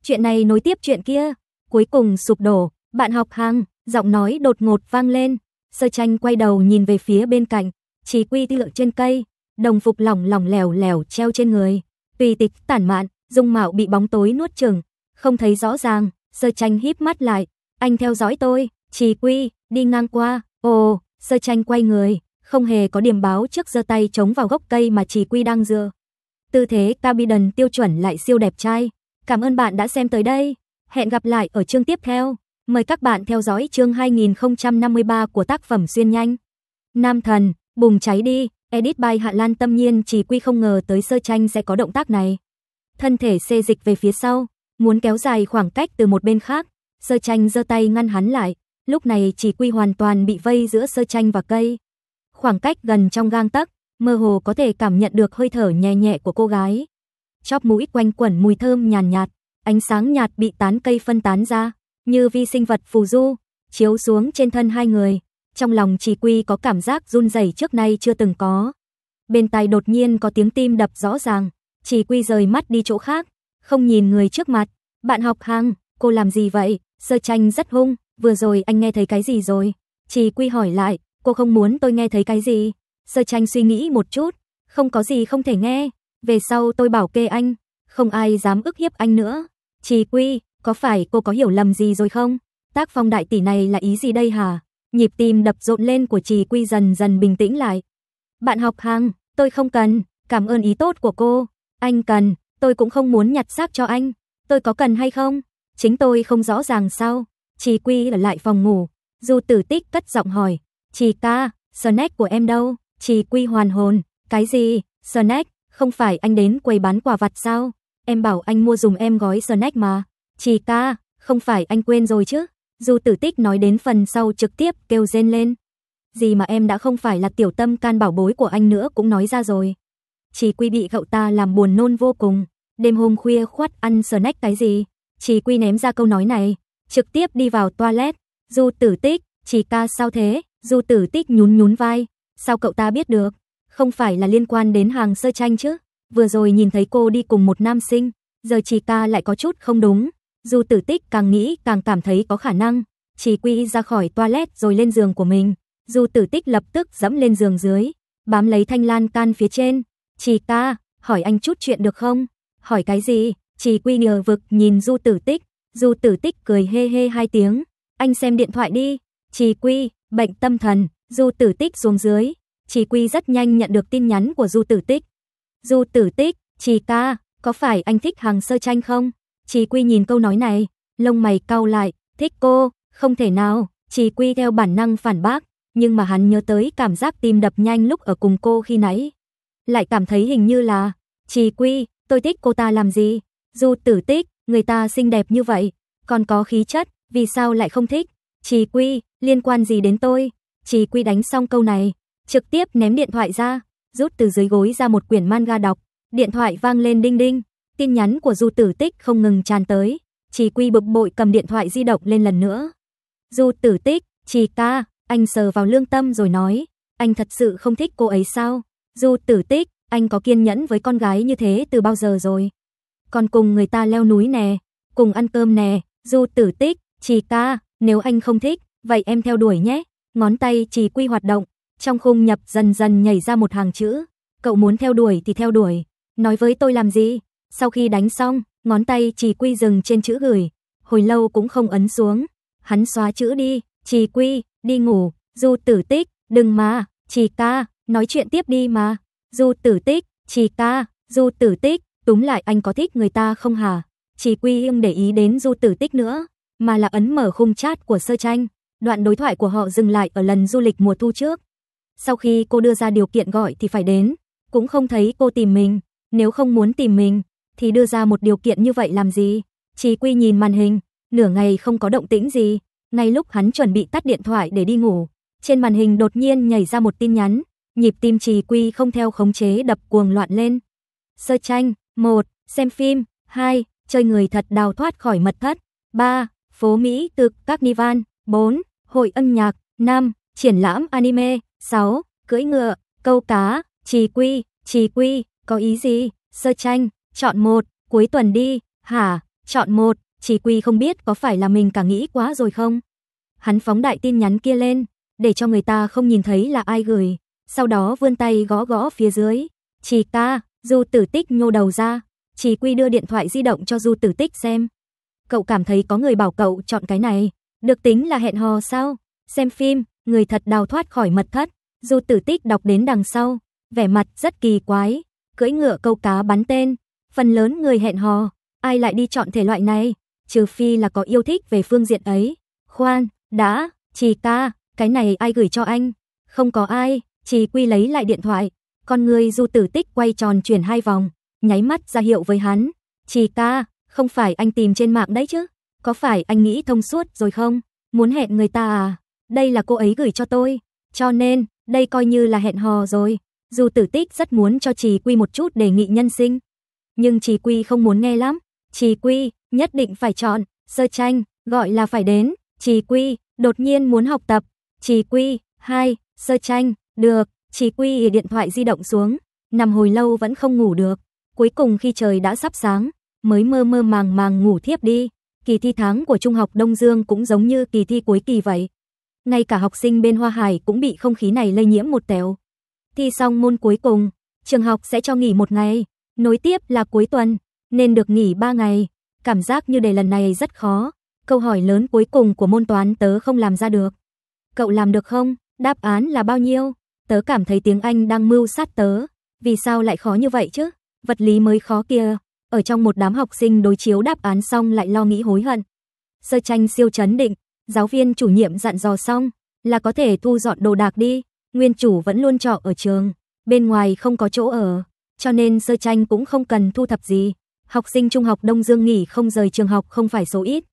S1: Chuyện này nối tiếp chuyện kia, cuối cùng sụp đổ, bạn học hàng giọng nói đột ngột vang lên, sơ tranh quay đầu nhìn về phía bên cạnh, chỉ quy tựa trên cây, đồng phục lỏng lỏng lèo lèo treo trên người, tùy tịch tản mạn, dung mạo bị bóng tối nuốt chừng, không thấy rõ ràng, sơ tranh híp mắt lại, anh theo dõi tôi, chỉ quy, đi ngang qua, ồ, sơ tranh quay người, không hề có điểm báo trước giơ tay chống vào gốc cây mà chỉ quy đang dựa. Tư thế Cabidon tiêu chuẩn lại siêu đẹp trai. Cảm ơn bạn đã xem tới đây. Hẹn gặp lại ở chương tiếp theo. Mời các bạn theo dõi chương 2053 của tác phẩm Xuyên Nhanh. Nam Thần, Bùng Cháy Đi, Edit by Hạ Lan tâm nhiên chỉ quy không ngờ tới sơ tranh sẽ có động tác này. Thân thể xê dịch về phía sau, muốn kéo dài khoảng cách từ một bên khác, sơ tranh giơ tay ngăn hắn lại, lúc này chỉ quy hoàn toàn bị vây giữa sơ tranh và cây. Khoảng cách gần trong gang tắc, mơ hồ có thể cảm nhận được hơi thở nhẹ nhẹ của cô gái. Chóp mũi quanh quẩn mùi thơm nhàn nhạt, ánh sáng nhạt bị tán cây phân tán ra như vi sinh vật phù du, chiếu xuống trên thân hai người, trong lòng trì Quy có cảm giác run rẩy trước nay chưa từng có. Bên tai đột nhiên có tiếng tim đập rõ ràng, trì Quy rời mắt đi chỗ khác, không nhìn người trước mặt. "Bạn học hàng, cô làm gì vậy?" Sơ Tranh rất hung, "Vừa rồi anh nghe thấy cái gì rồi?" trì Quy hỏi lại, "Cô không muốn tôi nghe thấy cái gì?" Sơ Tranh suy nghĩ một chút, "Không có gì không thể nghe, về sau tôi bảo kê anh, không ai dám ức hiếp anh nữa." trì Quy, có phải cô có hiểu lầm gì rồi không? Tác phong đại tỷ này là ý gì đây hả? Nhịp tim đập rộn lên của Trì Quy dần dần bình tĩnh lại. Bạn học hàng, tôi không cần, cảm ơn ý tốt của cô. Anh cần, tôi cũng không muốn nhặt xác cho anh. Tôi có cần hay không? Chính tôi không rõ ràng sao. Trì Quy ở lại phòng ngủ. Du tử tích cất giọng hỏi. Trì ca, snack của em đâu? Trì Quy hoàn hồn. Cái gì? Snack? Không phải anh đến quầy bán quà vặt sao? Em bảo anh mua dùng em gói snack mà. Chỉ ca, không phải anh quên rồi chứ? Dù tử tích nói đến phần sau trực tiếp kêu rên lên. Gì mà em đã không phải là tiểu tâm can bảo bối của anh nữa cũng nói ra rồi. Chỉ quy bị cậu ta làm buồn nôn vô cùng. Đêm hôm khuya khoát ăn snack cái gì? Chỉ quy ném ra câu nói này. Trực tiếp đi vào toilet. Dù tử tích, chỉ ca sao thế? Dù tử tích nhún nhún vai. Sao cậu ta biết được? Không phải là liên quan đến hàng sơ tranh chứ? Vừa rồi nhìn thấy cô đi cùng một nam sinh. Giờ chỉ ca lại có chút không đúng dù tử tích càng nghĩ càng cảm thấy có khả năng, chỉ quy ra khỏi toilet rồi lên giường của mình. Dù tử tích lập tức dẫm lên giường dưới, bám lấy thanh lan can phía trên. Chỉ ca, hỏi anh chút chuyện được không? Hỏi cái gì? Chỉ quy ngờ vực nhìn du tử tích. Du tử tích cười hê hê hai tiếng. Anh xem điện thoại đi. Chỉ quy, bệnh tâm thần. Du tử tích xuống dưới. Chỉ quy rất nhanh nhận được tin nhắn của du tử tích. Du tử tích, chỉ ca, có phải anh thích hàng sơ tranh không? Chí Quy nhìn câu nói này, lông mày cau lại, thích cô, không thể nào, Chí Quy theo bản năng phản bác, nhưng mà hắn nhớ tới cảm giác tim đập nhanh lúc ở cùng cô khi nãy. Lại cảm thấy hình như là, Chí Quy, tôi thích cô ta làm gì? Dù tử tích, người ta xinh đẹp như vậy, còn có khí chất, vì sao lại không thích? Chí Quy, liên quan gì đến tôi? Chí Quy đánh xong câu này, trực tiếp ném điện thoại ra, rút từ dưới gối ra một quyển manga đọc, điện thoại vang lên đinh đinh tin nhắn của Du Tử Tích không ngừng tràn tới, Chỉ Quy bực bội cầm điện thoại di động lên lần nữa. Du Tử Tích, Chỉ ca, anh sờ vào lương tâm rồi nói, anh thật sự không thích cô ấy sao? Du Tử Tích, anh có kiên nhẫn với con gái như thế từ bao giờ rồi? Còn cùng người ta leo núi nè, cùng ăn cơm nè, Du Tử Tích, Chỉ ca, nếu anh không thích, vậy em theo đuổi nhé. Ngón tay Chỉ Quy hoạt động, trong khung nhập dần dần nhảy ra một hàng chữ, cậu muốn theo đuổi thì theo đuổi, nói với tôi làm gì? Sau khi đánh xong, ngón tay Trì Quy dừng trên chữ gửi, hồi lâu cũng không ấn xuống. Hắn xóa chữ đi, Trì Quy, đi ngủ, Du Tử Tích, đừng mà, Trì ca, nói chuyện tiếp đi mà. Du Tử Tích, Trì ca, Du Tử Tích, túm lại anh có thích người ta không hả? Trì Quy không để ý đến Du Tử Tích nữa, mà là ấn mở khung chat của sơ tranh. Đoạn đối thoại của họ dừng lại ở lần du lịch mùa thu trước. Sau khi cô đưa ra điều kiện gọi thì phải đến, cũng không thấy cô tìm mình, nếu không muốn tìm mình thì đưa ra một điều kiện như vậy làm gì? Trí Quy nhìn màn hình, nửa ngày không có động tĩnh gì, ngay lúc hắn chuẩn bị tắt điện thoại để đi ngủ, trên màn hình đột nhiên nhảy ra một tin nhắn, nhịp tim Trí Quy không theo khống chế đập cuồng loạn lên. Sơ tranh, 1, xem phim, 2, chơi người thật đào thoát khỏi mật thất, 3, phố Mỹ tự Carnival, 4, hội âm nhạc, 5, triển lãm anime, 6, cưỡi ngựa, câu cá, Trì Quy, Trì Quy, có ý gì? Sơ tranh, Chọn một, cuối tuần đi, hả? Chọn một, chỉ quy không biết có phải là mình cả nghĩ quá rồi không? Hắn phóng đại tin nhắn kia lên, để cho người ta không nhìn thấy là ai gửi. Sau đó vươn tay gõ gõ phía dưới. Chỉ ca, Du Tử Tích nhô đầu ra. Chỉ quy đưa điện thoại di động cho Du Tử Tích xem. Cậu cảm thấy có người bảo cậu chọn cái này. Được tính là hẹn hò sao? Xem phim, người thật đào thoát khỏi mật thất. Du Tử Tích đọc đến đằng sau. Vẻ mặt rất kỳ quái. Cưỡi ngựa câu cá bắn tên phần lớn người hẹn hò, ai lại đi chọn thể loại này, trừ phi là có yêu thích về phương diện ấy. Khoan, đã, chỉ ca, cái này ai gửi cho anh? Không có ai, chỉ quy lấy lại điện thoại. Con người du tử tích quay tròn chuyển hai vòng, nháy mắt ra hiệu với hắn. Chỉ ca, không phải anh tìm trên mạng đấy chứ? Có phải anh nghĩ thông suốt rồi không? Muốn hẹn người ta à? Đây là cô ấy gửi cho tôi. Cho nên, đây coi như là hẹn hò rồi. Dù tử tích rất muốn cho trì quy một chút đề nghị nhân sinh nhưng Trì Quy không muốn nghe lắm. Trì Quy, nhất định phải chọn, sơ tranh, gọi là phải đến. Trì Quy, đột nhiên muốn học tập. Trì Quy, hai, sơ tranh, được. Trì Quy điện thoại di động xuống, nằm hồi lâu vẫn không ngủ được. Cuối cùng khi trời đã sắp sáng, mới mơ mơ màng màng ngủ thiếp đi. Kỳ thi tháng của Trung học Đông Dương cũng giống như kỳ thi cuối kỳ vậy. Ngay cả học sinh bên Hoa Hải cũng bị không khí này lây nhiễm một tèo. Thi xong môn cuối cùng, trường học sẽ cho nghỉ một ngày. Nối tiếp là cuối tuần, nên được nghỉ 3 ngày. Cảm giác như đề lần này rất khó. Câu hỏi lớn cuối cùng của môn toán tớ không làm ra được. Cậu làm được không? Đáp án là bao nhiêu? Tớ cảm thấy tiếng Anh đang mưu sát tớ. Vì sao lại khó như vậy chứ? Vật lý mới khó kia. Ở trong một đám học sinh đối chiếu đáp án xong lại lo nghĩ hối hận. Sơ tranh siêu chấn định, giáo viên chủ nhiệm dặn dò xong là có thể thu dọn đồ đạc đi. Nguyên chủ vẫn luôn trọ ở trường, bên ngoài không có chỗ ở cho nên sơ tranh cũng không cần thu thập gì. Học sinh trung học Đông Dương nghỉ không rời trường học không phải số ít,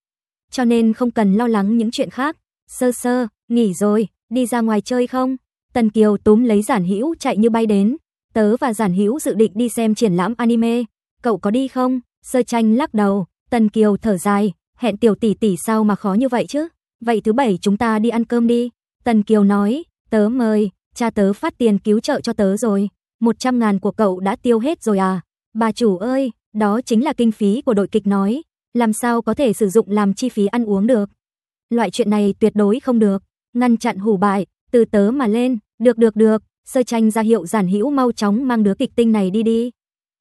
S1: cho nên không cần lo lắng những chuyện khác. Sơ sơ, nghỉ rồi, đi ra ngoài chơi không? Tần Kiều túm lấy Giản Hữu chạy như bay đến. Tớ và Giản Hữu dự định đi xem triển lãm anime, cậu có đi không? Sơ Tranh lắc đầu, Tần Kiều thở dài, hẹn tiểu tỷ tỷ sao mà khó như vậy chứ? Vậy thứ bảy chúng ta đi ăn cơm đi." Tần Kiều nói, "Tớ mời, cha tớ phát tiền cứu trợ cho tớ rồi." 100 ngàn của cậu đã tiêu hết rồi à? Bà chủ ơi, đó chính là kinh phí của đội kịch nói, làm sao có thể sử dụng làm chi phí ăn uống được. Loại chuyện này tuyệt đối không được, ngăn chặn hủ bại, từ tớ mà lên, được được được, sơ tranh ra hiệu giản hữu mau chóng mang đứa kịch tinh này đi đi.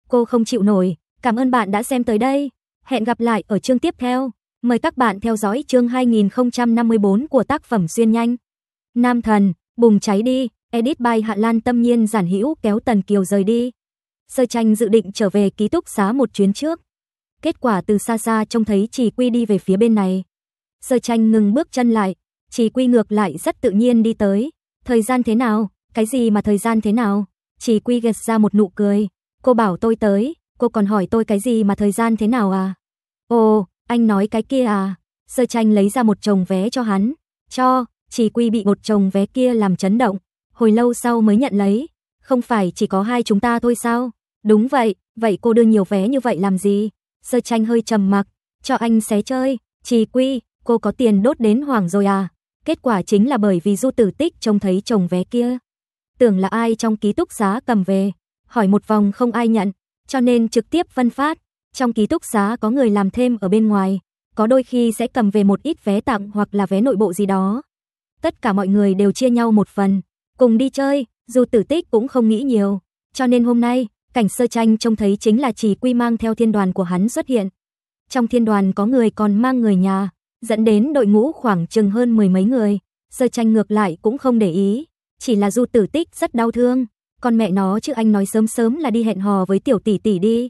S1: Cô không chịu nổi, cảm ơn bạn đã xem tới đây, hẹn gặp lại ở chương tiếp theo. Mời các bạn theo dõi chương 2054 của tác phẩm Xuyên Nhanh. Nam Thần, bùng cháy đi. Edit by Hạ Lan tâm nhiên giản hữu kéo Tần Kiều rời đi. Sơ tranh dự định trở về ký túc xá một chuyến trước. Kết quả từ xa xa trông thấy chỉ quy đi về phía bên này. Sơ tranh ngừng bước chân lại, chỉ quy ngược lại rất tự nhiên đi tới. Thời gian thế nào? Cái gì mà thời gian thế nào? Chỉ quy gật ra một nụ cười. Cô bảo tôi tới, cô còn hỏi tôi cái gì mà thời gian thế nào à? Ồ, anh nói cái kia à? Sơ tranh lấy ra một chồng vé cho hắn. Cho, chỉ quy bị một chồng vé kia làm chấn động hồi lâu sau mới nhận lấy. Không phải chỉ có hai chúng ta thôi sao? Đúng vậy, vậy cô đưa nhiều vé như vậy làm gì? Sơ tranh hơi trầm mặc, cho anh xé chơi, trì quy, cô có tiền đốt đến hoàng rồi à? Kết quả chính là bởi vì du tử tích trông thấy chồng vé kia. Tưởng là ai trong ký túc xá cầm về, hỏi một vòng không ai nhận, cho nên trực tiếp phân phát. Trong ký túc xá có người làm thêm ở bên ngoài, có đôi khi sẽ cầm về một ít vé tặng hoặc là vé nội bộ gì đó. Tất cả mọi người đều chia nhau một phần, cùng đi chơi, dù tử tích cũng không nghĩ nhiều. Cho nên hôm nay, cảnh sơ tranh trông thấy chính là chỉ quy mang theo thiên đoàn của hắn xuất hiện. Trong thiên đoàn có người còn mang người nhà, dẫn đến đội ngũ khoảng chừng hơn mười mấy người. Sơ tranh ngược lại cũng không để ý, chỉ là du tử tích rất đau thương. Con mẹ nó chứ anh nói sớm sớm là đi hẹn hò với tiểu tỷ tỷ đi.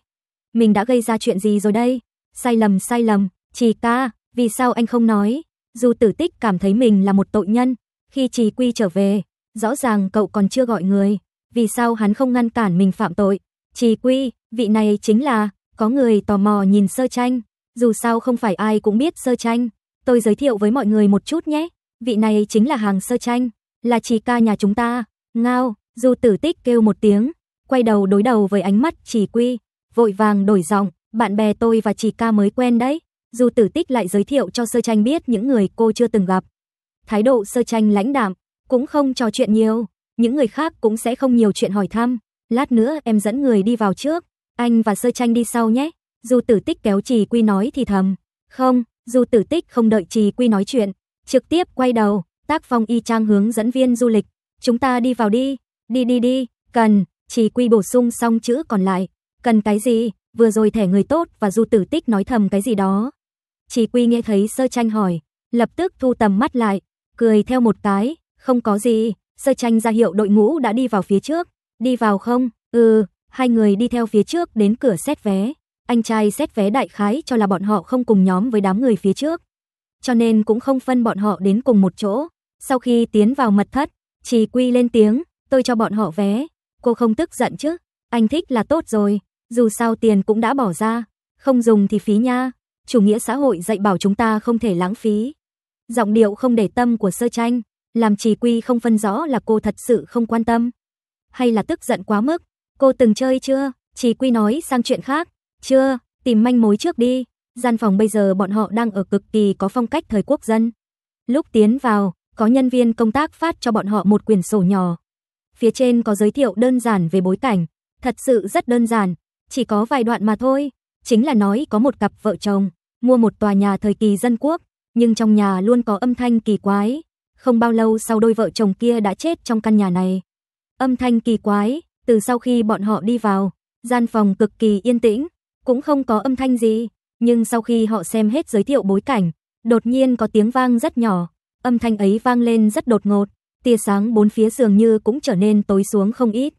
S1: Mình đã gây ra chuyện gì rồi đây? Sai lầm sai lầm, trì ca, vì sao anh không nói? Du tử tích cảm thấy mình là một tội nhân. Khi trì quy trở về, rõ ràng cậu còn chưa gọi người, vì sao hắn không ngăn cản mình phạm tội? Trì Quy, vị này chính là, có người tò mò nhìn Sơ Tranh, dù sao không phải ai cũng biết Sơ Tranh, tôi giới thiệu với mọi người một chút nhé, vị này chính là hàng Sơ Tranh, là Trì ca nhà chúng ta. Ngao, Du Tử Tích kêu một tiếng, quay đầu đối đầu với ánh mắt Trì Quy, vội vàng đổi giọng, bạn bè tôi và Trì ca mới quen đấy. Du Tử Tích lại giới thiệu cho Sơ Tranh biết những người cô chưa từng gặp. Thái độ Sơ Tranh lãnh đạm, cũng không trò chuyện nhiều, những người khác cũng sẽ không nhiều chuyện hỏi thăm. Lát nữa em dẫn người đi vào trước, anh và Sơ Tranh đi sau nhé. Dù Tử Tích kéo Trì Quy nói thì thầm. Không, dù Tử Tích không đợi Trì Quy nói chuyện, trực tiếp quay đầu, tác phong y trang hướng dẫn viên du lịch. Chúng ta đi vào đi, đi đi đi, cần, Trì Quy bổ sung xong chữ còn lại. Cần cái gì, vừa rồi thẻ người tốt và dù Tử Tích nói thầm cái gì đó. Trì Quy nghe thấy Sơ Tranh hỏi, lập tức thu tầm mắt lại, cười theo một cái. Không có gì, sơ tranh ra hiệu đội ngũ đã đi vào phía trước. Đi vào không? Ừ, hai người đi theo phía trước đến cửa xét vé. Anh trai xét vé đại khái cho là bọn họ không cùng nhóm với đám người phía trước. Cho nên cũng không phân bọn họ đến cùng một chỗ. Sau khi tiến vào mật thất, chỉ quy lên tiếng, tôi cho bọn họ vé. Cô không tức giận chứ, anh thích là tốt rồi, dù sao tiền cũng đã bỏ ra, không dùng thì phí nha. Chủ nghĩa xã hội dạy bảo chúng ta không thể lãng phí. Giọng điệu không để tâm của sơ tranh, làm trì quy không phân rõ là cô thật sự không quan tâm. Hay là tức giận quá mức, cô từng chơi chưa? Trì quy nói sang chuyện khác, chưa, tìm manh mối trước đi. Gian phòng bây giờ bọn họ đang ở cực kỳ có phong cách thời quốc dân. Lúc tiến vào, có nhân viên công tác phát cho bọn họ một quyển sổ nhỏ. Phía trên có giới thiệu đơn giản về bối cảnh, thật sự rất đơn giản, chỉ có vài đoạn mà thôi. Chính là nói có một cặp vợ chồng, mua một tòa nhà thời kỳ dân quốc, nhưng trong nhà luôn có âm thanh kỳ quái, không bao lâu sau đôi vợ chồng kia đã chết trong căn nhà này. Âm thanh kỳ quái, từ sau khi bọn họ đi vào, gian phòng cực kỳ yên tĩnh, cũng không có âm thanh gì, nhưng sau khi họ xem hết giới thiệu bối cảnh, đột nhiên có tiếng vang rất nhỏ, âm thanh ấy vang lên rất đột ngột, tia sáng bốn phía dường như cũng trở nên tối xuống không ít.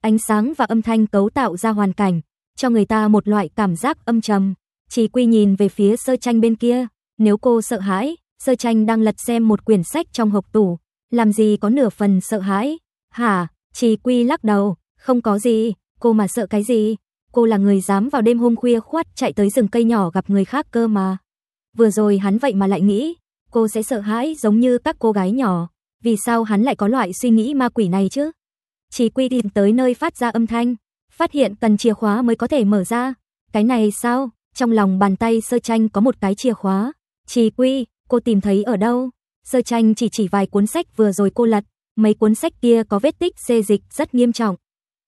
S1: Ánh sáng và âm thanh cấu tạo ra hoàn cảnh, cho người ta một loại cảm giác âm trầm. Chỉ Quy nhìn về phía sơ tranh bên kia, nếu cô sợ hãi, Sơ tranh đang lật xem một quyển sách trong hộp tủ, làm gì có nửa phần sợ hãi. Hả, Trì Quy lắc đầu, không có gì, cô mà sợ cái gì? Cô là người dám vào đêm hôm khuya khoát chạy tới rừng cây nhỏ gặp người khác cơ mà. Vừa rồi hắn vậy mà lại nghĩ, cô sẽ sợ hãi giống như các cô gái nhỏ. Vì sao hắn lại có loại suy nghĩ ma quỷ này chứ? Chỉ quy tìm tới nơi phát ra âm thanh, phát hiện cần chìa khóa mới có thể mở ra. Cái này sao? Trong lòng bàn tay sơ tranh có một cái chìa khóa. Chỉ quy, Cô tìm thấy ở đâu? Sơ tranh chỉ chỉ vài cuốn sách vừa rồi cô lật, mấy cuốn sách kia có vết tích xê dịch rất nghiêm trọng.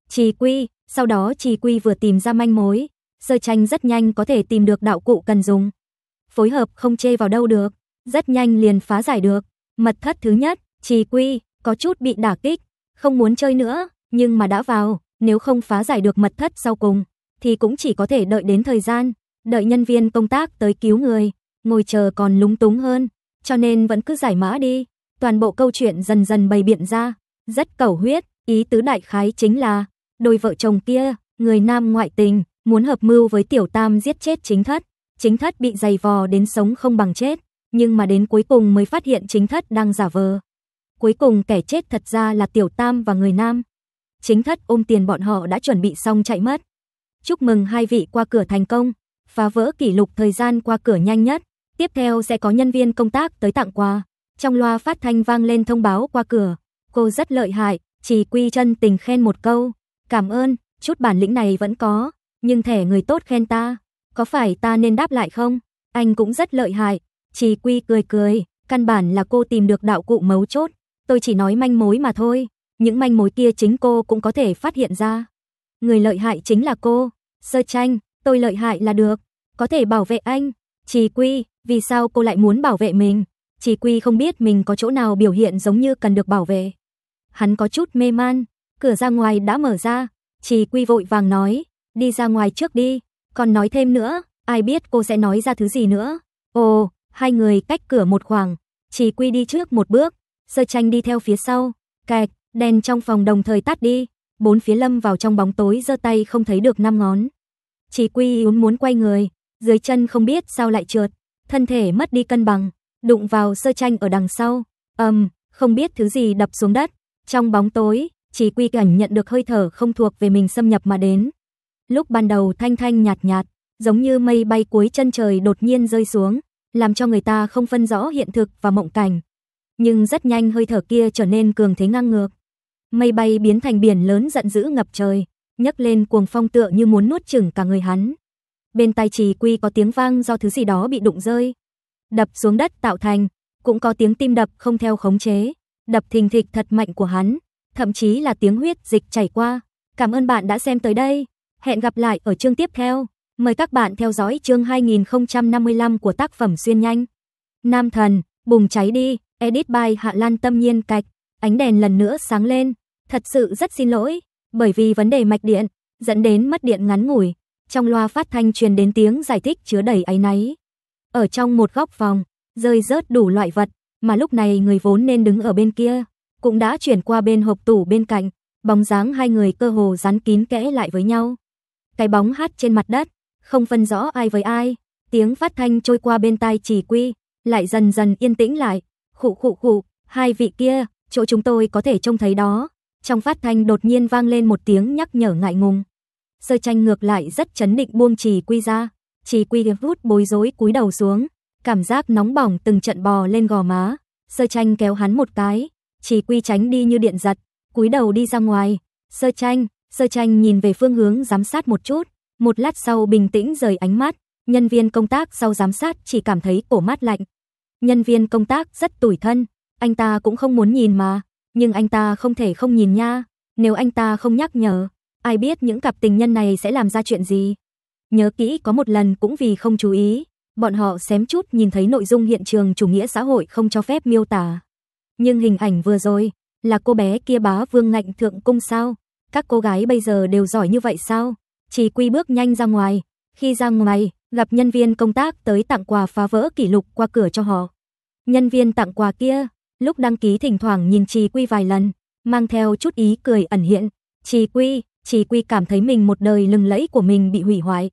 S1: Trì quy, sau đó trì quy vừa tìm ra manh mối, sơ tranh rất nhanh có thể tìm được đạo cụ cần dùng. Phối hợp không chê vào đâu được, rất nhanh liền phá giải được. Mật thất thứ nhất, trì quy, có chút bị đả kích, không muốn chơi nữa, nhưng mà đã vào, nếu không phá giải được mật thất sau cùng, thì cũng chỉ có thể đợi đến thời gian, đợi nhân viên công tác tới cứu người ngồi chờ còn lúng túng hơn, cho nên vẫn cứ giải mã đi, toàn bộ câu chuyện dần dần bày biện ra, rất cầu huyết, ý tứ đại khái chính là, đôi vợ chồng kia, người nam ngoại tình, muốn hợp mưu với tiểu tam giết chết chính thất, chính thất bị dày vò đến sống không bằng chết, nhưng mà đến cuối cùng mới phát hiện chính thất đang giả vờ. Cuối cùng kẻ chết thật ra là tiểu tam và người nam. Chính thất ôm tiền bọn họ đã chuẩn bị xong chạy mất. Chúc mừng hai vị qua cửa thành công, phá vỡ kỷ lục thời gian qua cửa nhanh nhất. Tiếp theo sẽ có nhân viên công tác tới tặng quà. Trong loa phát thanh vang lên thông báo qua cửa. Cô rất lợi hại, chỉ quy chân tình khen một câu. Cảm ơn, chút bản lĩnh này vẫn có, nhưng thẻ người tốt khen ta. Có phải ta nên đáp lại không? Anh cũng rất lợi hại. Chỉ quy cười cười, căn bản là cô tìm được đạo cụ mấu chốt. Tôi chỉ nói manh mối mà thôi. Những manh mối kia chính cô cũng có thể phát hiện ra. Người lợi hại chính là cô. Sơ tranh, tôi lợi hại là được. Có thể bảo vệ anh. Chỉ quy, vì sao cô lại muốn bảo vệ mình? Chỉ Quy không biết mình có chỗ nào biểu hiện giống như cần được bảo vệ. Hắn có chút mê man, cửa ra ngoài đã mở ra, Chỉ Quy vội vàng nói, đi ra ngoài trước đi, còn nói thêm nữa, ai biết cô sẽ nói ra thứ gì nữa. Ồ, hai người cách cửa một khoảng, Chỉ Quy đi trước một bước, Sơ Tranh đi theo phía sau, Kẹt đèn trong phòng đồng thời tắt đi, bốn phía lâm vào trong bóng tối giơ tay không thấy được năm ngón. Chỉ Quy muốn muốn quay người, dưới chân không biết sao lại trượt, thân thể mất đi cân bằng, đụng vào sơ tranh ở đằng sau, ầm, um, không biết thứ gì đập xuống đất. Trong bóng tối, Chỉ Quy cảnh nhận được hơi thở không thuộc về mình xâm nhập mà đến. Lúc ban đầu thanh thanh nhạt nhạt, giống như mây bay cuối chân trời đột nhiên rơi xuống, làm cho người ta không phân rõ hiện thực và mộng cảnh. Nhưng rất nhanh hơi thở kia trở nên cường thế ngang ngược. Mây bay biến thành biển lớn giận dữ ngập trời, nhấc lên cuồng phong tựa như muốn nuốt chửng cả người hắn bên tai trì quy có tiếng vang do thứ gì đó bị đụng rơi, đập xuống đất tạo thành, cũng có tiếng tim đập không theo khống chế, đập thình thịch thật mạnh của hắn, thậm chí là tiếng huyết dịch chảy qua. Cảm ơn bạn đã xem tới đây, hẹn gặp lại ở chương tiếp theo. Mời các bạn theo dõi chương 2055 của tác phẩm Xuyên Nhanh. Nam Thần, Bùng Cháy Đi, edit by Hạ Lan Tâm Nhiên Cạch. Ánh đèn lần nữa sáng lên. Thật sự rất xin lỗi, bởi vì vấn đề mạch điện, dẫn đến mất điện ngắn ngủi trong loa phát thanh truyền đến tiếng giải thích chứa đầy áy náy. Ở trong một góc phòng, rơi rớt đủ loại vật, mà lúc này người vốn nên đứng ở bên kia, cũng đã chuyển qua bên hộp tủ bên cạnh, bóng dáng hai người cơ hồ dán kín kẽ lại với nhau. Cái bóng hát trên mặt đất, không phân rõ ai với ai, tiếng phát thanh trôi qua bên tai chỉ quy, lại dần dần yên tĩnh lại, khụ khụ khụ, hai vị kia, chỗ chúng tôi có thể trông thấy đó. Trong phát thanh đột nhiên vang lên một tiếng nhắc nhở ngại ngùng. Sơ tranh ngược lại rất chấn định buông trì quy ra. Trì quy vút bối rối cúi đầu xuống. Cảm giác nóng bỏng từng trận bò lên gò má. Sơ tranh kéo hắn một cái. Trì quy tránh đi như điện giật. cúi đầu đi ra ngoài. Sơ tranh, sơ tranh nhìn về phương hướng giám sát một chút. Một lát sau bình tĩnh rời ánh mắt. Nhân viên công tác sau giám sát chỉ cảm thấy cổ mát lạnh. Nhân viên công tác rất tủi thân. Anh ta cũng không muốn nhìn mà. Nhưng anh ta không thể không nhìn nha. Nếu anh ta không nhắc nhở, Ai biết những cặp tình nhân này sẽ làm ra chuyện gì? Nhớ kỹ có một lần cũng vì không chú ý, bọn họ xém chút nhìn thấy nội dung hiện trường chủ nghĩa xã hội không cho phép miêu tả. Nhưng hình ảnh vừa rồi, là cô bé kia bá vương ngạnh thượng cung sao? Các cô gái bây giờ đều giỏi như vậy sao? Chỉ quy bước nhanh ra ngoài, khi ra ngoài, gặp nhân viên công tác tới tặng quà phá vỡ kỷ lục qua cửa cho họ. Nhân viên tặng quà kia, lúc đăng ký thỉnh thoảng nhìn Trì Quy vài lần, mang theo chút ý cười ẩn hiện. Trì Quy, Trì Quy cảm thấy mình một đời lừng lẫy của mình bị hủy hoại.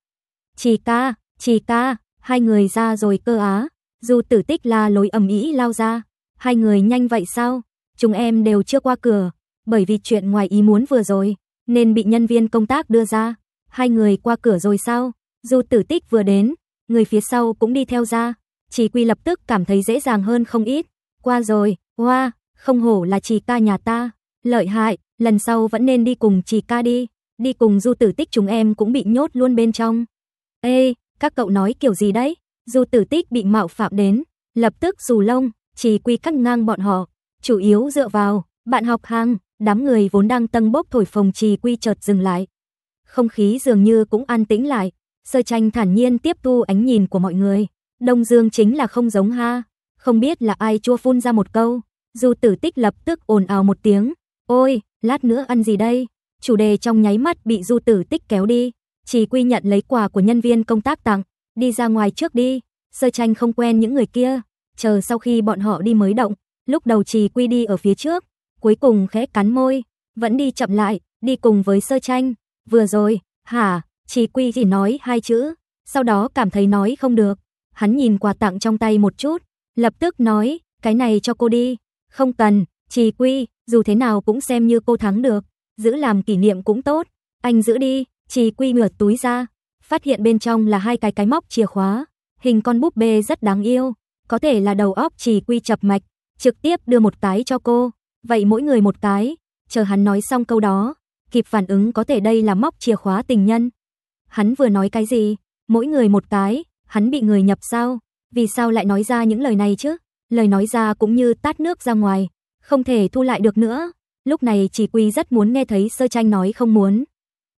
S1: Trì ca, trì ca, hai người ra rồi cơ á. Dù tử tích là lối ầm ý lao ra. Hai người nhanh vậy sao? Chúng em đều chưa qua cửa. Bởi vì chuyện ngoài ý muốn vừa rồi, nên bị nhân viên công tác đưa ra. Hai người qua cửa rồi sao? Dù tử tích vừa đến, người phía sau cũng đi theo ra. Trì Quy lập tức cảm thấy dễ dàng hơn không ít. Qua rồi, hoa, wow, không hổ là trì ca nhà ta. Lợi hại, lần sau vẫn nên đi cùng chị ca đi, đi cùng Du Tử Tích chúng em cũng bị nhốt luôn bên trong. Ê, các cậu nói kiểu gì đấy? Du Tử Tích bị mạo phạm đến, lập tức dù lông, chỉ quy cắt ngang bọn họ, chủ yếu dựa vào bạn học hàng, đám người vốn đang tâng bốc thổi phồng trì quy chợt dừng lại. Không khí dường như cũng an tĩnh lại, Sơ Tranh thản nhiên tiếp thu ánh nhìn của mọi người, Đông Dương chính là không giống ha, không biết là ai chua phun ra một câu, Du Tử Tích lập tức ồn ào một tiếng, "Ôi, lát nữa ăn gì đây? Chủ đề trong nháy mắt bị Du Tử Tích kéo đi, chỉ quy nhận lấy quà của nhân viên công tác tặng, đi ra ngoài trước đi, Sơ Tranh không quen những người kia, chờ sau khi bọn họ đi mới động, lúc đầu Trì Quy đi ở phía trước, cuối cùng khẽ cắn môi, vẫn đi chậm lại, đi cùng với Sơ Tranh, vừa rồi, hả, Trì Quy chỉ nói hai chữ, sau đó cảm thấy nói không được, hắn nhìn quà tặng trong tay một chút, lập tức nói, cái này cho cô đi, không cần, Trì Quy, dù thế nào cũng xem như cô thắng được, giữ làm kỷ niệm cũng tốt. Anh giữ đi, Trì Quy mở túi ra, phát hiện bên trong là hai cái cái móc chìa khóa, hình con búp bê rất đáng yêu, có thể là đầu óc Trì Quy chập mạch, trực tiếp đưa một cái cho cô, vậy mỗi người một cái, chờ hắn nói xong câu đó, kịp phản ứng có thể đây là móc chìa khóa tình nhân. Hắn vừa nói cái gì? Mỗi người một cái, hắn bị người nhập sao? Vì sao lại nói ra những lời này chứ? Lời nói ra cũng như tát nước ra ngoài, không thể thu lại được nữa. Lúc này chỉ quy rất muốn nghe thấy sơ tranh nói không muốn.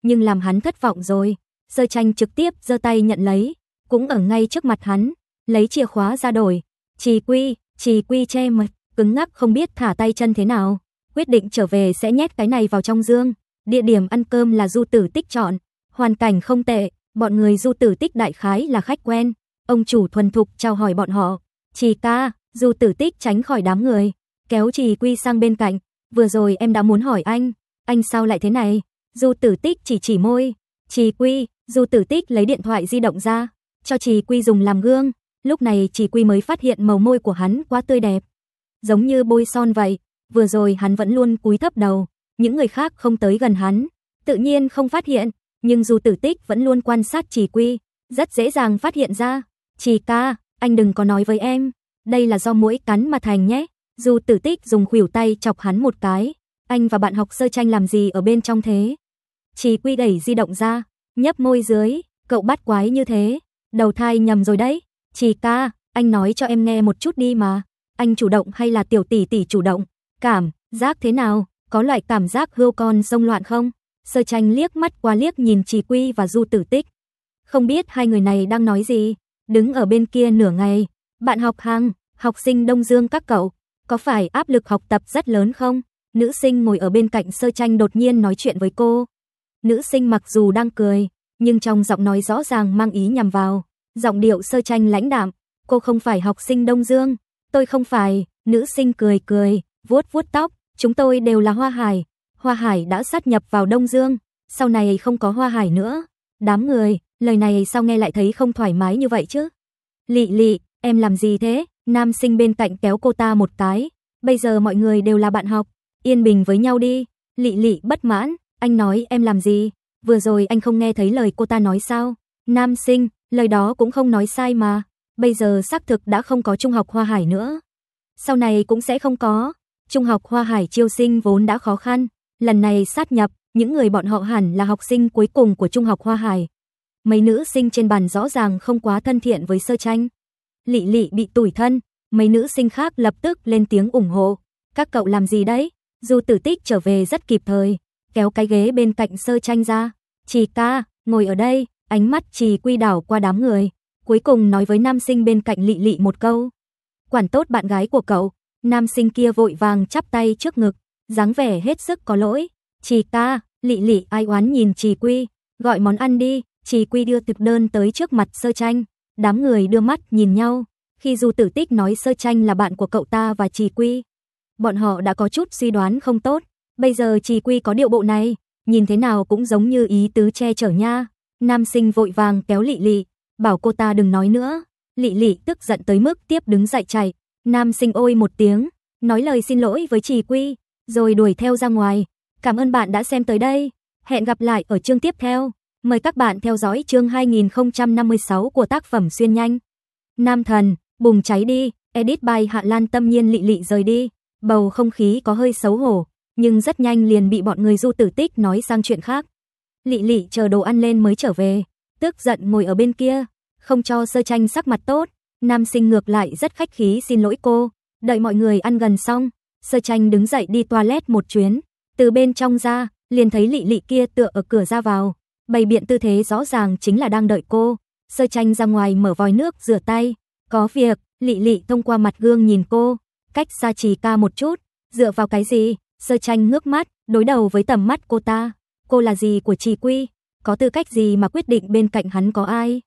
S1: Nhưng làm hắn thất vọng rồi. Sơ tranh trực tiếp giơ tay nhận lấy. Cũng ở ngay trước mặt hắn. Lấy chìa khóa ra đổi. Chỉ quy, chỉ quy che mật. Cứng ngắc không biết thả tay chân thế nào. Quyết định trở về sẽ nhét cái này vào trong dương. Địa điểm ăn cơm là du tử tích chọn. Hoàn cảnh không tệ. Bọn người du tử tích đại khái là khách quen. Ông chủ thuần thục chào hỏi bọn họ. Chỉ ca, du tử tích tránh khỏi đám người kéo Trì Quy sang bên cạnh, "Vừa rồi em đã muốn hỏi anh, anh sao lại thế này?" Du Tử Tích chỉ chỉ môi, "Trì Quy." Du Tử Tích lấy điện thoại di động ra, cho Trì Quy dùng làm gương, lúc này Trì Quy mới phát hiện màu môi của hắn quá tươi đẹp, giống như bôi son vậy, vừa rồi hắn vẫn luôn cúi thấp đầu, những người khác không tới gần hắn, tự nhiên không phát hiện, nhưng Du Tử Tích vẫn luôn quan sát Trì Quy, rất dễ dàng phát hiện ra. "Trì ca, anh đừng có nói với em, đây là do mũi cắn mà thành nhé." Dù tử tích dùng khuỷu tay chọc hắn một cái. Anh và bạn học sơ tranh làm gì ở bên trong thế? Chỉ quy đẩy di động ra, nhấp môi dưới, cậu bắt quái như thế. Đầu thai nhầm rồi đấy. Chỉ ca, anh nói cho em nghe một chút đi mà. Anh chủ động hay là tiểu tỷ tỷ chủ động? Cảm, giác thế nào? Có loại cảm giác hươu con sông loạn không? Sơ tranh liếc mắt qua liếc nhìn Chỉ Quy và Du Tử Tích. Không biết hai người này đang nói gì. Đứng ở bên kia nửa ngày. Bạn học hàng, học sinh Đông Dương các cậu, có phải áp lực học tập rất lớn không? Nữ sinh ngồi ở bên cạnh sơ tranh đột nhiên nói chuyện với cô. Nữ sinh mặc dù đang cười, nhưng trong giọng nói rõ ràng mang ý nhằm vào. Giọng điệu sơ tranh lãnh đạm, cô không phải học sinh Đông Dương. Tôi không phải, nữ sinh cười cười, vuốt vuốt tóc, chúng tôi đều là Hoa Hải. Hoa Hải đã sát nhập vào Đông Dương, sau này không có Hoa Hải nữa. Đám người, lời này sao nghe lại thấy không thoải mái như vậy chứ? Lị lị, em làm gì thế? Nam sinh bên cạnh kéo cô ta một cái, bây giờ mọi người đều là bạn học, yên bình với nhau đi. Lị lị bất mãn, anh nói em làm gì? Vừa rồi anh không nghe thấy lời cô ta nói sao? Nam sinh, lời đó cũng không nói sai mà. Bây giờ xác thực đã không có trung học Hoa Hải nữa. Sau này cũng sẽ không có. Trung học Hoa Hải chiêu sinh vốn đã khó khăn. Lần này sát nhập, những người bọn họ hẳn là học sinh cuối cùng của Trung học Hoa Hải. Mấy nữ sinh trên bàn rõ ràng không quá thân thiện với sơ tranh. Lị Lị bị tủi thân, mấy nữ sinh khác lập tức lên tiếng ủng hộ. Các cậu làm gì đấy? Du Tử Tích trở về rất kịp thời, kéo cái ghế bên cạnh Sơ Tranh ra. "Trì ca, ngồi ở đây." Ánh mắt Trì Quy đảo qua đám người, cuối cùng nói với nam sinh bên cạnh Lị Lị một câu. "Quản tốt bạn gái của cậu." Nam sinh kia vội vàng chắp tay trước ngực, dáng vẻ hết sức có lỗi. "Trì ca." Lị Lị ai oán nhìn Trì Quy, "Gọi món ăn đi." Chỉ Quy đưa thực đơn tới trước mặt Sơ Tranh. Đám người đưa mắt nhìn nhau, khi Du Tử Tích nói Sơ Tranh là bạn của cậu ta và Trì Quy. Bọn họ đã có chút suy đoán không tốt, bây giờ Trì Quy có điệu bộ này, nhìn thế nào cũng giống như ý tứ che chở nha. Nam sinh vội vàng kéo Lị Lị, bảo cô ta đừng nói nữa. Lị Lị tức giận tới mức tiếp đứng dậy chạy. Nam sinh ôi một tiếng, nói lời xin lỗi với Trì Quy, rồi đuổi theo ra ngoài. Cảm ơn bạn đã xem tới đây. Hẹn gặp lại ở chương tiếp theo. Mời các bạn theo dõi chương 2056 của tác phẩm Xuyên Nhanh. Nam thần, bùng cháy đi, edit by Hạ Lan tâm nhiên lị lị rời đi. Bầu không khí có hơi xấu hổ, nhưng rất nhanh liền bị bọn người du tử tích nói sang chuyện khác. Lị lị chờ đồ ăn lên mới trở về, tức giận ngồi ở bên kia, không cho sơ tranh sắc mặt tốt. Nam sinh ngược lại rất khách khí xin lỗi cô, đợi mọi người ăn gần xong. Sơ tranh đứng dậy đi toilet một chuyến, từ bên trong ra, liền thấy lị lị kia tựa ở cửa ra vào, bày biện tư thế rõ ràng chính là đang đợi cô. Sơ tranh ra ngoài mở vòi nước rửa tay. Có việc, lị lị thông qua mặt gương nhìn cô. Cách xa trì ca một chút. Dựa vào cái gì? Sơ tranh ngước mắt, đối đầu với tầm mắt cô ta. Cô là gì của trì quy? Có tư cách gì mà quyết định bên cạnh hắn có ai?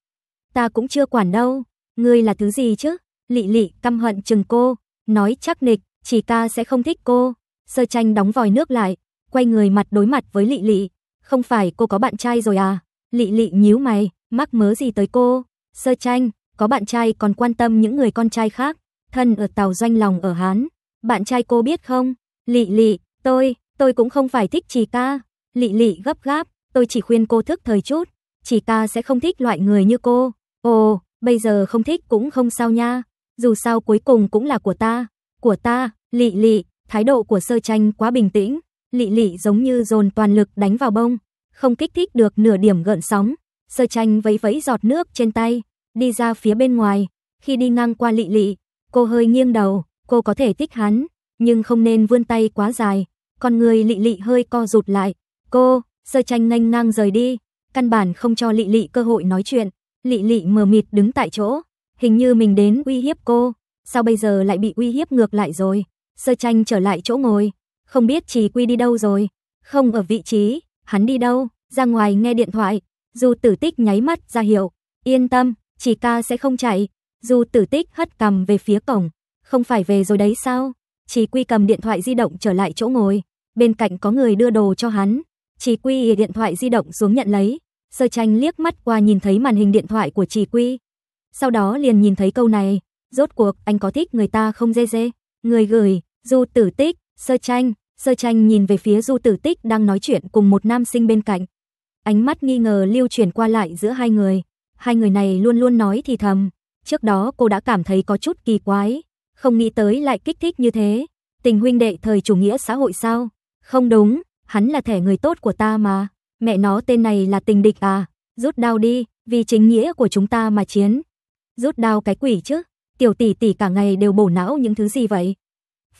S1: Ta cũng chưa quản đâu. Ngươi là thứ gì chứ? Lị lị căm hận chừng cô. Nói chắc nịch, trì ca sẽ không thích cô. Sơ tranh đóng vòi nước lại. Quay người mặt đối mặt với lị lị. Không phải cô có bạn trai rồi à? Lị lị nhíu mày, mắc mớ gì tới cô? Sơ tranh, có bạn trai còn quan tâm những người con trai khác. Thân ở tàu doanh lòng ở Hán. Bạn trai cô biết không? Lị lị, tôi, tôi cũng không phải thích trì ca. Lị lị gấp gáp, tôi chỉ khuyên cô thức thời chút. Trì ca sẽ không thích loại người như cô. Ồ, bây giờ không thích cũng không sao nha. Dù sao cuối cùng cũng là của ta. Của ta, lị lị, thái độ của sơ tranh quá bình tĩnh lị lị giống như dồn toàn lực đánh vào bông, không kích thích được nửa điểm gợn sóng. Sơ tranh vấy vấy giọt nước trên tay, đi ra phía bên ngoài. Khi đi ngang qua lị lị, cô hơi nghiêng đầu, cô có thể thích hắn, nhưng không nên vươn tay quá dài. Con người lị lị hơi co rụt lại. Cô, sơ tranh nhanh ngang rời đi, căn bản không cho lị lị cơ hội nói chuyện. Lị lị mờ mịt đứng tại chỗ, hình như mình đến uy hiếp cô. Sao bây giờ lại bị uy hiếp ngược lại rồi? Sơ tranh trở lại chỗ ngồi, không biết Trì Quy đi đâu rồi, không ở vị trí, hắn đi đâu, ra ngoài nghe điện thoại, dù Tử Tích nháy mắt ra hiểu yên tâm, Trì ca sẽ không chạy, dù Tử Tích hất cầm về phía cổng, không phải về rồi đấy sao? Trì Quy cầm điện thoại di động trở lại chỗ ngồi, bên cạnh có người đưa đồ cho hắn, Trì Quy điện thoại di động xuống nhận lấy, Sơ Tranh liếc mắt qua nhìn thấy màn hình điện thoại của Trì Quy. Sau đó liền nhìn thấy câu này, rốt cuộc anh có thích người ta không dê dê, người gửi, dù Tử Tích, Sơ Tranh, Sơ tranh nhìn về phía Du Tử Tích đang nói chuyện cùng một nam sinh bên cạnh. Ánh mắt nghi ngờ lưu chuyển qua lại giữa hai người. Hai người này luôn luôn nói thì thầm. Trước đó cô đã cảm thấy có chút kỳ quái. Không nghĩ tới lại kích thích như thế. Tình huynh đệ thời chủ nghĩa xã hội sao? Không đúng, hắn là thẻ người tốt của ta mà. Mẹ nó tên này là tình địch à? Rút đau đi, vì chính nghĩa của chúng ta mà chiến. Rút đau cái quỷ chứ. Tiểu tỷ tỷ cả ngày đều bổ não những thứ gì vậy?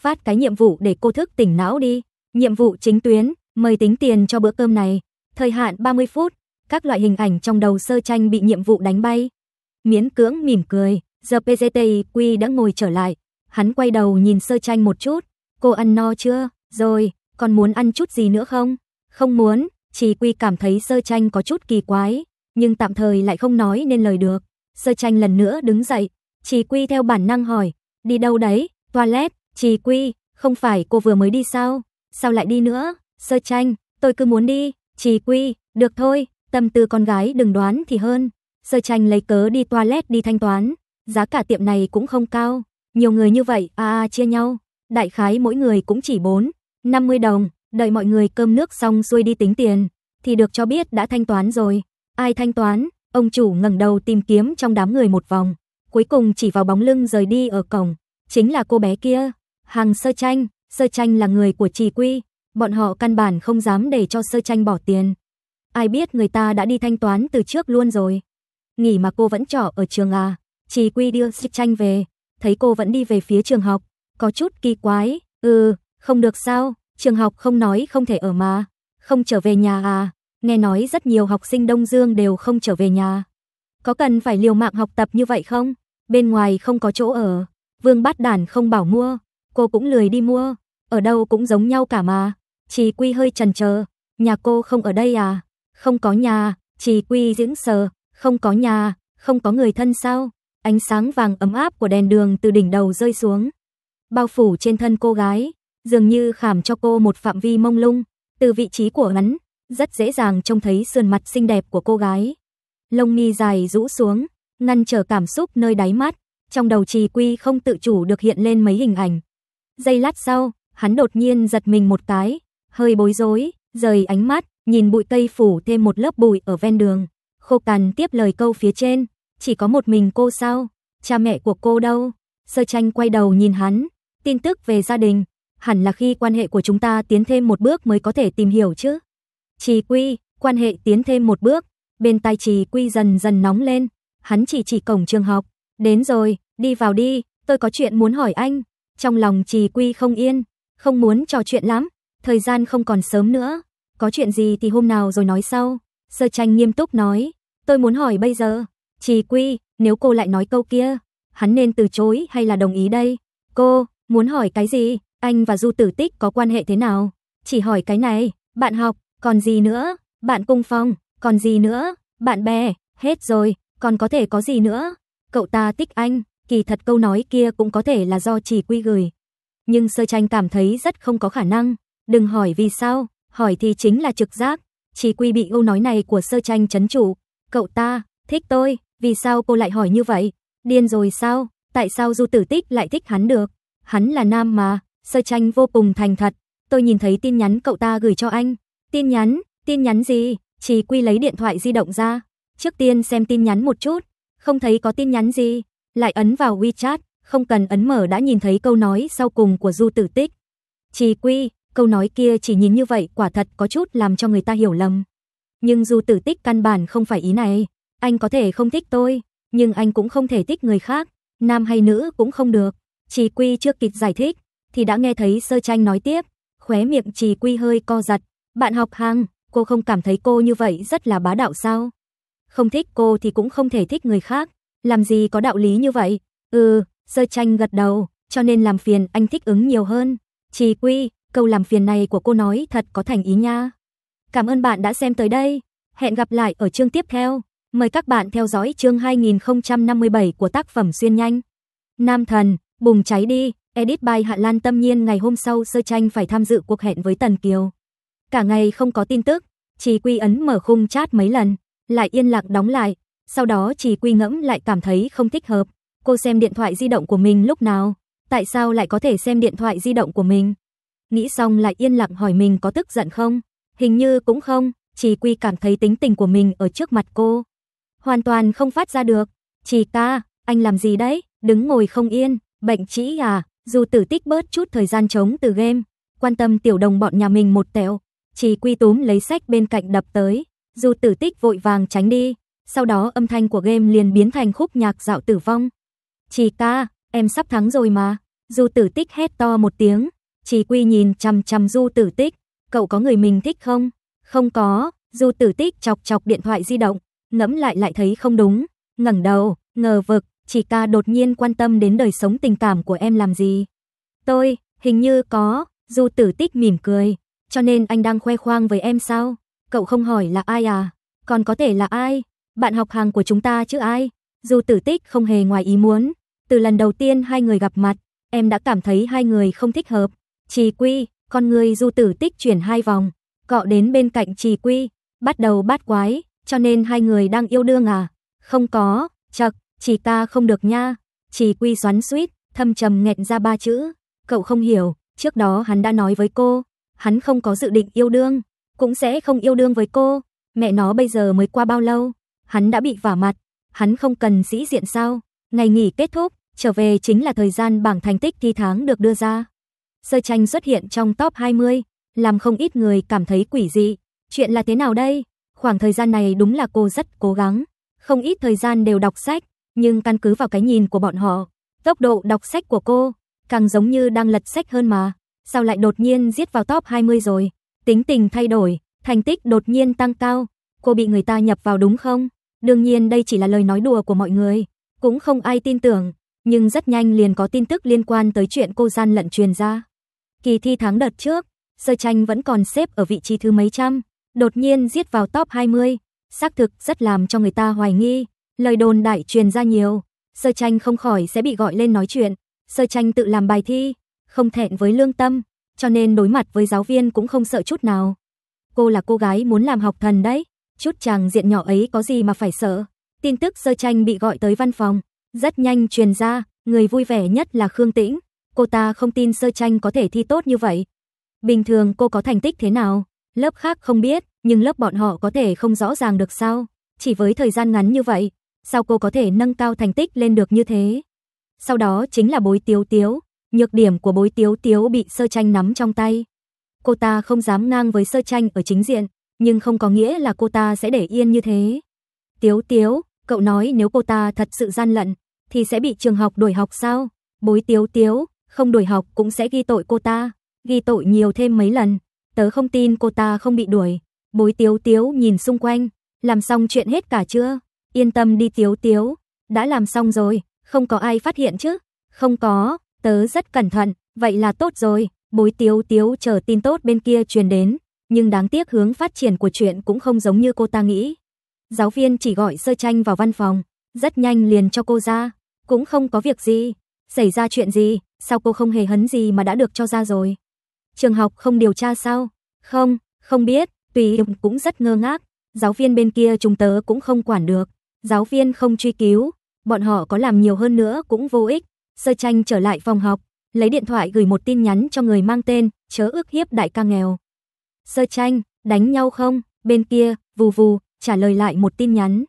S1: phát cái nhiệm vụ để cô thức tỉnh não đi. Nhiệm vụ chính tuyến, mời tính tiền cho bữa cơm này. Thời hạn 30 phút, các loại hình ảnh trong đầu sơ tranh bị nhiệm vụ đánh bay. Miễn cưỡng mỉm cười, giờ PZTQ đã ngồi trở lại. Hắn quay đầu nhìn sơ tranh một chút. Cô ăn no chưa? Rồi, còn muốn ăn chút gì nữa không? Không muốn, chỉ quy cảm thấy sơ tranh có chút kỳ quái, nhưng tạm thời lại không nói nên lời được. Sơ tranh lần nữa đứng dậy, chỉ quy theo bản năng hỏi, đi đâu đấy, toilet, Trì Quy, không phải cô vừa mới đi sao? Sao lại đi nữa? Sơ tranh, tôi cứ muốn đi. Trì Quy, được thôi, tâm tư con gái đừng đoán thì hơn. Sơ tranh lấy cớ đi toilet đi thanh toán. Giá cả tiệm này cũng không cao. Nhiều người như vậy, à, à chia nhau. Đại khái mỗi người cũng chỉ 4, 50 đồng. Đợi mọi người cơm nước xong xuôi đi tính tiền. Thì được cho biết đã thanh toán rồi. Ai thanh toán? Ông chủ ngẩng đầu tìm kiếm trong đám người một vòng. Cuối cùng chỉ vào bóng lưng rời đi ở cổng. Chính là cô bé kia. Hàng Sơ Tranh, Sơ Tranh là người của Trì Quy, bọn họ căn bản không dám để cho Sơ Tranh bỏ tiền. Ai biết người ta đã đi thanh toán từ trước luôn rồi. Nghỉ mà cô vẫn trọ ở trường à? Trì Quy đưa Sơ Tranh về, thấy cô vẫn đi về phía trường học, có chút kỳ quái, "Ừ, không được sao? Trường học không nói không thể ở mà, không trở về nhà à?" Nghe nói rất nhiều học sinh Đông Dương đều không trở về nhà. Có cần phải liều mạng học tập như vậy không? Bên ngoài không có chỗ ở, Vương Bát Đản không bảo mua, cô cũng lười đi mua, ở đâu cũng giống nhau cả mà. Trì Quy hơi chần chờ, nhà cô không ở đây à? Không có nhà, Trì Quy giững sờ, không có nhà, không có người thân sao? Ánh sáng vàng ấm áp của đèn đường từ đỉnh đầu rơi xuống, bao phủ trên thân cô gái, dường như khảm cho cô một phạm vi mông lung, từ vị trí của hắn, rất dễ dàng trông thấy sườn mặt xinh đẹp của cô gái. Lông mi dài rũ xuống, ngăn trở cảm xúc nơi đáy mắt, trong đầu Trì Quy không tự chủ được hiện lên mấy hình ảnh, Giây lát sau, hắn đột nhiên giật mình một cái, hơi bối rối, rời ánh mắt, nhìn bụi cây phủ thêm một lớp bụi ở ven đường. Khô cằn tiếp lời câu phía trên, chỉ có một mình cô sao? Cha mẹ của cô đâu? Sơ tranh quay đầu nhìn hắn, tin tức về gia đình, hẳn là khi quan hệ của chúng ta tiến thêm một bước mới có thể tìm hiểu chứ. Trì quy, quan hệ tiến thêm một bước, bên tai trì quy dần dần nóng lên, hắn chỉ chỉ cổng trường học, đến rồi, đi vào đi, tôi có chuyện muốn hỏi anh. Trong lòng Trì Quy không yên, không muốn trò chuyện lắm, thời gian không còn sớm nữa, có chuyện gì thì hôm nào rồi nói sau. Sơ Tranh nghiêm túc nói, tôi muốn hỏi bây giờ, Trì Quy, nếu cô lại nói câu kia, hắn nên từ chối hay là đồng ý đây? Cô, muốn hỏi cái gì? Anh và Du Tử Tích có quan hệ thế nào? Chỉ hỏi cái này, bạn học, còn gì nữa? Bạn cung phong, còn gì nữa? Bạn bè, hết rồi, còn có thể có gì nữa? Cậu ta thích anh, kỳ thật câu nói kia cũng có thể là do chỉ quy gửi. Nhưng sơ tranh cảm thấy rất không có khả năng, đừng hỏi vì sao, hỏi thì chính là trực giác. Chỉ quy bị câu nói này của sơ tranh chấn chủ, cậu ta, thích tôi, vì sao cô lại hỏi như vậy, điên rồi sao, tại sao du tử tích lại thích hắn được, hắn là nam mà, sơ tranh vô cùng thành thật, tôi nhìn thấy tin nhắn cậu ta gửi cho anh, tin nhắn, tin nhắn gì, chỉ quy lấy điện thoại di động ra, trước tiên xem tin nhắn một chút, không thấy có tin nhắn gì, lại ấn vào WeChat, không cần ấn mở đã nhìn thấy câu nói sau cùng của Du Tử Tích. Chỉ quy, câu nói kia chỉ nhìn như vậy quả thật có chút làm cho người ta hiểu lầm. Nhưng Du Tử Tích căn bản không phải ý này, anh có thể không thích tôi, nhưng anh cũng không thể thích người khác, nam hay nữ cũng không được. Chỉ quy chưa kịp giải thích, thì đã nghe thấy sơ tranh nói tiếp, khóe miệng Chỉ quy hơi co giật. Bạn học hàng, cô không cảm thấy cô như vậy rất là bá đạo sao? Không thích cô thì cũng không thể thích người khác. Làm gì có đạo lý như vậy? Ừ, Sơ Tranh gật đầu, cho nên làm phiền anh thích ứng nhiều hơn. Trì Quy, câu làm phiền này của cô nói thật có thành ý nha. Cảm ơn bạn đã xem tới đây. Hẹn gặp lại ở chương tiếp theo. Mời các bạn theo dõi chương 2057 của tác phẩm Xuyên Nhanh. Nam Thần, Bùng Cháy Đi, Edit by Hạ Lan Tâm Nhiên ngày hôm sau Sơ Tranh phải tham dự cuộc hẹn với Tần Kiều. Cả ngày không có tin tức, Trì Quy ấn mở khung chat mấy lần, lại yên lặng đóng lại, sau đó chỉ quy ngẫm lại cảm thấy không thích hợp. Cô xem điện thoại di động của mình lúc nào? Tại sao lại có thể xem điện thoại di động của mình? Nghĩ xong lại yên lặng hỏi mình có tức giận không? Hình như cũng không, chỉ quy cảm thấy tính tình của mình ở trước mặt cô. Hoàn toàn không phát ra được. Chỉ ca, anh làm gì đấy? Đứng ngồi không yên, bệnh trĩ à? Dù tử tích bớt chút thời gian trống từ game, quan tâm tiểu đồng bọn nhà mình một tẹo. Chỉ quy túm lấy sách bên cạnh đập tới, dù tử tích vội vàng tránh đi. Sau đó âm thanh của game liền biến thành khúc nhạc dạo tử vong. chị ca, em sắp thắng rồi mà. Du tử tích hét to một tiếng. chị quy nhìn chằm chằm du tử tích. Cậu có người mình thích không? Không có. Du tử tích chọc chọc điện thoại di động. Ngẫm lại lại thấy không đúng. ngẩng đầu, ngờ vực. chị ca đột nhiên quan tâm đến đời sống tình cảm của em làm gì. Tôi, hình như có. Du tử tích mỉm cười. Cho nên anh đang khoe khoang với em sao? Cậu không hỏi là ai à? Còn có thể là ai? Bạn học hàng của chúng ta chứ ai? Dù tử tích không hề ngoài ý muốn, từ lần đầu tiên hai người gặp mặt, em đã cảm thấy hai người không thích hợp. Trì quy, con người du tử tích chuyển hai vòng, cọ đến bên cạnh trì quy, bắt đầu bát quái, cho nên hai người đang yêu đương à? Không có, chật, trì ta không được nha. Trì quy xoắn suýt, thâm trầm nghẹn ra ba chữ. Cậu không hiểu, trước đó hắn đã nói với cô, hắn không có dự định yêu đương, cũng sẽ không yêu đương với cô. Mẹ nó bây giờ mới qua bao lâu? hắn đã bị vả mặt, hắn không cần sĩ diện sao? Ngày nghỉ kết thúc, trở về chính là thời gian bảng thành tích thi tháng được đưa ra. Sơ tranh xuất hiện trong top 20, làm không ít người cảm thấy quỷ dị. Chuyện là thế nào đây? Khoảng thời gian này đúng là cô rất cố gắng, không ít thời gian đều đọc sách, nhưng căn cứ vào cái nhìn của bọn họ, tốc độ đọc sách của cô càng giống như đang lật sách hơn mà, sao lại đột nhiên giết vào top 20 rồi? Tính tình thay đổi, thành tích đột nhiên tăng cao, cô bị người ta nhập vào đúng không? Đương nhiên đây chỉ là lời nói đùa của mọi người, cũng không ai tin tưởng, nhưng rất nhanh liền có tin tức liên quan tới chuyện cô gian lận truyền ra. Kỳ thi tháng đợt trước, Sơ Tranh vẫn còn xếp ở vị trí thứ mấy trăm, đột nhiên giết vào top 20, xác thực rất làm cho người ta hoài nghi, lời đồn đại truyền ra nhiều, Sơ Tranh không khỏi sẽ bị gọi lên nói chuyện, Sơ Tranh tự làm bài thi, không thẹn với lương tâm, cho nên đối mặt với giáo viên cũng không sợ chút nào. Cô là cô gái muốn làm học thần đấy chút chàng diện nhỏ ấy có gì mà phải sợ. Tin tức sơ tranh bị gọi tới văn phòng, rất nhanh truyền ra, người vui vẻ nhất là Khương Tĩnh. Cô ta không tin sơ tranh có thể thi tốt như vậy. Bình thường cô có thành tích thế nào? Lớp khác không biết, nhưng lớp bọn họ có thể không rõ ràng được sao? Chỉ với thời gian ngắn như vậy, sao cô có thể nâng cao thành tích lên được như thế? Sau đó chính là bối tiếu tiếu, nhược điểm của bối tiếu tiếu bị sơ tranh nắm trong tay. Cô ta không dám ngang với sơ tranh ở chính diện, nhưng không có nghĩa là cô ta sẽ để yên như thế. Tiếu Tiếu, cậu nói nếu cô ta thật sự gian lận, thì sẽ bị trường học đuổi học sao? Bối Tiếu Tiếu, không đuổi học cũng sẽ ghi tội cô ta, ghi tội nhiều thêm mấy lần. Tớ không tin cô ta không bị đuổi. Bối Tiếu Tiếu nhìn xung quanh, làm xong chuyện hết cả chưa? Yên tâm đi Tiếu Tiếu, đã làm xong rồi, không có ai phát hiện chứ? Không có, tớ rất cẩn thận, vậy là tốt rồi. Bối Tiếu Tiếu chờ tin tốt bên kia truyền đến, nhưng đáng tiếc hướng phát triển của chuyện cũng không giống như cô ta nghĩ. Giáo viên chỉ gọi sơ tranh vào văn phòng, rất nhanh liền cho cô ra, cũng không có việc gì, xảy ra chuyện gì, sao cô không hề hấn gì mà đã được cho ra rồi. Trường học không điều tra sao? Không, không biết, tùy cũng rất ngơ ngác, giáo viên bên kia chúng tớ cũng không quản được, giáo viên không truy cứu, bọn họ có làm nhiều hơn nữa cũng vô ích. Sơ tranh trở lại phòng học, lấy điện thoại gửi một tin nhắn cho người mang tên, chớ ước hiếp đại ca nghèo. Sơ tranh, đánh nhau không? Bên kia, vù vù, trả lời lại một tin nhắn.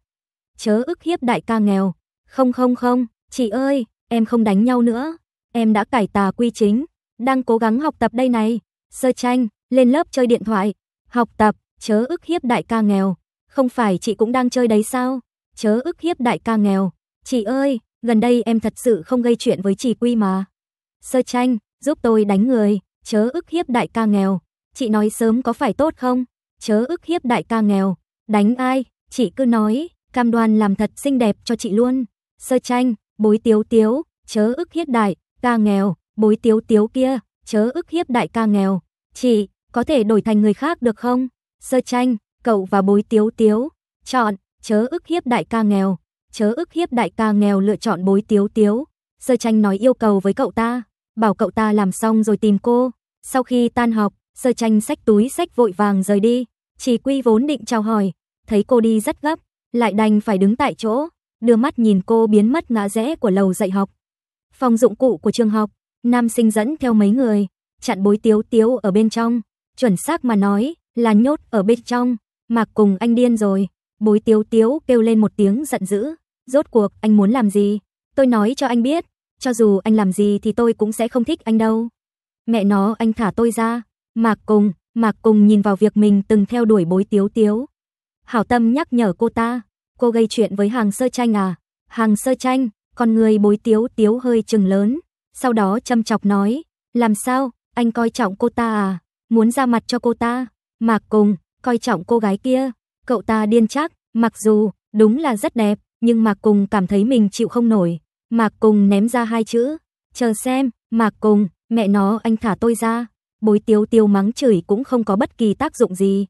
S1: Chớ ức hiếp đại ca nghèo. Không không không, chị ơi, em không đánh nhau nữa. Em đã cải tà quy chính, đang cố gắng học tập đây này. Sơ tranh, lên lớp chơi điện thoại, học tập, chớ ức hiếp đại ca nghèo. Không phải chị cũng đang chơi đấy sao? Chớ ức hiếp đại ca nghèo. Chị ơi, gần đây em thật sự không gây chuyện với chị Quy mà. Sơ tranh, giúp tôi đánh người, chớ ức hiếp đại ca nghèo chị nói sớm có phải tốt không? Chớ ức hiếp đại ca nghèo, đánh ai, chị cứ nói, cam đoan làm thật xinh đẹp cho chị luôn. Sơ tranh, bối tiếu tiếu, chớ ức hiếp đại, ca nghèo, bối tiếu tiếu kia, chớ ức hiếp đại ca nghèo. Chị, có thể đổi thành người khác được không? Sơ tranh, cậu và bối tiếu tiếu, chọn, chớ ức hiếp đại ca nghèo, chớ ức hiếp đại ca nghèo lựa chọn bối tiếu tiếu. Sơ tranh nói yêu cầu với cậu ta, bảo cậu ta làm xong rồi tìm cô. Sau khi tan học, Sơ tranh sách túi sách vội vàng rời đi, chỉ quy vốn định chào hỏi, thấy cô đi rất gấp, lại đành phải đứng tại chỗ, đưa mắt nhìn cô biến mất ngã rẽ của lầu dạy học. Phòng dụng cụ của trường học, nam sinh dẫn theo mấy người, chặn bối tiếu tiếu ở bên trong, chuẩn xác mà nói là nhốt ở bên trong, mạc cùng anh điên rồi, bối tiếu tiếu kêu lên một tiếng giận dữ, rốt cuộc anh muốn làm gì, tôi nói cho anh biết, cho dù anh làm gì thì tôi cũng sẽ không thích anh đâu. Mẹ nó anh thả tôi ra, Mạc Cùng, Mạc Cùng nhìn vào việc mình từng theo đuổi bối tiếu tiếu. Hảo tâm nhắc nhở cô ta, cô gây chuyện với hàng sơ tranh à? Hàng sơ tranh, con người bối tiếu tiếu hơi chừng lớn. Sau đó châm chọc nói, làm sao, anh coi trọng cô ta à? Muốn ra mặt cho cô ta? Mạc Cùng, coi trọng cô gái kia. Cậu ta điên chắc, mặc dù đúng là rất đẹp, nhưng Mạc Cùng cảm thấy mình chịu không nổi. Mạc Cùng ném ra hai chữ, chờ xem, Mạc Cùng, mẹ nó anh thả tôi ra bối tiêu tiêu mắng chửi cũng không có bất kỳ tác dụng gì.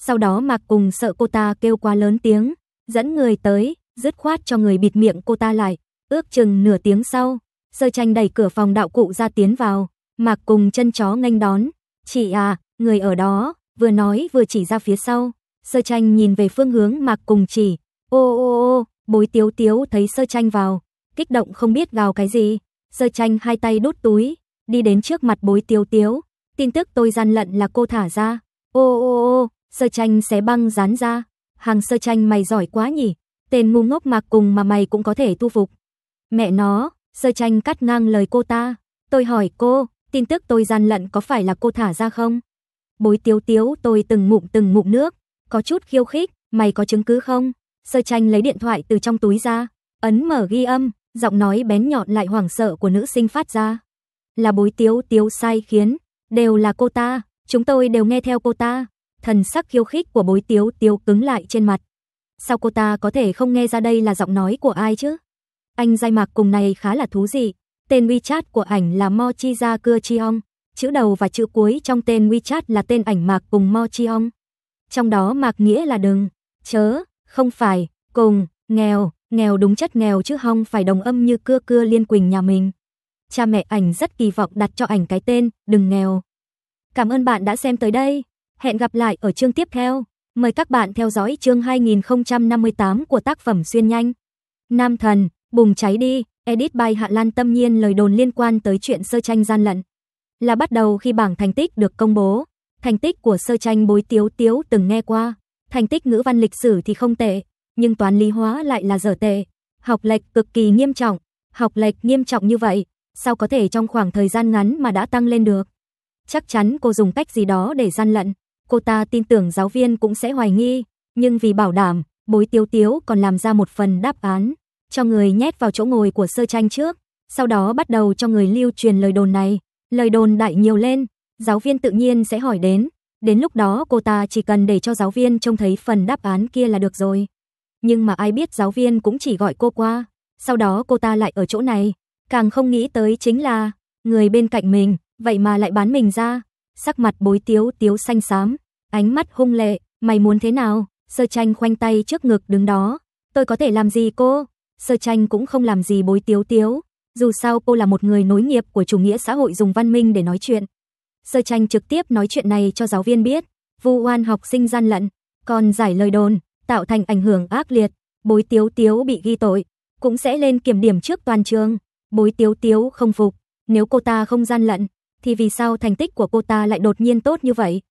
S1: Sau đó mặc Cùng sợ cô ta kêu quá lớn tiếng, dẫn người tới, dứt khoát cho người bịt miệng cô ta lại, ước chừng nửa tiếng sau, Sơ Tranh đẩy cửa phòng đạo cụ ra tiến vào, mặc Cùng chân chó nghênh đón, "Chị à, người ở đó." Vừa nói vừa chỉ ra phía sau, Sơ Tranh nhìn về phương hướng mặc Cùng chỉ, "Ô ô ô." Bối Tiếu Tiếu thấy Sơ Tranh vào, kích động không biết gào cái gì, Sơ Tranh hai tay đút túi, đi đến trước mặt Bối Tiếu Tiếu, tin tức tôi gian lận là cô thả ra. Ô ô ô, sơ tranh xé băng dán ra. Hàng sơ tranh mày giỏi quá nhỉ, tên ngu ngốc mạc cùng mà mày cũng có thể tu phục. Mẹ nó, sơ tranh cắt ngang lời cô ta. Tôi hỏi cô, tin tức tôi gian lận có phải là cô thả ra không? Bối tiếu tiếu tôi từng ngụm từng ngụm nước, có chút khiêu khích, mày có chứng cứ không? Sơ tranh lấy điện thoại từ trong túi ra, ấn mở ghi âm, giọng nói bén nhọn lại hoảng sợ của nữ sinh phát ra. Là bối tiếu tiếu sai khiến, Đều là cô ta, chúng tôi đều nghe theo cô ta. Thần sắc khiêu khích của bối tiếu tiếu cứng lại trên mặt. Sao cô ta có thể không nghe ra đây là giọng nói của ai chứ? Anh dai mạc cùng này khá là thú vị. Tên WeChat của ảnh là Mo Chi Cưa Chi Chữ đầu và chữ cuối trong tên WeChat là tên ảnh mạc cùng Mo Trong đó mạc nghĩa là đừng, chớ, không phải, cùng, nghèo, nghèo đúng chất nghèo chứ không phải đồng âm như cưa cưa liên quỳnh nhà mình. Cha mẹ ảnh rất kỳ vọng đặt cho ảnh cái tên Đừng nghèo. Cảm ơn bạn đã xem tới đây. Hẹn gặp lại ở chương tiếp theo. Mời các bạn theo dõi chương 2058 của tác phẩm Xuyên Nhanh. Nam Thần, Bùng Cháy Đi, edit by Hạ Lan Tâm Nhiên lời đồn liên quan tới chuyện sơ tranh gian lận. Là bắt đầu khi bảng thành tích được công bố. Thành tích của sơ tranh bối tiếu tiếu từng nghe qua. Thành tích ngữ văn lịch sử thì không tệ, nhưng toán lý hóa lại là dở tệ. Học lệch cực kỳ nghiêm trọng. Học lệch nghiêm trọng như vậy, sao có thể trong khoảng thời gian ngắn mà đã tăng lên được. Chắc chắn cô dùng cách gì đó để gian lận, cô ta tin tưởng giáo viên cũng sẽ hoài nghi, nhưng vì bảo đảm, bối tiếu tiếu còn làm ra một phần đáp án, cho người nhét vào chỗ ngồi của sơ tranh trước, sau đó bắt đầu cho người lưu truyền lời đồn này, lời đồn đại nhiều lên, giáo viên tự nhiên sẽ hỏi đến, đến lúc đó cô ta chỉ cần để cho giáo viên trông thấy phần đáp án kia là được rồi. Nhưng mà ai biết giáo viên cũng chỉ gọi cô qua, sau đó cô ta lại ở chỗ này, càng không nghĩ tới chính là người bên cạnh mình, vậy mà lại bán mình ra. Sắc mặt bối tiếu tiếu xanh xám, ánh mắt hung lệ, mày muốn thế nào? Sơ tranh khoanh tay trước ngực đứng đó. Tôi có thể làm gì cô? Sơ tranh cũng không làm gì bối tiếu tiếu. Dù sao cô là một người nối nghiệp của chủ nghĩa xã hội dùng văn minh để nói chuyện. Sơ tranh trực tiếp nói chuyện này cho giáo viên biết. Vu oan học sinh gian lận, còn giải lời đồn, tạo thành ảnh hưởng ác liệt. Bối tiếu tiếu bị ghi tội, cũng sẽ lên kiểm điểm trước toàn trường. Bối Tiếu Tiếu không phục, nếu cô ta không gian lận, thì vì sao thành tích của cô ta lại đột nhiên tốt như vậy?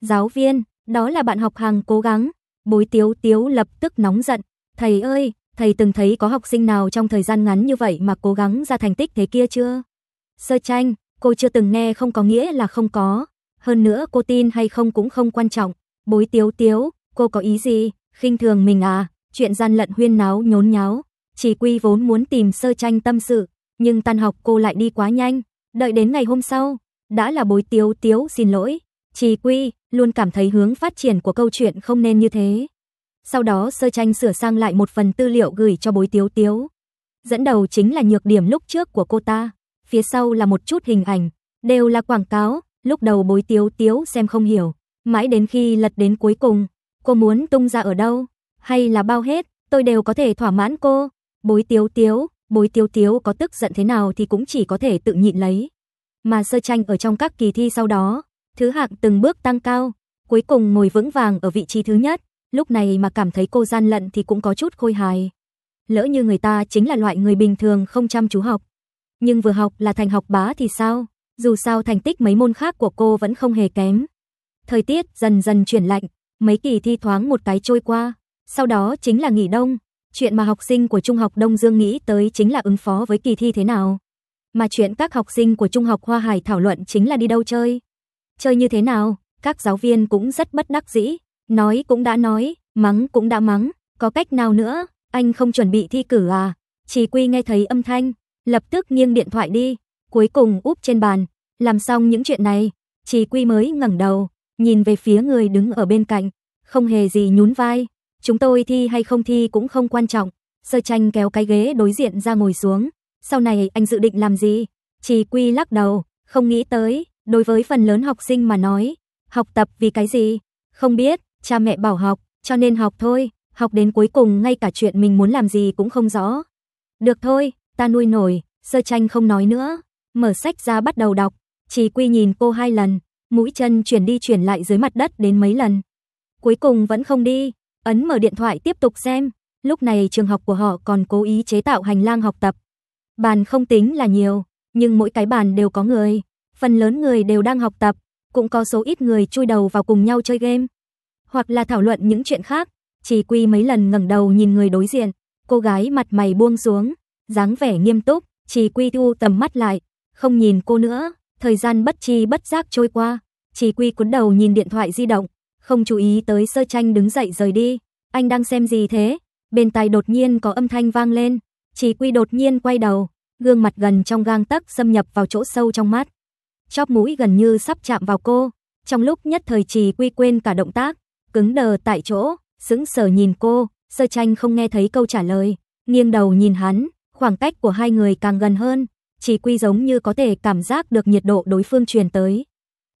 S1: Giáo viên, đó là bạn học hàng cố gắng. Bối Tiếu Tiếu lập tức nóng giận. Thầy ơi, thầy từng thấy có học sinh nào trong thời gian ngắn như vậy mà cố gắng ra thành tích thế kia chưa? Sơ tranh, cô chưa từng nghe không có nghĩa là không có. Hơn nữa cô tin hay không cũng không quan trọng. Bối Tiếu Tiếu, cô có ý gì? khinh thường mình à? Chuyện gian lận huyên náo nhốn nháo. Chỉ quy vốn muốn tìm sơ tranh tâm sự, nhưng tan học cô lại đi quá nhanh, đợi đến ngày hôm sau, đã là bối tiếu tiếu xin lỗi. Trì Quy luôn cảm thấy hướng phát triển của câu chuyện không nên như thế. Sau đó sơ tranh sửa sang lại một phần tư liệu gửi cho bối tiếu tiếu. Dẫn đầu chính là nhược điểm lúc trước của cô ta, phía sau là một chút hình ảnh, đều là quảng cáo, lúc đầu bối tiếu tiếu xem không hiểu, mãi đến khi lật đến cuối cùng, cô muốn tung ra ở đâu, hay là bao hết, tôi đều có thể thỏa mãn cô. Bối tiếu tiếu, Bối Tiếu Tiếu có tức giận thế nào thì cũng chỉ có thể tự nhịn lấy. Mà sơ tranh ở trong các kỳ thi sau đó, thứ hạng từng bước tăng cao, cuối cùng ngồi vững vàng ở vị trí thứ nhất, lúc này mà cảm thấy cô gian lận thì cũng có chút khôi hài. Lỡ như người ta chính là loại người bình thường không chăm chú học, nhưng vừa học là thành học bá thì sao? Dù sao thành tích mấy môn khác của cô vẫn không hề kém. Thời tiết dần dần chuyển lạnh, mấy kỳ thi thoáng một cái trôi qua, sau đó chính là nghỉ đông, Chuyện mà học sinh của Trung học Đông Dương nghĩ tới chính là ứng phó với kỳ thi thế nào. Mà chuyện các học sinh của Trung học Hoa Hải thảo luận chính là đi đâu chơi. Chơi như thế nào, các giáo viên cũng rất bất đắc dĩ, nói cũng đã nói, mắng cũng đã mắng, có cách nào nữa, anh không chuẩn bị thi cử à? Chỉ Quy nghe thấy âm thanh, lập tức nghiêng điện thoại đi, cuối cùng úp trên bàn, làm xong những chuyện này, Chỉ Quy mới ngẩng đầu, nhìn về phía người đứng ở bên cạnh, không hề gì nhún vai. Chúng tôi thi hay không thi cũng không quan trọng. Sơ tranh kéo cái ghế đối diện ra ngồi xuống. Sau này anh dự định làm gì? Chỉ quy lắc đầu, không nghĩ tới. Đối với phần lớn học sinh mà nói, học tập vì cái gì? Không biết, cha mẹ bảo học, cho nên học thôi. Học đến cuối cùng ngay cả chuyện mình muốn làm gì cũng không rõ. Được thôi, ta nuôi nổi, sơ tranh không nói nữa. Mở sách ra bắt đầu đọc, chỉ quy nhìn cô hai lần, mũi chân chuyển đi chuyển lại dưới mặt đất đến mấy lần. Cuối cùng vẫn không đi, ấn mở điện thoại tiếp tục xem. Lúc này trường học của họ còn cố ý chế tạo hành lang học tập. Bàn không tính là nhiều, nhưng mỗi cái bàn đều có người. Phần lớn người đều đang học tập, cũng có số ít người chui đầu vào cùng nhau chơi game. Hoặc là thảo luận những chuyện khác. Chỉ quy mấy lần ngẩng đầu nhìn người đối diện, cô gái mặt mày buông xuống, dáng vẻ nghiêm túc, chỉ quy thu tầm mắt lại, không nhìn cô nữa, thời gian bất chi bất giác trôi qua, chỉ quy cuốn đầu nhìn điện thoại di động, không chú ý tới sơ tranh đứng dậy rời đi. Anh đang xem gì thế? Bên tai đột nhiên có âm thanh vang lên. Chỉ quy đột nhiên quay đầu, gương mặt gần trong gang tấc xâm nhập vào chỗ sâu trong mắt. Chóp mũi gần như sắp chạm vào cô. Trong lúc nhất thời trì quy quên cả động tác, cứng đờ tại chỗ, sững sờ nhìn cô, sơ tranh không nghe thấy câu trả lời, nghiêng đầu nhìn hắn, khoảng cách của hai người càng gần hơn, chỉ quy giống như có thể cảm giác được nhiệt độ đối phương truyền tới.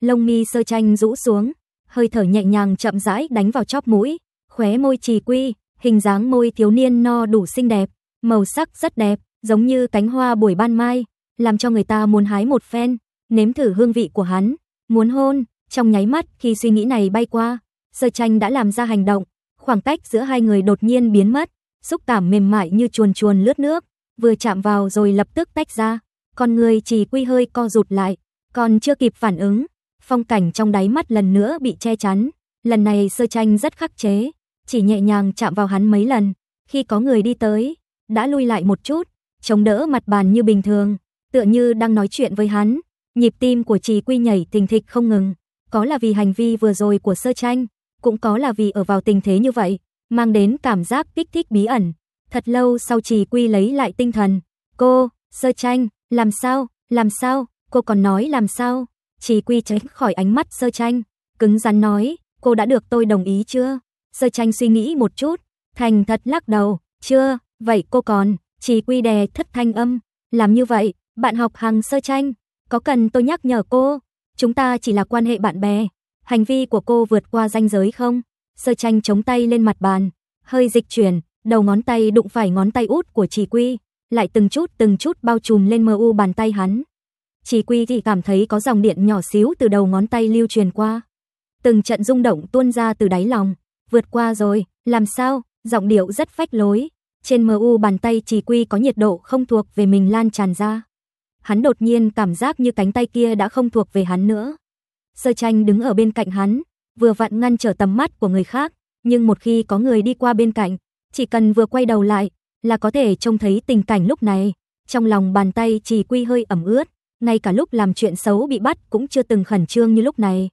S1: Lông mi sơ tranh rũ xuống, hơi thở nhẹ nhàng chậm rãi đánh vào chóp mũi, khóe môi trì quy, hình dáng môi thiếu niên no đủ xinh đẹp, màu sắc rất đẹp, giống như cánh hoa buổi ban mai, làm cho người ta muốn hái một phen, nếm thử hương vị của hắn, muốn hôn, trong nháy mắt khi suy nghĩ này bay qua, Sơ Tranh đã làm ra hành động, khoảng cách giữa hai người đột nhiên biến mất, xúc cảm mềm mại như chuồn chuồn lướt nước, vừa chạm vào rồi lập tức tách ra, con người trì quy hơi co rụt lại, còn chưa kịp phản ứng, phong cảnh trong đáy mắt lần nữa bị che chắn. Lần này sơ tranh rất khắc chế, chỉ nhẹ nhàng chạm vào hắn mấy lần. Khi có người đi tới, đã lui lại một chút, chống đỡ mặt bàn như bình thường, tựa như đang nói chuyện với hắn. Nhịp tim của Trì Quy nhảy thình thịch không ngừng, có là vì hành vi vừa rồi của sơ tranh, cũng có là vì ở vào tình thế như vậy, mang đến cảm giác kích thích bí ẩn. Thật lâu sau Trì Quy lấy lại tinh thần, cô, sơ tranh, làm sao, làm sao, cô còn nói làm sao. Trì Quy tránh khỏi ánh mắt Sơ Tranh, cứng rắn nói, cô đã được tôi đồng ý chưa? Sơ Tranh suy nghĩ một chút, thành thật lắc đầu, chưa, vậy cô còn, Trì Quy đè thất thanh âm, làm như vậy, bạn học hàng Sơ Tranh, có cần tôi nhắc nhở cô, chúng ta chỉ là quan hệ bạn bè, hành vi của cô vượt qua ranh giới không? Sơ Tranh chống tay lên mặt bàn, hơi dịch chuyển, đầu ngón tay đụng phải ngón tay út của Trì Quy, lại từng chút từng chút bao trùm lên mờ u bàn tay hắn. Chỉ quy thì cảm thấy có dòng điện nhỏ xíu từ đầu ngón tay lưu truyền qua. Từng trận rung động tuôn ra từ đáy lòng. Vượt qua rồi, làm sao? Giọng điệu rất phách lối. Trên MU bàn tay chỉ quy có nhiệt độ không thuộc về mình lan tràn ra. Hắn đột nhiên cảm giác như cánh tay kia đã không thuộc về hắn nữa. Sơ tranh đứng ở bên cạnh hắn, vừa vặn ngăn trở tầm mắt của người khác. Nhưng một khi có người đi qua bên cạnh, chỉ cần vừa quay đầu lại là có thể trông thấy tình cảnh lúc này. Trong lòng bàn tay chỉ quy hơi ẩm ướt, ngay cả lúc làm chuyện xấu bị bắt cũng chưa từng khẩn trương như lúc này.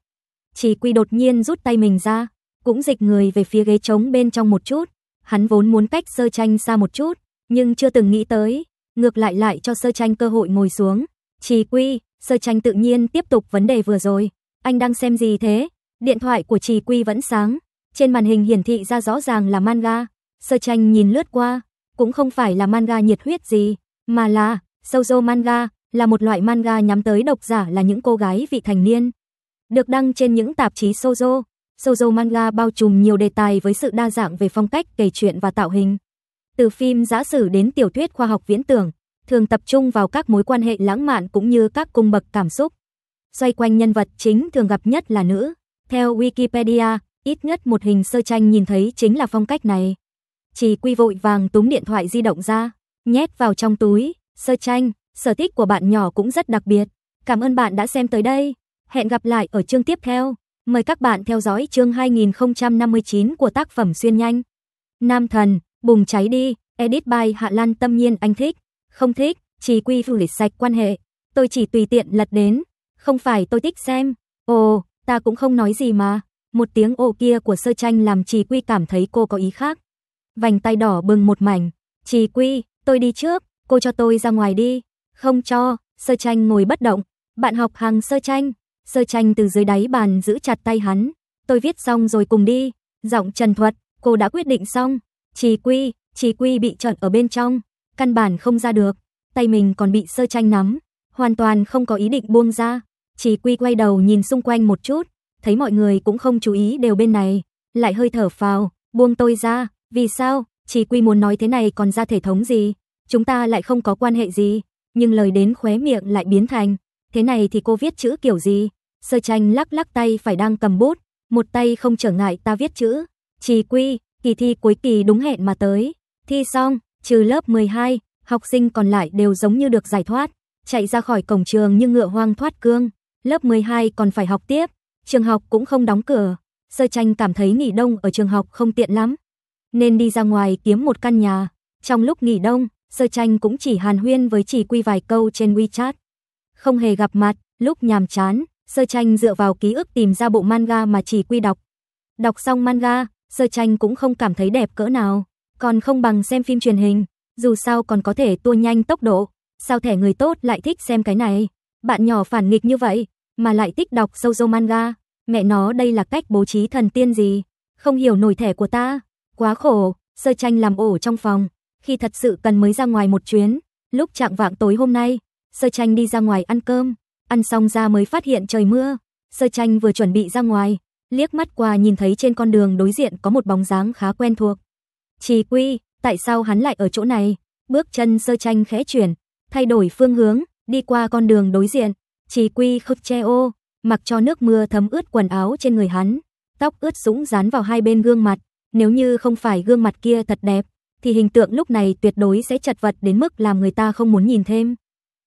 S1: Chỉ Quy đột nhiên rút tay mình ra, cũng dịch người về phía ghế trống bên trong một chút, hắn vốn muốn cách Sơ Tranh xa một chút, nhưng chưa từng nghĩ tới, ngược lại lại cho Sơ Tranh cơ hội ngồi xuống. Chỉ Quy, Sơ Tranh tự nhiên tiếp tục vấn đề vừa rồi, anh đang xem gì thế? Điện thoại của chỉ Quy vẫn sáng, trên màn hình hiển thị ra rõ ràng là manga. Sơ Tranh nhìn lướt qua, cũng không phải là manga nhiệt huyết gì, mà là sâu manga, là một loại manga nhắm tới độc giả là những cô gái vị thành niên. Được đăng trên những tạp chí shoujo, shoujo manga bao trùm nhiều đề tài với sự đa dạng về phong cách kể chuyện và tạo hình. Từ phim giả sử đến tiểu thuyết khoa học viễn tưởng, thường tập trung vào các mối quan hệ lãng mạn cũng như các cung bậc cảm xúc. Xoay quanh nhân vật chính thường gặp nhất là nữ. Theo Wikipedia, ít nhất một hình sơ tranh nhìn thấy chính là phong cách này. Chỉ quy vội vàng túm điện thoại di động ra, nhét vào trong túi, sơ tranh, Sở thích của bạn nhỏ cũng rất đặc biệt. Cảm ơn bạn đã xem tới đây. Hẹn gặp lại ở chương tiếp theo. Mời các bạn theo dõi chương 2059 của tác phẩm Xuyên Nhanh. Nam Thần, Bùng Cháy Đi, edit by Hạ Lan Tâm nhiên anh thích. Không thích, chỉ quy du lịch sạch quan hệ. Tôi chỉ tùy tiện lật đến. Không phải tôi thích xem. Ồ, ta cũng không nói gì mà. Một tiếng ồ kia của sơ tranh làm Chỉ quy cảm thấy cô có ý khác. Vành tay đỏ bừng một mảnh. Chỉ quy, tôi đi trước, cô cho tôi ra ngoài đi. Không cho, sơ tranh ngồi bất động. Bạn học hàng sơ tranh. Sơ tranh từ dưới đáy bàn giữ chặt tay hắn. Tôi viết xong rồi cùng đi. Giọng trần thuật, cô đã quyết định xong. Chỉ quy, chỉ quy bị trợn ở bên trong. Căn bản không ra được. Tay mình còn bị sơ tranh nắm. Hoàn toàn không có ý định buông ra. Chỉ quy quay đầu nhìn xung quanh một chút. Thấy mọi người cũng không chú ý đều bên này. Lại hơi thở phào. Buông tôi ra. Vì sao? Chỉ quy muốn nói thế này còn ra thể thống gì? Chúng ta lại không có quan hệ gì nhưng lời đến khóe miệng lại biến thành, thế này thì cô viết chữ kiểu gì? Sơ tranh lắc lắc tay phải đang cầm bút, một tay không trở ngại ta viết chữ. Trì quy, kỳ thi cuối kỳ đúng hẹn mà tới. Thi xong, trừ lớp 12, học sinh còn lại đều giống như được giải thoát, chạy ra khỏi cổng trường như ngựa hoang thoát cương. Lớp 12 còn phải học tiếp, trường học cũng không đóng cửa. Sơ tranh cảm thấy nghỉ đông ở trường học không tiện lắm, nên đi ra ngoài kiếm một căn nhà. Trong lúc nghỉ đông, Sơ tranh cũng chỉ hàn huyên với chỉ quy vài câu trên WeChat. Không hề gặp mặt, lúc nhàm chán, sơ tranh dựa vào ký ức tìm ra bộ manga mà chỉ quy đọc. Đọc xong manga, sơ tranh cũng không cảm thấy đẹp cỡ nào, còn không bằng xem phim truyền hình, dù sao còn có thể tua nhanh tốc độ. Sao thẻ người tốt lại thích xem cái này? Bạn nhỏ phản nghịch như vậy, mà lại thích đọc sâu shoujo manga. Mẹ nó đây là cách bố trí thần tiên gì? Không hiểu nổi thẻ của ta. Quá khổ, sơ tranh làm ổ trong phòng khi thật sự cần mới ra ngoài một chuyến. Lúc trạng vạng tối hôm nay, Sơ Tranh đi ra ngoài ăn cơm, ăn xong ra mới phát hiện trời mưa. Sơ Tranh vừa chuẩn bị ra ngoài, liếc mắt qua nhìn thấy trên con đường đối diện có một bóng dáng khá quen thuộc. Trì Quy, tại sao hắn lại ở chỗ này? Bước chân Sơ Tranh khẽ chuyển, thay đổi phương hướng, đi qua con đường đối diện. Trì Quy khực che ô, mặc cho nước mưa thấm ướt quần áo trên người hắn, tóc ướt sũng dán vào hai bên gương mặt, nếu như không phải gương mặt kia thật đẹp, thì hình tượng lúc này tuyệt đối sẽ chật vật đến mức làm người ta không muốn nhìn thêm.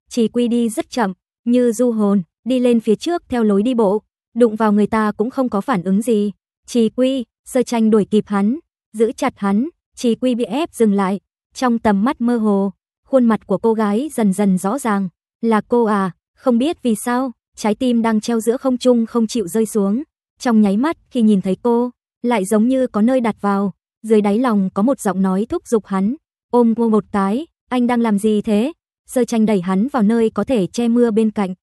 S1: Chỉ quy đi rất chậm, như du hồn, đi lên phía trước theo lối đi bộ, đụng vào người ta cũng không có phản ứng gì. Chỉ quy, sơ tranh đuổi kịp hắn, giữ chặt hắn, chỉ quy bị ép dừng lại, trong tầm mắt mơ hồ, khuôn mặt của cô gái dần dần rõ ràng, là cô à, không biết vì sao, trái tim đang treo giữa không trung không chịu rơi xuống, trong nháy mắt khi nhìn thấy cô, lại giống như có nơi đặt vào, dưới đáy lòng có một giọng nói thúc giục hắn, ôm cô một cái, anh đang làm gì thế? Sơ tranh đẩy hắn vào nơi có thể che mưa bên cạnh.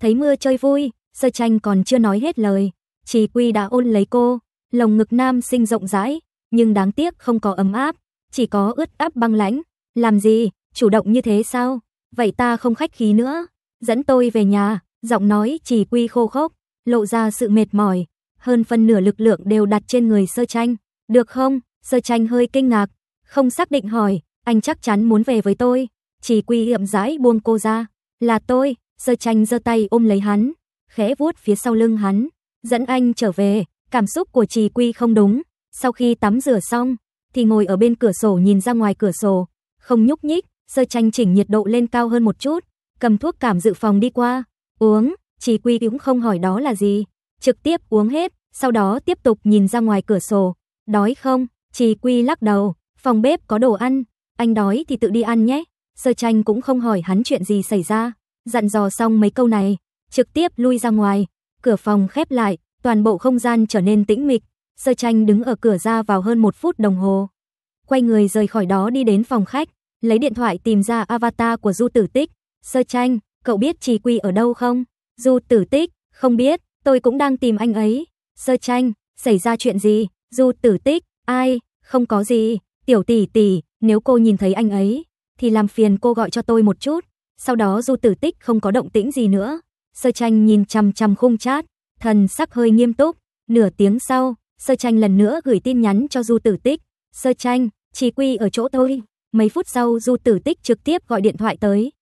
S1: Thấy mưa chơi vui, sơ tranh còn chưa nói hết lời. Chỉ quy đã ôn lấy cô, lồng ngực nam sinh rộng rãi, nhưng đáng tiếc không có ấm áp, chỉ có ướt áp băng lãnh. Làm gì, chủ động như thế sao? Vậy ta không khách khí nữa, dẫn tôi về nhà, giọng nói chỉ quy khô khốc, lộ ra sự mệt mỏi. Hơn phần nửa lực lượng đều đặt trên người sơ tranh, được không? Sơ tranh hơi kinh ngạc, không xác định hỏi, anh chắc chắn muốn về với tôi. Chỉ quy hiệm rãi buông cô ra, là tôi, sơ tranh giơ tay ôm lấy hắn, khẽ vuốt phía sau lưng hắn, dẫn anh trở về, cảm xúc của Chỉ quy không đúng. Sau khi tắm rửa xong, thì ngồi ở bên cửa sổ nhìn ra ngoài cửa sổ, không nhúc nhích, sơ tranh chỉnh nhiệt độ lên cao hơn một chút, cầm thuốc cảm dự phòng đi qua, uống, Chỉ quy cũng không hỏi đó là gì, trực tiếp uống hết, sau đó tiếp tục nhìn ra ngoài cửa sổ, đói không, Trì Quy lắc đầu, phòng bếp có đồ ăn, anh đói thì tự đi ăn nhé. Sơ tranh cũng không hỏi hắn chuyện gì xảy ra, dặn dò xong mấy câu này, trực tiếp lui ra ngoài, cửa phòng khép lại, toàn bộ không gian trở nên tĩnh mịch. Sơ tranh đứng ở cửa ra vào hơn một phút đồng hồ. Quay người rời khỏi đó đi đến phòng khách, lấy điện thoại tìm ra avatar của Du Tử Tích. Sơ tranh, cậu biết Trì Quy ở đâu không? Du Tử Tích, không biết, tôi cũng đang tìm anh ấy. Sơ tranh, xảy ra chuyện gì? Du Tử Tích, ai? Không có gì, tiểu tỷ tỷ, nếu cô nhìn thấy anh ấy, thì làm phiền cô gọi cho tôi một chút. Sau đó Du Tử Tích không có động tĩnh gì nữa. Sơ Tranh nhìn chằm chằm khung chat, thần sắc hơi nghiêm túc. Nửa tiếng sau, Sơ Tranh lần nữa gửi tin nhắn cho Du Tử Tích. Sơ Tranh, chỉ quy ở chỗ tôi. Mấy phút sau Du Tử Tích trực tiếp gọi điện thoại tới.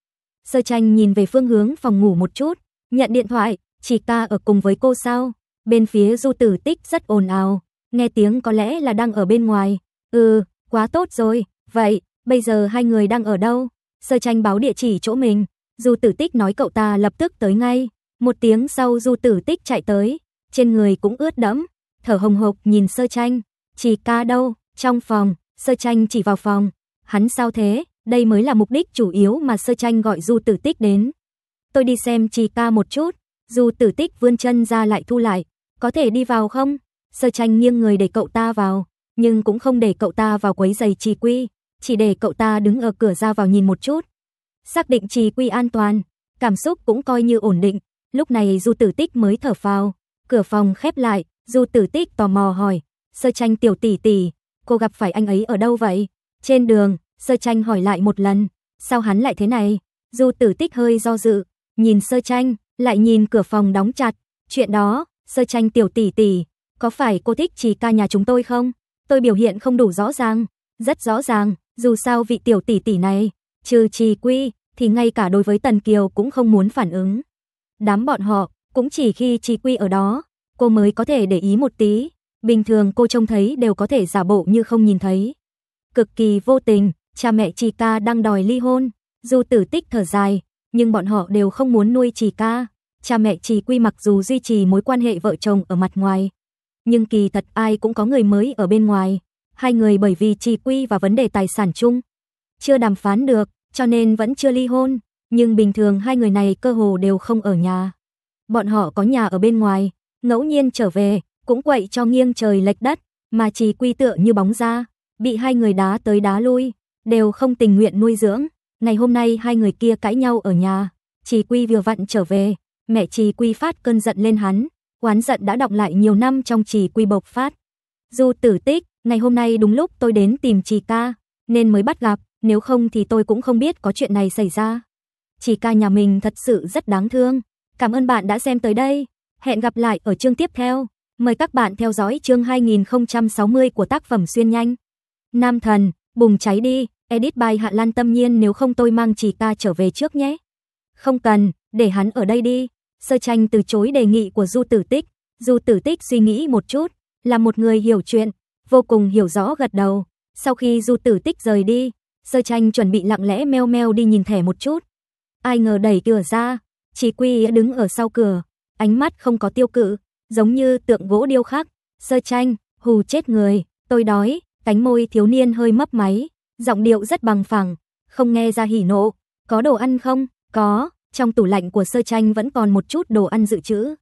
S1: Sơ Tranh nhìn về phương hướng phòng ngủ một chút, nhận điện thoại, chỉ ta ở cùng với cô sao? Bên phía Du Tử Tích rất ồn ào, nghe tiếng có lẽ là đang ở bên ngoài. Ừ, quá tốt rồi, vậy, bây giờ hai người đang ở đâu? Sơ tranh báo địa chỉ chỗ mình, Du Tử Tích nói cậu ta lập tức tới ngay. Một tiếng sau Du Tử Tích chạy tới, trên người cũng ướt đẫm, thở hồng hộc nhìn Sơ Tranh, "Chỉ ca đâu?" Trong phòng, Sơ Tranh chỉ vào phòng, "Hắn sao thế?" Đây mới là mục đích chủ yếu mà Sơ Tranh gọi Du Tử Tích đến. "Tôi đi xem Chỉ ca một chút." Du Tử Tích vươn chân ra lại thu lại, "Có thể đi vào không?" Sơ tranh nghiêng người để cậu ta vào, nhưng cũng không để cậu ta vào quấy giày trì quy, chỉ để cậu ta đứng ở cửa ra vào nhìn một chút. Xác định trì quy an toàn, cảm xúc cũng coi như ổn định, lúc này du tử tích mới thở phào. Cửa phòng khép lại, du tử tích tò mò hỏi, sơ tranh tiểu tỷ tỷ, cô gặp phải anh ấy ở đâu vậy? Trên đường, sơ tranh hỏi lại một lần, sao hắn lại thế này? Du tử tích hơi do dự, nhìn sơ tranh, lại nhìn cửa phòng đóng chặt, chuyện đó, sơ tranh tiểu tỷ tỷ, có phải cô thích chỉ ca nhà chúng tôi không? Tôi biểu hiện không đủ rõ ràng, rất rõ ràng, dù sao vị tiểu tỷ tỷ này, trừ trì quy, thì ngay cả đối với Tần Kiều cũng không muốn phản ứng. Đám bọn họ, cũng chỉ khi trì quy ở đó, cô mới có thể để ý một tí, bình thường cô trông thấy đều có thể giả bộ như không nhìn thấy. Cực kỳ vô tình, cha mẹ trì ca đang đòi ly hôn, dù tử tích thở dài, nhưng bọn họ đều không muốn nuôi trì ca. Cha mẹ trì quy mặc dù duy trì mối quan hệ vợ chồng ở mặt ngoài, nhưng kỳ thật ai cũng có người mới ở bên ngoài. Hai người bởi vì trì quy và vấn đề tài sản chung, chưa đàm phán được, cho nên vẫn chưa ly hôn, nhưng bình thường hai người này cơ hồ đều không ở nhà. Bọn họ có nhà ở bên ngoài, ngẫu nhiên trở về, cũng quậy cho nghiêng trời lệch đất, mà trì quy tựa như bóng ra, bị hai người đá tới đá lui, đều không tình nguyện nuôi dưỡng. Ngày hôm nay hai người kia cãi nhau ở nhà, trì quy vừa vặn trở về, mẹ trì quy phát cơn giận lên hắn, oán giận đã đọng lại nhiều năm trong trì quy bộc phát. Du tử tích, ngày hôm nay đúng lúc tôi đến tìm trì ca, nên mới bắt gặp, nếu không thì tôi cũng không biết có chuyện này xảy ra. Trì ca nhà mình thật sự rất đáng thương. Cảm ơn bạn đã xem tới đây. Hẹn gặp lại ở chương tiếp theo. Mời các bạn theo dõi chương 2060 của tác phẩm Xuyên Nhanh. Nam Thần, bùng cháy đi, edit by Hạ Lan Tâm Nhiên nếu không tôi mang trì ca trở về trước nhé. Không cần, để hắn ở đây đi. Sơ tranh từ chối đề nghị của Du Tử Tích, Du Tử Tích suy nghĩ một chút, là một người hiểu chuyện, vô cùng hiểu rõ gật đầu. Sau khi Du Tử Tích rời đi, Sơ tranh chuẩn bị lặng lẽ meo meo đi nhìn thẻ một chút. Ai ngờ đẩy cửa ra, Chỉ Quy đứng ở sau cửa, ánh mắt không có tiêu cự, giống như tượng gỗ điêu khắc. Sơ tranh, hù chết người, tôi đói, cánh môi thiếu niên hơi mấp máy, giọng điệu rất bằng phẳng, không nghe ra hỉ nộ. Có đồ ăn không? Có, trong tủ lạnh của Sơ Tranh vẫn còn một chút đồ ăn dự trữ.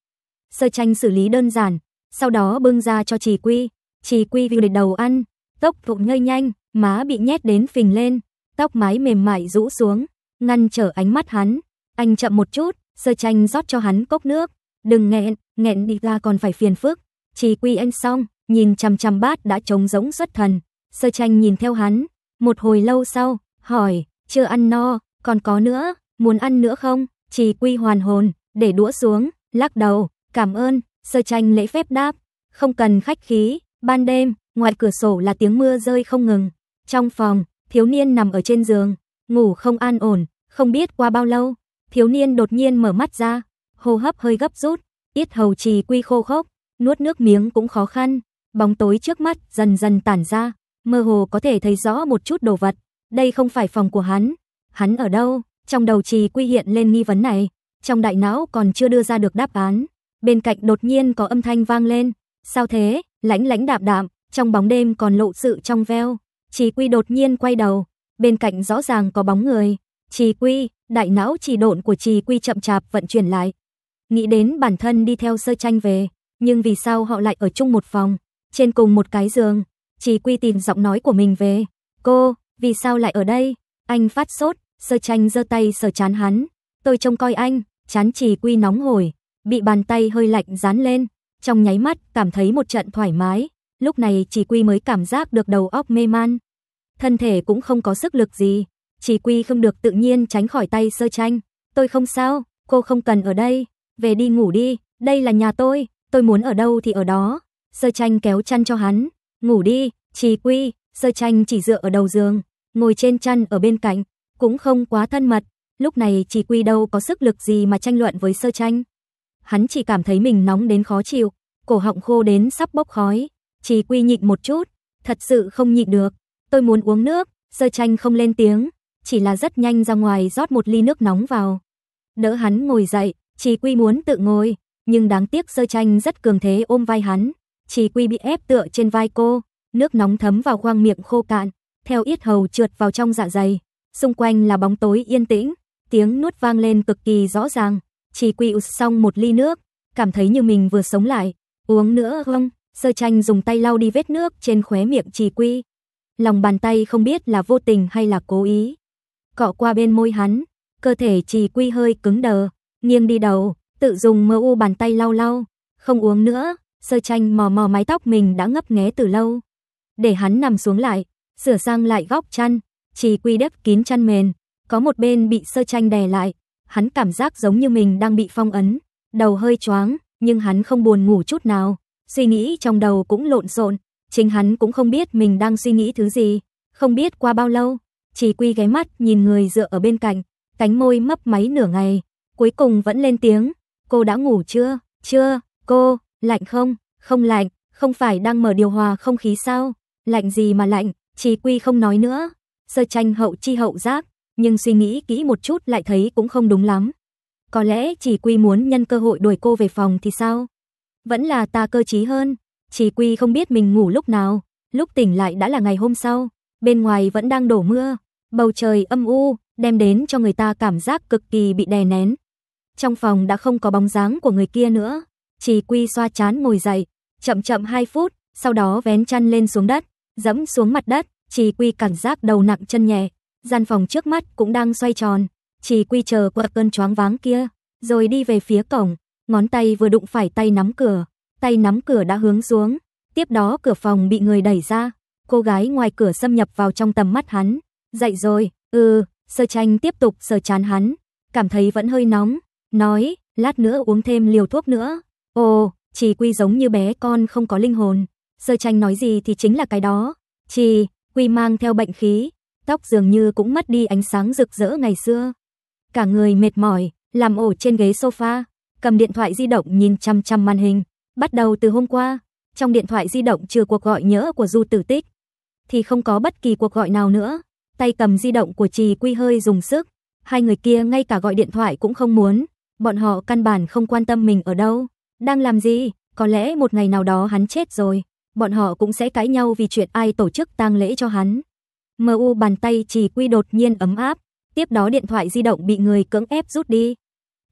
S1: Sơ Tranh xử lý đơn giản, sau đó bưng ra cho Trì Quy. Trì Quy view đầu ăn, tóc thụ ngây nhanh, má bị nhét đến phình lên, tóc mái mềm mại rũ xuống, ngăn trở ánh mắt hắn. Anh chậm một chút, Sơ Tranh rót cho hắn cốc nước. Đừng nghẹn, nghẹn đi ra còn phải phiền phức. Trì Quy anh xong, nhìn chằm chằm bát đã trống rỗng xuất thần. Sơ Tranh nhìn theo hắn, một hồi lâu sau, hỏi, chưa ăn no, còn có nữa muốn ăn nữa không? Trì Quy hoàn hồn, để đũa xuống, lắc đầu, cảm ơn, sơ tranh lễ phép đáp, không cần khách khí, ban đêm, ngoài cửa sổ là tiếng mưa rơi không ngừng. Trong phòng, thiếu niên nằm ở trên giường, ngủ không an ổn, không biết qua bao lâu, thiếu niên đột nhiên mở mắt ra, hô hấp hơi gấp rút, ít hầu trì quy khô khốc, nuốt nước miếng cũng khó khăn, bóng tối trước mắt dần dần tản ra, mơ hồ có thể thấy rõ một chút đồ vật, đây không phải phòng của hắn, hắn ở đâu, trong đầu Trì Quy hiện lên nghi vấn này, trong đại não còn chưa đưa ra được đáp án. Bên cạnh đột nhiên có âm thanh vang lên, sao thế? Lãnh lãnh đạm đạm, trong bóng đêm còn lộ sự trong veo. Trì Quy đột nhiên quay đầu, bên cạnh rõ ràng có bóng người. Trì Quy, đại não trì độn của Trì Quy chậm chạp vận chuyển lại. Nghĩ đến bản thân đi theo sơ tranh về, nhưng vì sao họ lại ở chung một phòng, trên cùng một cái giường. Trì Quy tìm giọng nói của mình về. Cô, vì sao lại ở đây? Anh phát sốt, Sơ tranh giơ tay sờ chán hắn. Tôi trông coi anh, chán trì quy nóng hổi, bị bàn tay hơi lạnh dán lên. Trong nháy mắt cảm thấy một trận thoải mái. Lúc này trì quy mới cảm giác được đầu óc mê man. Thân thể cũng không có sức lực gì. Trì quy không được tự nhiên tránh khỏi tay sơ tranh. Tôi không sao, cô không cần ở đây. Về đi ngủ đi, đây là nhà tôi, tôi muốn ở đâu thì ở đó. Sơ tranh kéo chăn cho hắn. Ngủ đi, trì quy, sơ tranh chỉ dựa ở đầu giường, ngồi trên chăn ở bên cạnh cũng không quá thân mật, lúc này Chỉ Quy đâu có sức lực gì mà tranh luận với Sơ Tranh. Hắn chỉ cảm thấy mình nóng đến khó chịu, cổ họng khô đến sắp bốc khói, Chỉ Quy nhịn một chút, thật sự không nhịn được, tôi muốn uống nước, Sơ Tranh không lên tiếng, chỉ là rất nhanh ra ngoài rót một ly nước nóng vào. Đỡ hắn ngồi dậy, Chỉ Quy muốn tự ngồi, nhưng đáng tiếc Sơ Tranh rất cường thế ôm vai hắn, Chỉ Quy bị ép tựa trên vai cô, nước nóng thấm vào khoang miệng khô cạn, theo yết hầu trượt vào trong dạ dày, Xung quanh là bóng tối yên tĩnh, tiếng nuốt vang lên cực kỳ rõ ràng. Chỉ quy xong một ly nước, cảm thấy như mình vừa sống lại. Uống nữa không? Sơ tranh dùng tay lau đi vết nước trên khóe miệng chỉ quy. Lòng bàn tay không biết là vô tình hay là cố ý. Cọ qua bên môi hắn, cơ thể chỉ quy hơi cứng đờ, nghiêng đi đầu, tự dùng mơ u bàn tay lau lau. Không uống nữa, sơ tranh mò mò mái tóc mình đã ngấp nghé từ lâu. Để hắn nằm xuống lại, sửa sang lại góc chăn, chỉ quy đếp kín chăn mền, có một bên bị sơ tranh đè lại, hắn cảm giác giống như mình đang bị phong ấn, đầu hơi choáng, nhưng hắn không buồn ngủ chút nào, suy nghĩ trong đầu cũng lộn xộn, chính hắn cũng không biết mình đang suy nghĩ thứ gì, không biết qua bao lâu, chỉ quy ghé mắt nhìn người dựa ở bên cạnh, cánh môi mấp máy nửa ngày, cuối cùng vẫn lên tiếng, cô đã ngủ chưa? Chưa, cô, lạnh không? Không lạnh, không phải đang mở điều hòa không khí sao? Lạnh gì mà lạnh, chỉ quy không nói nữa sơ tranh hậu chi hậu giác, nhưng suy nghĩ kỹ một chút lại thấy cũng không đúng lắm. Có lẽ chỉ quy muốn nhân cơ hội đuổi cô về phòng thì sao? Vẫn là ta cơ trí hơn, chỉ quy không biết mình ngủ lúc nào, lúc tỉnh lại đã là ngày hôm sau, bên ngoài vẫn đang đổ mưa, bầu trời âm u, đem đến cho người ta cảm giác cực kỳ bị đè nén. Trong phòng đã không có bóng dáng của người kia nữa, chỉ quy xoa chán ngồi dậy, chậm chậm 2 phút, sau đó vén chăn lên xuống đất, dẫm xuống mặt đất, Trì Quy cảm giác đầu nặng chân nhẹ, gian phòng trước mắt cũng đang xoay tròn. Trì Quy chờ qua cơn choáng váng kia, rồi đi về phía cổng, ngón tay vừa đụng phải tay nắm cửa, tay nắm cửa đã hướng xuống, tiếp đó cửa phòng bị người đẩy ra, cô gái ngoài cửa xâm nhập vào trong tầm mắt hắn. Dậy rồi, ừ, sơ tranh tiếp tục sờ chán hắn, cảm thấy vẫn hơi nóng, nói, lát nữa uống thêm liều thuốc nữa. Ồ, Trì Quy giống như bé con không có linh hồn, sơ tranh nói gì thì chính là cái đó. Trì, quy mang theo bệnh khí, tóc dường như cũng mất đi ánh sáng rực rỡ ngày xưa. Cả người mệt mỏi, làm ổ trên ghế sofa, cầm điện thoại di động nhìn chăm chăm màn hình, bắt đầu từ hôm qua, trong điện thoại di động trừ cuộc gọi nhỡ của Du Tử Tích thì không có bất kỳ cuộc gọi nào nữa. Tay cầm di động của Trì Quy hơi dùng sức, hai người kia ngay cả gọi điện thoại cũng không muốn, bọn họ căn bản không quan tâm mình ở đâu, đang làm gì, có lẽ một ngày nào đó hắn chết rồi bọn họ cũng sẽ cãi nhau vì chuyện ai tổ chức tang lễ cho hắn. MU bàn tay chỉ quy đột nhiên ấm áp, tiếp đó điện thoại di động bị người cưỡng ép rút đi.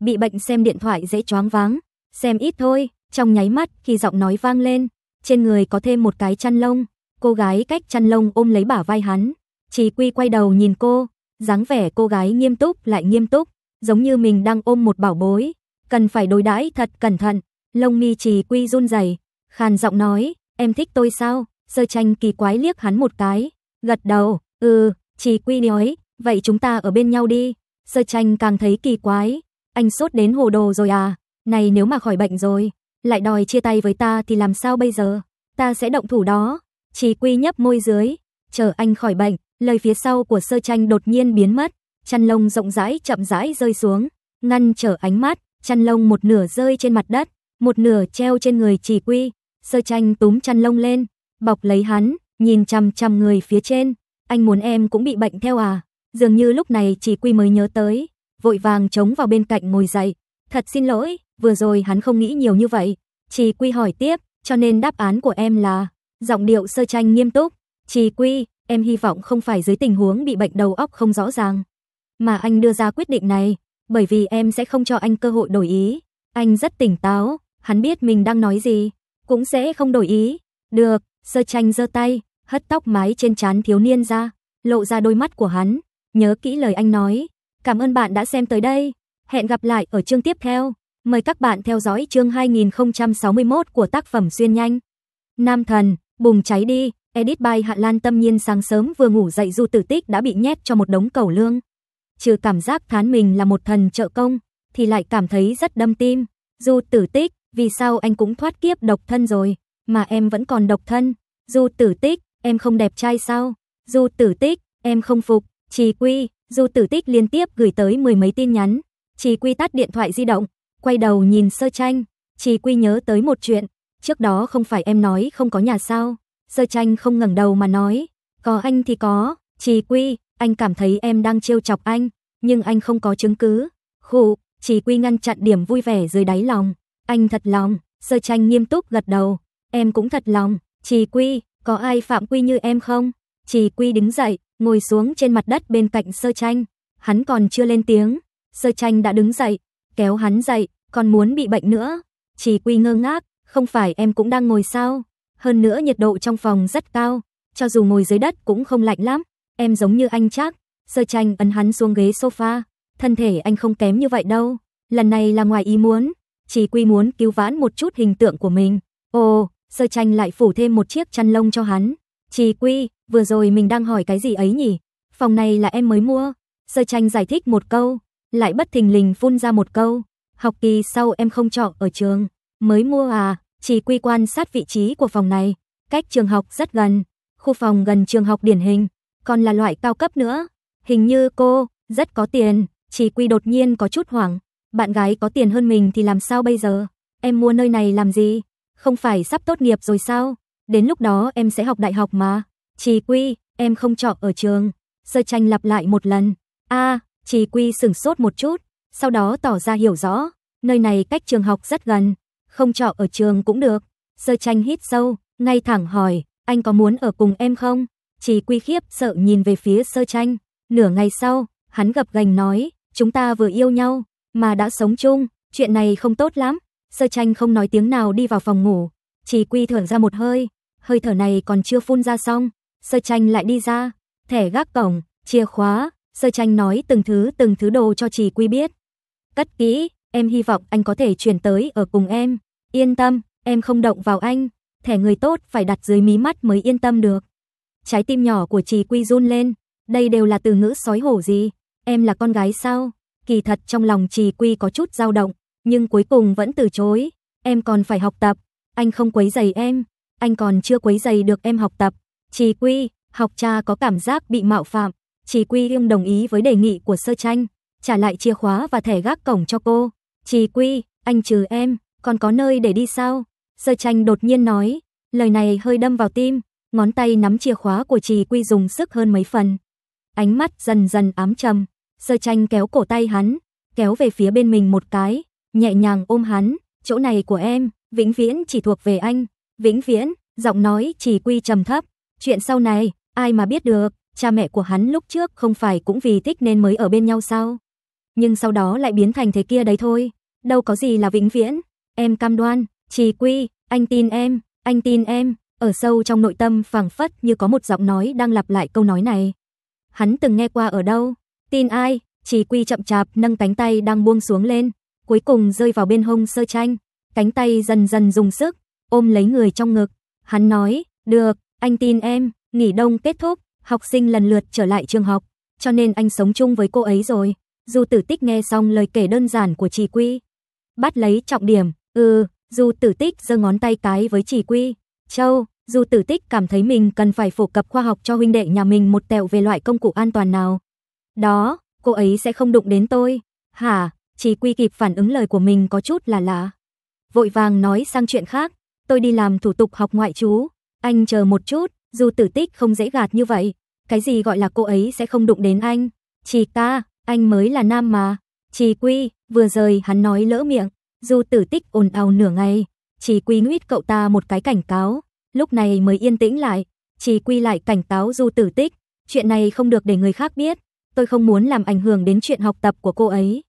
S1: Bị bệnh xem điện thoại dễ choáng váng, xem ít thôi, trong nháy mắt khi giọng nói vang lên, trên người có thêm một cái chăn lông, cô gái cách chăn lông ôm lấy bả vai hắn, chỉ quy quay đầu nhìn cô, dáng vẻ cô gái nghiêm túc lại nghiêm túc, giống như mình đang ôm một bảo bối, cần phải đối đãi thật cẩn thận. Lông mi trì quy run rẩy, khàn giọng nói, Em thích tôi sao? Sơ tranh kỳ quái liếc hắn một cái. Gật đầu, ừ, chỉ quy nói, vậy chúng ta ở bên nhau đi. Sơ tranh càng thấy kỳ quái. Anh sốt đến hồ đồ rồi à? Này nếu mà khỏi bệnh rồi, lại đòi chia tay với ta thì làm sao bây giờ? Ta sẽ động thủ đó. Chỉ quy nhấp môi dưới. Chờ anh khỏi bệnh, lời phía sau của sơ tranh đột nhiên biến mất. Chăn lông rộng rãi chậm rãi rơi xuống, ngăn trở ánh mắt. Chăn lông một nửa rơi trên mặt đất, một nửa treo trên người chỉ quy. Sơ tranh túm chăn lông lên, bọc lấy hắn, nhìn chằm chằm người phía trên. Anh muốn em cũng bị bệnh theo à? Dường như lúc này chỉ quy mới nhớ tới, vội vàng chống vào bên cạnh ngồi dậy. Thật xin lỗi, vừa rồi hắn không nghĩ nhiều như vậy. Chỉ quy hỏi tiếp, cho nên đáp án của em là, giọng điệu sơ tranh nghiêm túc. Chỉ quy, em hy vọng không phải dưới tình huống bị bệnh đầu óc không rõ ràng. Mà anh đưa ra quyết định này, bởi vì em sẽ không cho anh cơ hội đổi ý. Anh rất tỉnh táo, hắn biết mình đang nói gì cũng sẽ không đổi ý. Được, sơ tranh giơ tay, hất tóc mái trên trán thiếu niên ra, lộ ra đôi mắt của hắn. Nhớ kỹ lời anh nói. Cảm ơn bạn đã xem tới đây. Hẹn gặp lại ở chương tiếp theo. Mời các bạn theo dõi chương 2061 của tác phẩm Xuyên Nhanh. Nam thần, bùng cháy đi. Edit by Hạ Lan tâm nhiên sáng sớm vừa ngủ dậy du tử tích đã bị nhét cho một đống cầu lương. Trừ cảm giác thán mình là một thần trợ công, thì lại cảm thấy rất đâm tim. Du tử tích, vì sao anh cũng thoát kiếp độc thân rồi, mà em vẫn còn độc thân? Du Tử Tích, em không đẹp trai sao? Du Tử Tích, em không phục, Trì Quy, Du Tử Tích liên tiếp gửi tới mười mấy tin nhắn. Trì Quy tắt điện thoại di động, quay đầu nhìn Sơ Tranh, Trì Quy nhớ tới một chuyện, trước đó không phải em nói không có nhà sao? Sơ Tranh không ngẩng đầu mà nói, có anh thì có, Trì Quy, anh cảm thấy em đang trêu chọc anh, nhưng anh không có chứng cứ. Khụ, Trì Quy ngăn chặn điểm vui vẻ dưới đáy lòng, anh thật lòng, Sơ Tranh nghiêm túc gật đầu, em cũng thật lòng, Trì Quy, có ai phạm quy như em không? Trì Quy đứng dậy, ngồi xuống trên mặt đất bên cạnh Sơ Tranh, hắn còn chưa lên tiếng, Sơ Tranh đã đứng dậy, kéo hắn dậy, còn muốn bị bệnh nữa. Trì Quy ngơ ngác, không phải em cũng đang ngồi sao? Hơn nữa nhiệt độ trong phòng rất cao, cho dù ngồi dưới đất cũng không lạnh lắm, em giống như anh chắc. Sơ Tranh ấn hắn xuống ghế sofa, thân thể anh không kém như vậy đâu, lần này là ngoài ý muốn, chỉ Quy muốn cứu vãn một chút hình tượng của mình. Ồ, Sơ Tranh lại phủ thêm một chiếc chăn lông cho hắn. Chỉ Quy, vừa rồi mình đang hỏi cái gì ấy nhỉ? Phòng này là em mới mua. Sơ Tranh giải thích một câu, lại bất thình lình phun ra một câu. Học kỳ sau em không trọ ở trường. Mới mua à? Chỉ Quy quan sát vị trí của phòng này. Cách trường học rất gần. Khu phòng gần trường học điển hình. Còn là loại cao cấp nữa. Hình như cô, rất có tiền. Chỉ Quy đột nhiên có chút hoảng. Bạn gái có tiền hơn mình thì làm sao bây giờ? Em mua nơi này làm gì? Không phải sắp tốt nghiệp rồi sao? Đến lúc đó em sẽ học đại học mà. Chỉ Quy, em không chọn ở trường. Sơ tranh lặp lại một lần. a chỉ Quy sửng sốt một chút, sau đó tỏ ra hiểu rõ. Nơi này cách trường học rất gần. Không chọn ở trường cũng được. Sơ tranh hít sâu, ngay thẳng hỏi, anh có muốn ở cùng em không? Chỉ Quy khiếp sợ nhìn về phía sơ tranh. Nửa ngày sau, hắn gập gành nói, chúng ta vừa yêu nhau, mà đã sống chung, chuyện này không tốt lắm. Sơ Tranh không nói tiếng nào đi vào phòng ngủ, chỉ quy thở ra một hơi, hơi thở này còn chưa phun ra xong, Sơ Tranh lại đi ra, thẻ gác cổng, chìa khóa, Sơ Tranh nói từng thứ từng thứ đồ cho Chỉ Quy biết. "Cất kỹ, em hy vọng anh có thể chuyển tới ở cùng em, yên tâm, em không động vào anh, thẻ người tốt phải đặt dưới mí mắt mới yên tâm được." Trái tim nhỏ của Chỉ Quy run lên, đây đều là từ ngữ sói hổ gì? Em là con gái sao? kỳ thật trong lòng Trì Quy có chút dao động, nhưng cuối cùng vẫn từ chối. Em còn phải học tập, anh không quấy giày em, anh còn chưa quấy giày được em học tập. Trì Quy, học cha có cảm giác bị mạo phạm, Trì Quy ương đồng ý với đề nghị của sơ tranh, trả lại chìa khóa và thẻ gác cổng cho cô. Trì Quy, anh trừ em, còn có nơi để đi sao? Sơ tranh đột nhiên nói, lời này hơi đâm vào tim, ngón tay nắm chìa khóa của Trì Quy dùng sức hơn mấy phần. Ánh mắt dần dần ám trầm, Sơ tranh kéo cổ tay hắn, kéo về phía bên mình một cái, nhẹ nhàng ôm hắn, chỗ này của em, vĩnh viễn chỉ thuộc về anh, vĩnh viễn, giọng nói chỉ quy trầm thấp, chuyện sau này, ai mà biết được, cha mẹ của hắn lúc trước không phải cũng vì thích nên mới ở bên nhau sao? Nhưng sau đó lại biến thành thế kia đấy thôi, đâu có gì là vĩnh viễn, em cam đoan, trì quy, anh tin em, anh tin em, ở sâu trong nội tâm phẳng phất như có một giọng nói đang lặp lại câu nói này. Hắn từng nghe qua ở đâu, Tin ai? Chỉ quy chậm chạp nâng cánh tay đang buông xuống lên, cuối cùng rơi vào bên hông sơ tranh. Cánh tay dần dần dùng sức, ôm lấy người trong ngực. Hắn nói, được, anh tin em, nghỉ đông kết thúc, học sinh lần lượt trở lại trường học, cho nên anh sống chung với cô ấy rồi. Du tử tích nghe xong lời kể đơn giản của chỉ quy. Bắt lấy trọng điểm, ừ, du tử tích giơ ngón tay cái với chỉ quy. Châu, du tử tích cảm thấy mình cần phải phổ cập khoa học cho huynh đệ nhà mình một tẹo về loại công cụ an toàn nào. Đó, cô ấy sẽ không đụng đến tôi. Hả? Chỉ quy kịp phản ứng lời của mình có chút là lạ. Vội vàng nói sang chuyện khác, tôi đi làm thủ tục học ngoại chú anh chờ một chút, dù tử tích không dễ gạt như vậy, cái gì gọi là cô ấy sẽ không đụng đến anh? Chỉ ta, anh mới là nam mà. Chỉ quy, vừa rời hắn nói lỡ miệng, dù tử tích ồn ào nửa ngày, chỉ quy nguyết cậu ta một cái cảnh cáo, lúc này mới yên tĩnh lại, chỉ quy lại cảnh cáo du tử tích, chuyện này không được để người khác biết, tôi không muốn làm ảnh hưởng đến chuyện học tập của cô ấy.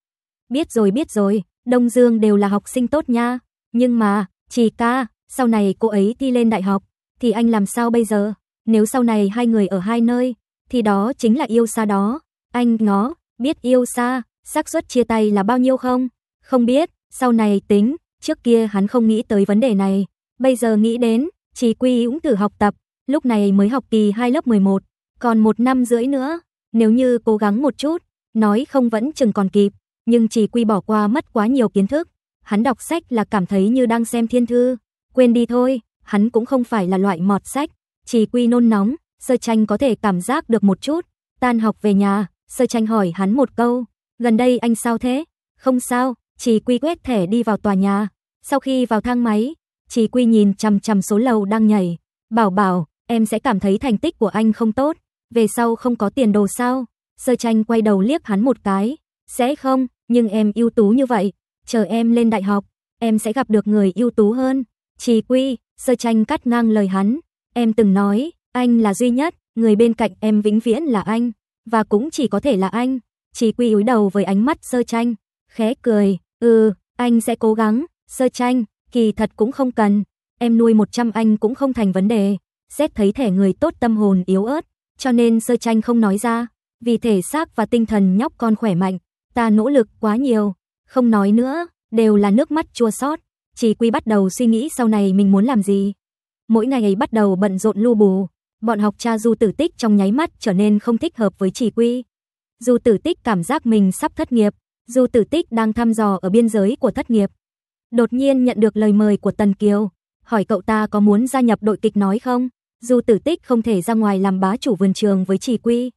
S1: Biết rồi biết rồi, Đông Dương đều là học sinh tốt nha, nhưng mà, chỉ ca, sau này cô ấy thi lên đại học, thì anh làm sao bây giờ? Nếu sau này hai người ở hai nơi, thì đó chính là yêu xa đó. Anh ngó, biết yêu xa, xác suất chia tay là bao nhiêu không? Không biết, sau này tính, trước kia hắn không nghĩ tới vấn đề này, bây giờ nghĩ đến, chỉ quy cũng tử học tập, lúc này mới học kỳ 2 lớp 11, còn một năm rưỡi nữa. Nếu như cố gắng một chút, nói không vẫn chừng còn kịp, nhưng chỉ quy bỏ qua mất quá nhiều kiến thức. Hắn đọc sách là cảm thấy như đang xem thiên thư, quên đi thôi, hắn cũng không phải là loại mọt sách, chỉ quy nôn nóng, sơ tranh có thể cảm giác được một chút. Tan học về nhà, sơ tranh hỏi hắn một câu, gần đây anh sao thế? Không sao, chỉ quy quét thẻ đi vào tòa nhà. Sau khi vào thang máy, chỉ quy nhìn chằm chằm số lầu đang nhảy, bảo bảo, em sẽ cảm thấy thành tích của anh không tốt về sau không có tiền đồ sao? Sơ tranh quay đầu liếc hắn một cái, sẽ không, nhưng em ưu tú như vậy, chờ em lên đại học, em sẽ gặp được người ưu tú hơn. Trì quy, sơ tranh cắt ngang lời hắn, em từng nói, anh là duy nhất, người bên cạnh em vĩnh viễn là anh, và cũng chỉ có thể là anh. Trì quy úi đầu với ánh mắt sơ tranh, khẽ cười, ừ, anh sẽ cố gắng, sơ tranh, kỳ thật cũng không cần, em nuôi 100 anh cũng không thành vấn đề, xét thấy thẻ người tốt tâm hồn yếu ớt, cho nên sơ tranh không nói ra, vì thể xác và tinh thần nhóc con khỏe mạnh, ta nỗ lực quá nhiều, không nói nữa, đều là nước mắt chua xót. Chỉ Quy bắt đầu suy nghĩ sau này mình muốn làm gì. Mỗi ngày ấy bắt đầu bận rộn lu bù, bọn học cha Du Tử Tích trong nháy mắt trở nên không thích hợp với Chỉ Quy. Du Tử Tích cảm giác mình sắp thất nghiệp, Du Tử Tích đang thăm dò ở biên giới của thất nghiệp. Đột nhiên nhận được lời mời của Tần Kiều, hỏi cậu ta có muốn gia nhập đội kịch nói không? dù tử tích không thể ra ngoài làm bá chủ vườn trường với trì quy.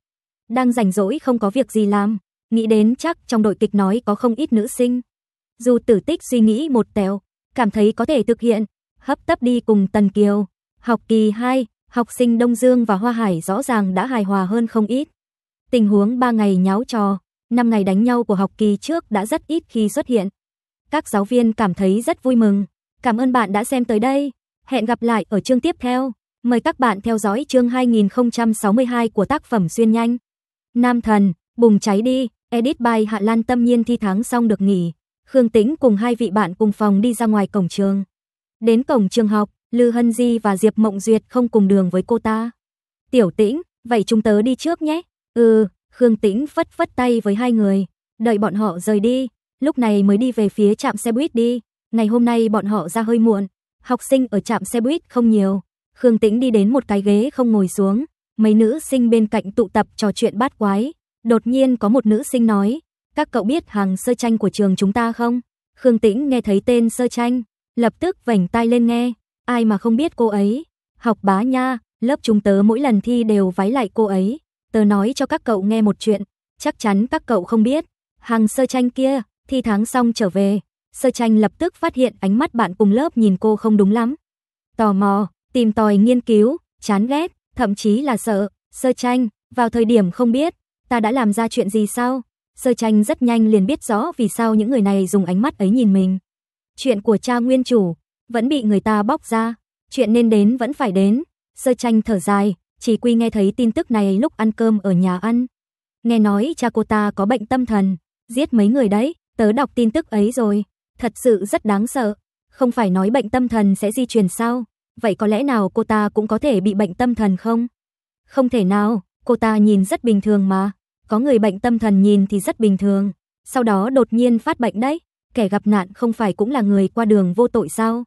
S1: Đang rảnh rỗi không có việc gì làm, nghĩ đến chắc trong đội kịch nói có không ít nữ sinh. Dù tử tích suy nghĩ một tèo, cảm thấy có thể thực hiện, hấp tấp đi cùng Tần Kiều. Học kỳ 2, học sinh Đông Dương và Hoa Hải rõ ràng đã hài hòa hơn không ít. Tình huống 3 ngày nháo trò, 5 ngày đánh nhau của học kỳ trước đã rất ít khi xuất hiện. Các giáo viên cảm thấy rất vui mừng. Cảm ơn bạn đã xem tới đây. Hẹn gặp lại ở chương tiếp theo. Mời các bạn theo dõi chương 2062 của tác phẩm Xuyên Nhanh. Nam Thần, Bùng Cháy Đi, edit by Hạ Lan Tâm Nhiên thi tháng xong được nghỉ. Khương Tĩnh cùng hai vị bạn cùng phòng đi ra ngoài cổng trường. Đến cổng trường học, Lư Hân Di và Diệp Mộng Duyệt không cùng đường với cô ta. Tiểu Tĩnh, vậy chúng tớ đi trước nhé. Ừ, Khương Tĩnh phất phất tay với hai người. Đợi bọn họ rời đi, lúc này mới đi về phía trạm xe buýt đi. Ngày hôm nay bọn họ ra hơi muộn, học sinh ở trạm xe buýt không nhiều, Khương Tĩnh đi đến một cái ghế không ngồi xuống, mấy nữ sinh bên cạnh tụ tập trò chuyện bát quái, đột nhiên có một nữ sinh nói, các cậu biết hàng sơ tranh của trường chúng ta không? Khương Tĩnh nghe thấy tên sơ tranh, lập tức vảnh tai lên nghe, ai mà không biết cô ấy, học bá nha, lớp chúng tớ mỗi lần thi đều vái lại cô ấy, tớ nói cho các cậu nghe một chuyện, chắc chắn các cậu không biết, hàng sơ tranh kia, thi tháng xong trở về, sơ tranh lập tức phát hiện ánh mắt bạn cùng lớp nhìn cô không đúng lắm. Tò mò, tìm tòi nghiên cứu, chán ghét, thậm chí là sợ, sơ tranh, vào thời điểm không biết, ta đã làm ra chuyện gì sao? Sơ tranh rất nhanh liền biết rõ vì sao những người này dùng ánh mắt ấy nhìn mình. Chuyện của cha nguyên chủ, vẫn bị người ta bóc ra, chuyện nên đến vẫn phải đến. Sơ tranh thở dài, chỉ quy nghe thấy tin tức này lúc ăn cơm ở nhà ăn. Nghe nói cha cô ta có bệnh tâm thần, giết mấy người đấy, tớ đọc tin tức ấy rồi, thật sự rất đáng sợ. Không phải nói bệnh tâm thần sẽ di truyền sao? vậy có lẽ nào cô ta cũng có thể bị bệnh tâm thần không? Không thể nào, cô ta nhìn rất bình thường mà. Có người bệnh tâm thần nhìn thì rất bình thường, sau đó đột nhiên phát bệnh đấy. Kẻ gặp nạn không phải cũng là người qua đường vô tội sao?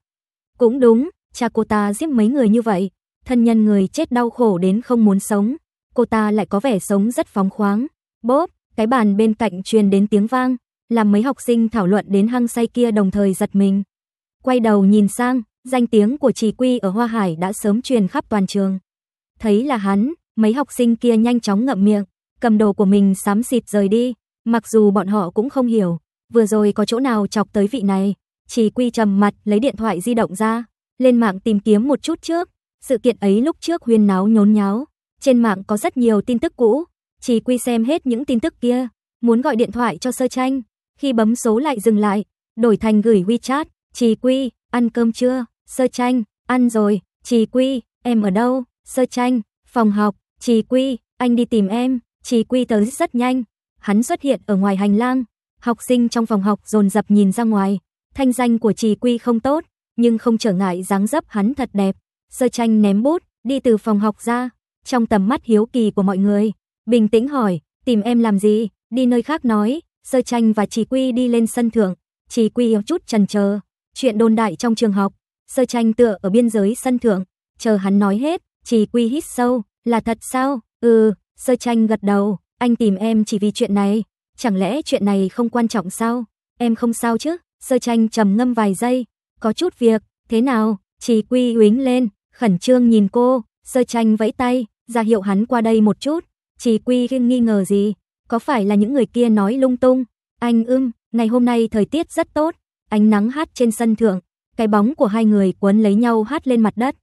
S1: Cũng đúng, cha cô ta giết mấy người như vậy, thân nhân người chết đau khổ đến không muốn sống, cô ta lại có vẻ sống rất phóng khoáng. Bốp, cái bàn bên cạnh truyền đến tiếng vang, làm mấy học sinh thảo luận đến hăng say kia đồng thời giật mình. Quay đầu nhìn sang, Danh tiếng của Trì Quy ở Hoa Hải đã sớm truyền khắp toàn trường. Thấy là hắn, mấy học sinh kia nhanh chóng ngậm miệng, cầm đồ của mình xám xịt rời đi, mặc dù bọn họ cũng không hiểu, vừa rồi có chỗ nào chọc tới vị này. Trì Quy trầm mặt lấy điện thoại di động ra, lên mạng tìm kiếm một chút trước, sự kiện ấy lúc trước huyên náo nhốn nháo, trên mạng có rất nhiều tin tức cũ, Trì Quy xem hết những tin tức kia, muốn gọi điện thoại cho Sơ Tranh, khi bấm số lại dừng lại, đổi thành gửi WeChat, "Trì Quy, ăn cơm chưa?" Sơ Tranh, ăn rồi, Trì Quy, em ở đâu? Sơ Tranh, phòng học, Trì Quy, anh đi tìm em. Trì Quy tới rất nhanh, hắn xuất hiện ở ngoài hành lang. Học sinh trong phòng học dồn dập nhìn ra ngoài. Thanh danh của Trì Quy không tốt, nhưng không trở ngại dáng dấp hắn thật đẹp. Sơ Tranh ném bút, đi từ phòng học ra, trong tầm mắt hiếu kỳ của mọi người, bình tĩnh hỏi, tìm em làm gì? Đi nơi khác nói. Sơ Tranh và Trì Quy đi lên sân thượng. Trì Quy yếu chút chần chờ, chuyện đồn đại trong trường học, Sơ tranh tựa ở biên giới sân thượng, chờ hắn nói hết, chỉ quy hít sâu, là thật sao? Ừ, sơ tranh gật đầu, anh tìm em chỉ vì chuyện này, chẳng lẽ chuyện này không quan trọng sao? Em không sao chứ? Sơ tranh trầm ngâm vài giây, có chút việc, thế nào? Chỉ quy uính lên, khẩn trương nhìn cô, sơ tranh vẫy tay, ra hiệu hắn qua đây một chút, chỉ quy nghi ngờ gì, có phải là những người kia nói lung tung? Anh ưm, ngày hôm nay thời tiết rất tốt, ánh nắng hát trên sân thượng, cái bóng của hai người quấn lấy nhau hát lên mặt đất.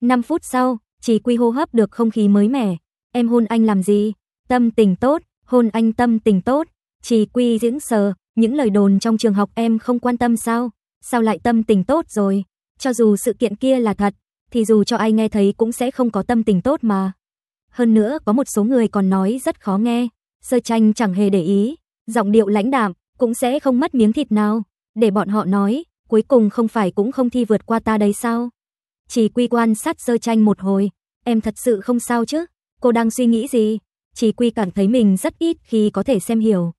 S1: 5 phút sau, chỉ quy hô hấp được không khí mới mẻ. Em hôn anh làm gì? Tâm tình tốt, hôn anh tâm tình tốt. Chỉ quy diễn sờ, những lời đồn trong trường học em không quan tâm sao? Sao lại tâm tình tốt rồi? Cho dù sự kiện kia là thật, thì dù cho ai nghe thấy cũng sẽ không có tâm tình tốt mà. Hơn nữa có một số người còn nói rất khó nghe. Sơ tranh chẳng hề để ý, giọng điệu lãnh đạm cũng sẽ không mất miếng thịt nào. Để bọn họ nói, cuối cùng không phải cũng không thi vượt qua ta đấy sao? Chỉ quy quan sát sơ tranh một hồi, em thật sự không sao chứ? Cô đang suy nghĩ gì? Chỉ quy cảm thấy mình rất ít khi có thể xem hiểu.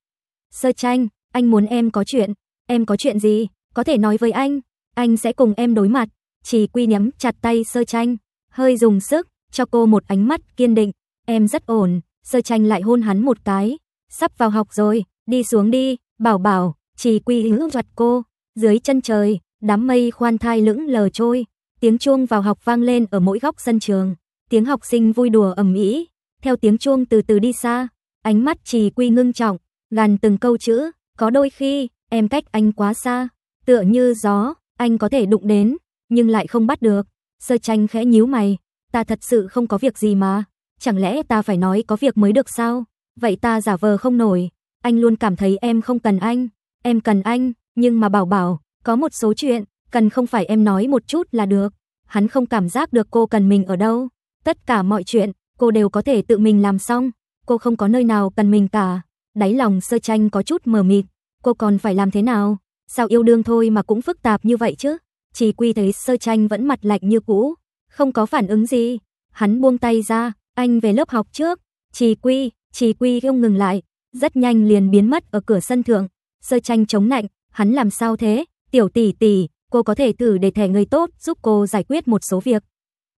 S1: Sơ tranh, anh muốn em có chuyện, em có chuyện gì, có thể nói với anh, anh sẽ cùng em đối mặt. Chỉ quy nhắm chặt tay sơ tranh, hơi dùng sức, cho cô một ánh mắt kiên định. Em rất ổn, sơ tranh lại hôn hắn một cái. Sắp vào học rồi, đi xuống đi, bảo bảo, chỉ quy hữu đoạt cô. Dưới chân trời, đám mây khoan thai lững lờ trôi, tiếng chuông vào học vang lên ở mỗi góc sân trường, tiếng học sinh vui đùa ầm ĩ, theo tiếng chuông từ từ đi xa, ánh mắt Trì Quy ngưng trọng, gằn từng câu chữ, có đôi khi em cách anh quá xa, tựa như gió, anh có thể đụng đến, nhưng lại không bắt được. Sơ Tranh khẽ nhíu mày, ta thật sự không có việc gì mà, chẳng lẽ ta phải nói có việc mới được sao? Vậy ta giả vờ không nổi, anh luôn cảm thấy em không cần anh, em cần anh, nhưng mà bảo bảo, có một số chuyện, cần không phải em nói một chút là được. Hắn không cảm giác được cô cần mình ở đâu. Tất cả mọi chuyện, cô đều có thể tự mình làm xong. Cô không có nơi nào cần mình cả. Đáy lòng sơ tranh có chút mờ mịt. Cô còn phải làm thế nào? Sao yêu đương thôi mà cũng phức tạp như vậy chứ? Chỉ quy thấy sơ tranh vẫn mặt lạnh như cũ. Không có phản ứng gì. Hắn buông tay ra, anh về lớp học trước. Chỉ quy, chỉ quy không ngừng lại. Rất nhanh liền biến mất ở cửa sân thượng. Sơ tranh chống nạnh, hắn làm sao thế? Tiểu tỷ tỷ, cô có thể thử để thẻ người tốt giúp cô giải quyết một số việc.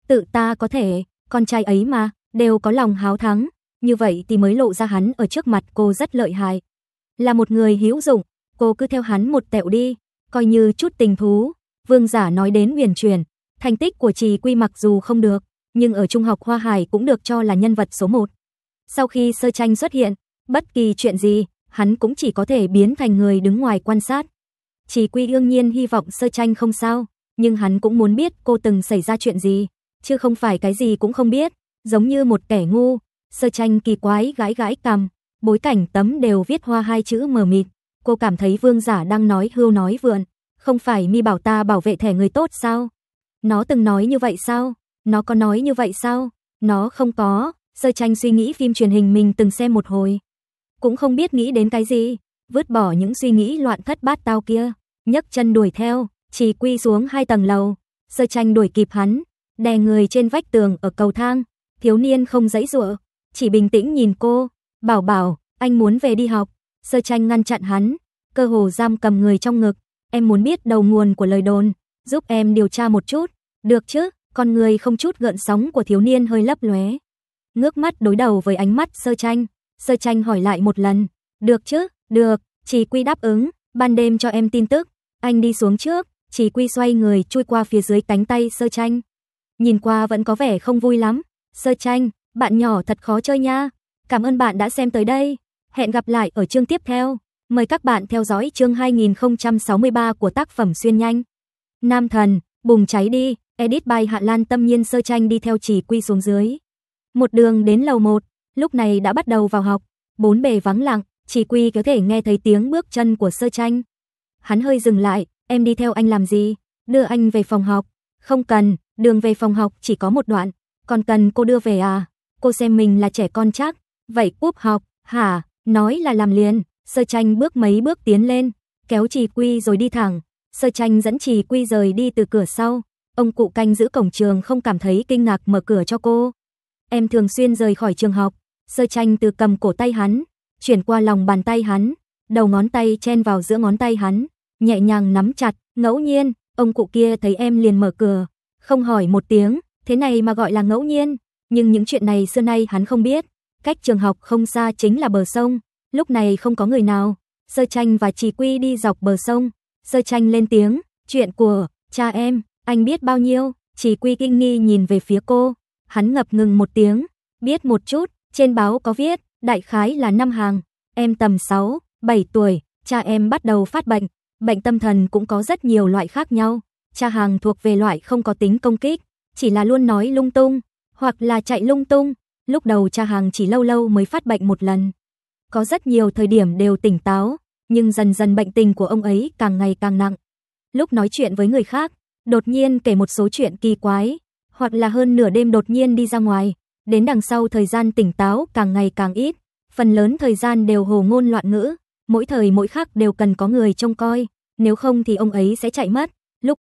S1: Tự ta có thể, con trai ấy mà, đều có lòng háo thắng, như vậy thì mới lộ ra hắn ở trước mặt cô rất lợi hại. Là một người hữu dụng, cô cứ theo hắn một tẹo đi, coi như chút tình thú. Vương giả nói đến huyền truyền, thành tích của trì quy mặc dù không được, nhưng ở Trung học Hoa Hải cũng được cho là nhân vật số 1. Sau khi sơ tranh xuất hiện, bất kỳ chuyện gì, hắn cũng chỉ có thể biến thành người đứng ngoài quan sát. Chỉ Quy ương nhiên hy vọng sơ tranh không sao, nhưng hắn cũng muốn biết cô từng xảy ra chuyện gì, chứ không phải cái gì cũng không biết, giống như một kẻ ngu. Sơ tranh kỳ quái gãi gãi cằm, bối cảnh tấm đều viết hoa hai chữ mờ mịt. Cô cảm thấy vương giả đang nói hưu nói vượn, không phải mi bảo ta bảo vệ thẻ người tốt sao? Nó từng nói như vậy sao? Nó có nói như vậy sao? Nó không có, sơ tranh suy nghĩ phim truyền hình mình từng xem một hồi cũng không biết nghĩ đến cái gì, vứt bỏ những suy nghĩ loạn thất bát tao kia, nhấc chân đuổi theo, chỉ quy xuống hai tầng lầu, sơ tranh đuổi kịp hắn, đè người trên vách tường ở cầu thang, thiếu niên không dãy giụa, chỉ bình tĩnh nhìn cô, bảo bảo, anh muốn về đi học, sơ tranh ngăn chặn hắn, cơ hồ giam cầm người trong ngực, em muốn biết đầu nguồn của lời đồn, giúp em điều tra một chút, được chứ, con người không chút gợn sóng của thiếu niên hơi lấp lóe. Ngước mắt đối đầu với ánh mắt sơ tranh, Sơ tranh hỏi lại một lần. Được chứ, được, chỉ quy đáp ứng, ban đêm cho em tin tức. Anh đi xuống trước, chỉ quy xoay người chui qua phía dưới cánh tay sơ tranh. Nhìn qua vẫn có vẻ không vui lắm. Sơ tranh, bạn nhỏ thật khó chơi nha. Cảm ơn bạn đã xem tới đây. Hẹn gặp lại ở chương tiếp theo. Mời các bạn theo dõi chương 2063 của tác phẩm Xuyên Nhanh. Nam thần, bùng cháy đi, edit by Hạ Lan tâm nhiên sơ tranh đi theo chỉ quy xuống dưới. Một đường đến lầu 1, lúc này đã bắt đầu vào học. Bốn bề vắng lặng, chỉ quy có thể nghe thấy tiếng bước chân của sơ tranh. Hắn hơi dừng lại, em đi theo anh làm gì? Đưa anh về phòng học. Không cần, đường về phòng học chỉ có một đoạn, còn cần cô đưa về à? Cô xem mình là trẻ con chắc, vậy cúp học, hả? Nói là làm liền, sơ tranh bước mấy bước tiến lên, kéo trì quy rồi đi thẳng. Sơ tranh dẫn trì quy rời đi từ cửa sau. Ông cụ canh giữ cổng trường không cảm thấy kinh ngạc mở cửa cho cô. Em thường xuyên rời khỏi trường học, Sơ tranh từ cầm cổ tay hắn, chuyển qua lòng bàn tay hắn, đầu ngón tay chen vào giữa ngón tay hắn, nhẹ nhàng nắm chặt, ngẫu nhiên, ông cụ kia thấy em liền mở cửa, không hỏi một tiếng, thế này mà gọi là ngẫu nhiên, nhưng những chuyện này xưa nay hắn không biết, cách trường học không xa chính là bờ sông, lúc này không có người nào, Sơ Tranh và Trì Quy đi dọc bờ sông, Sơ Tranh lên tiếng, chuyện của cha em, anh biết bao nhiêu, Trì Quy kinh nghi nhìn về phía cô, hắn ngập ngừng một tiếng, biết một chút, trên báo có viết, đại khái là năm hàng, em tầm 6, 7 tuổi, cha em bắt đầu phát bệnh, bệnh tâm thần cũng có rất nhiều loại khác nhau. Cha hàng thuộc về loại không có tính công kích, chỉ là luôn nói lung tung, hoặc là chạy lung tung. Lúc đầu cha hàng chỉ lâu lâu mới phát bệnh một lần. Có rất nhiều thời điểm đều tỉnh táo, nhưng dần dần bệnh tình của ông ấy càng ngày càng nặng. Lúc nói chuyện với người khác, đột nhiên kể một số chuyện kỳ quái, hoặc là hơn nửa đêm đột nhiên đi ra ngoài, Đến đằng sau thời gian tỉnh táo càng ngày càng ít, phần lớn thời gian đều hồ ngôn loạn ngữ, mỗi thời mỗi khắc đều cần có người trông coi, nếu không thì ông ấy sẽ chạy mất.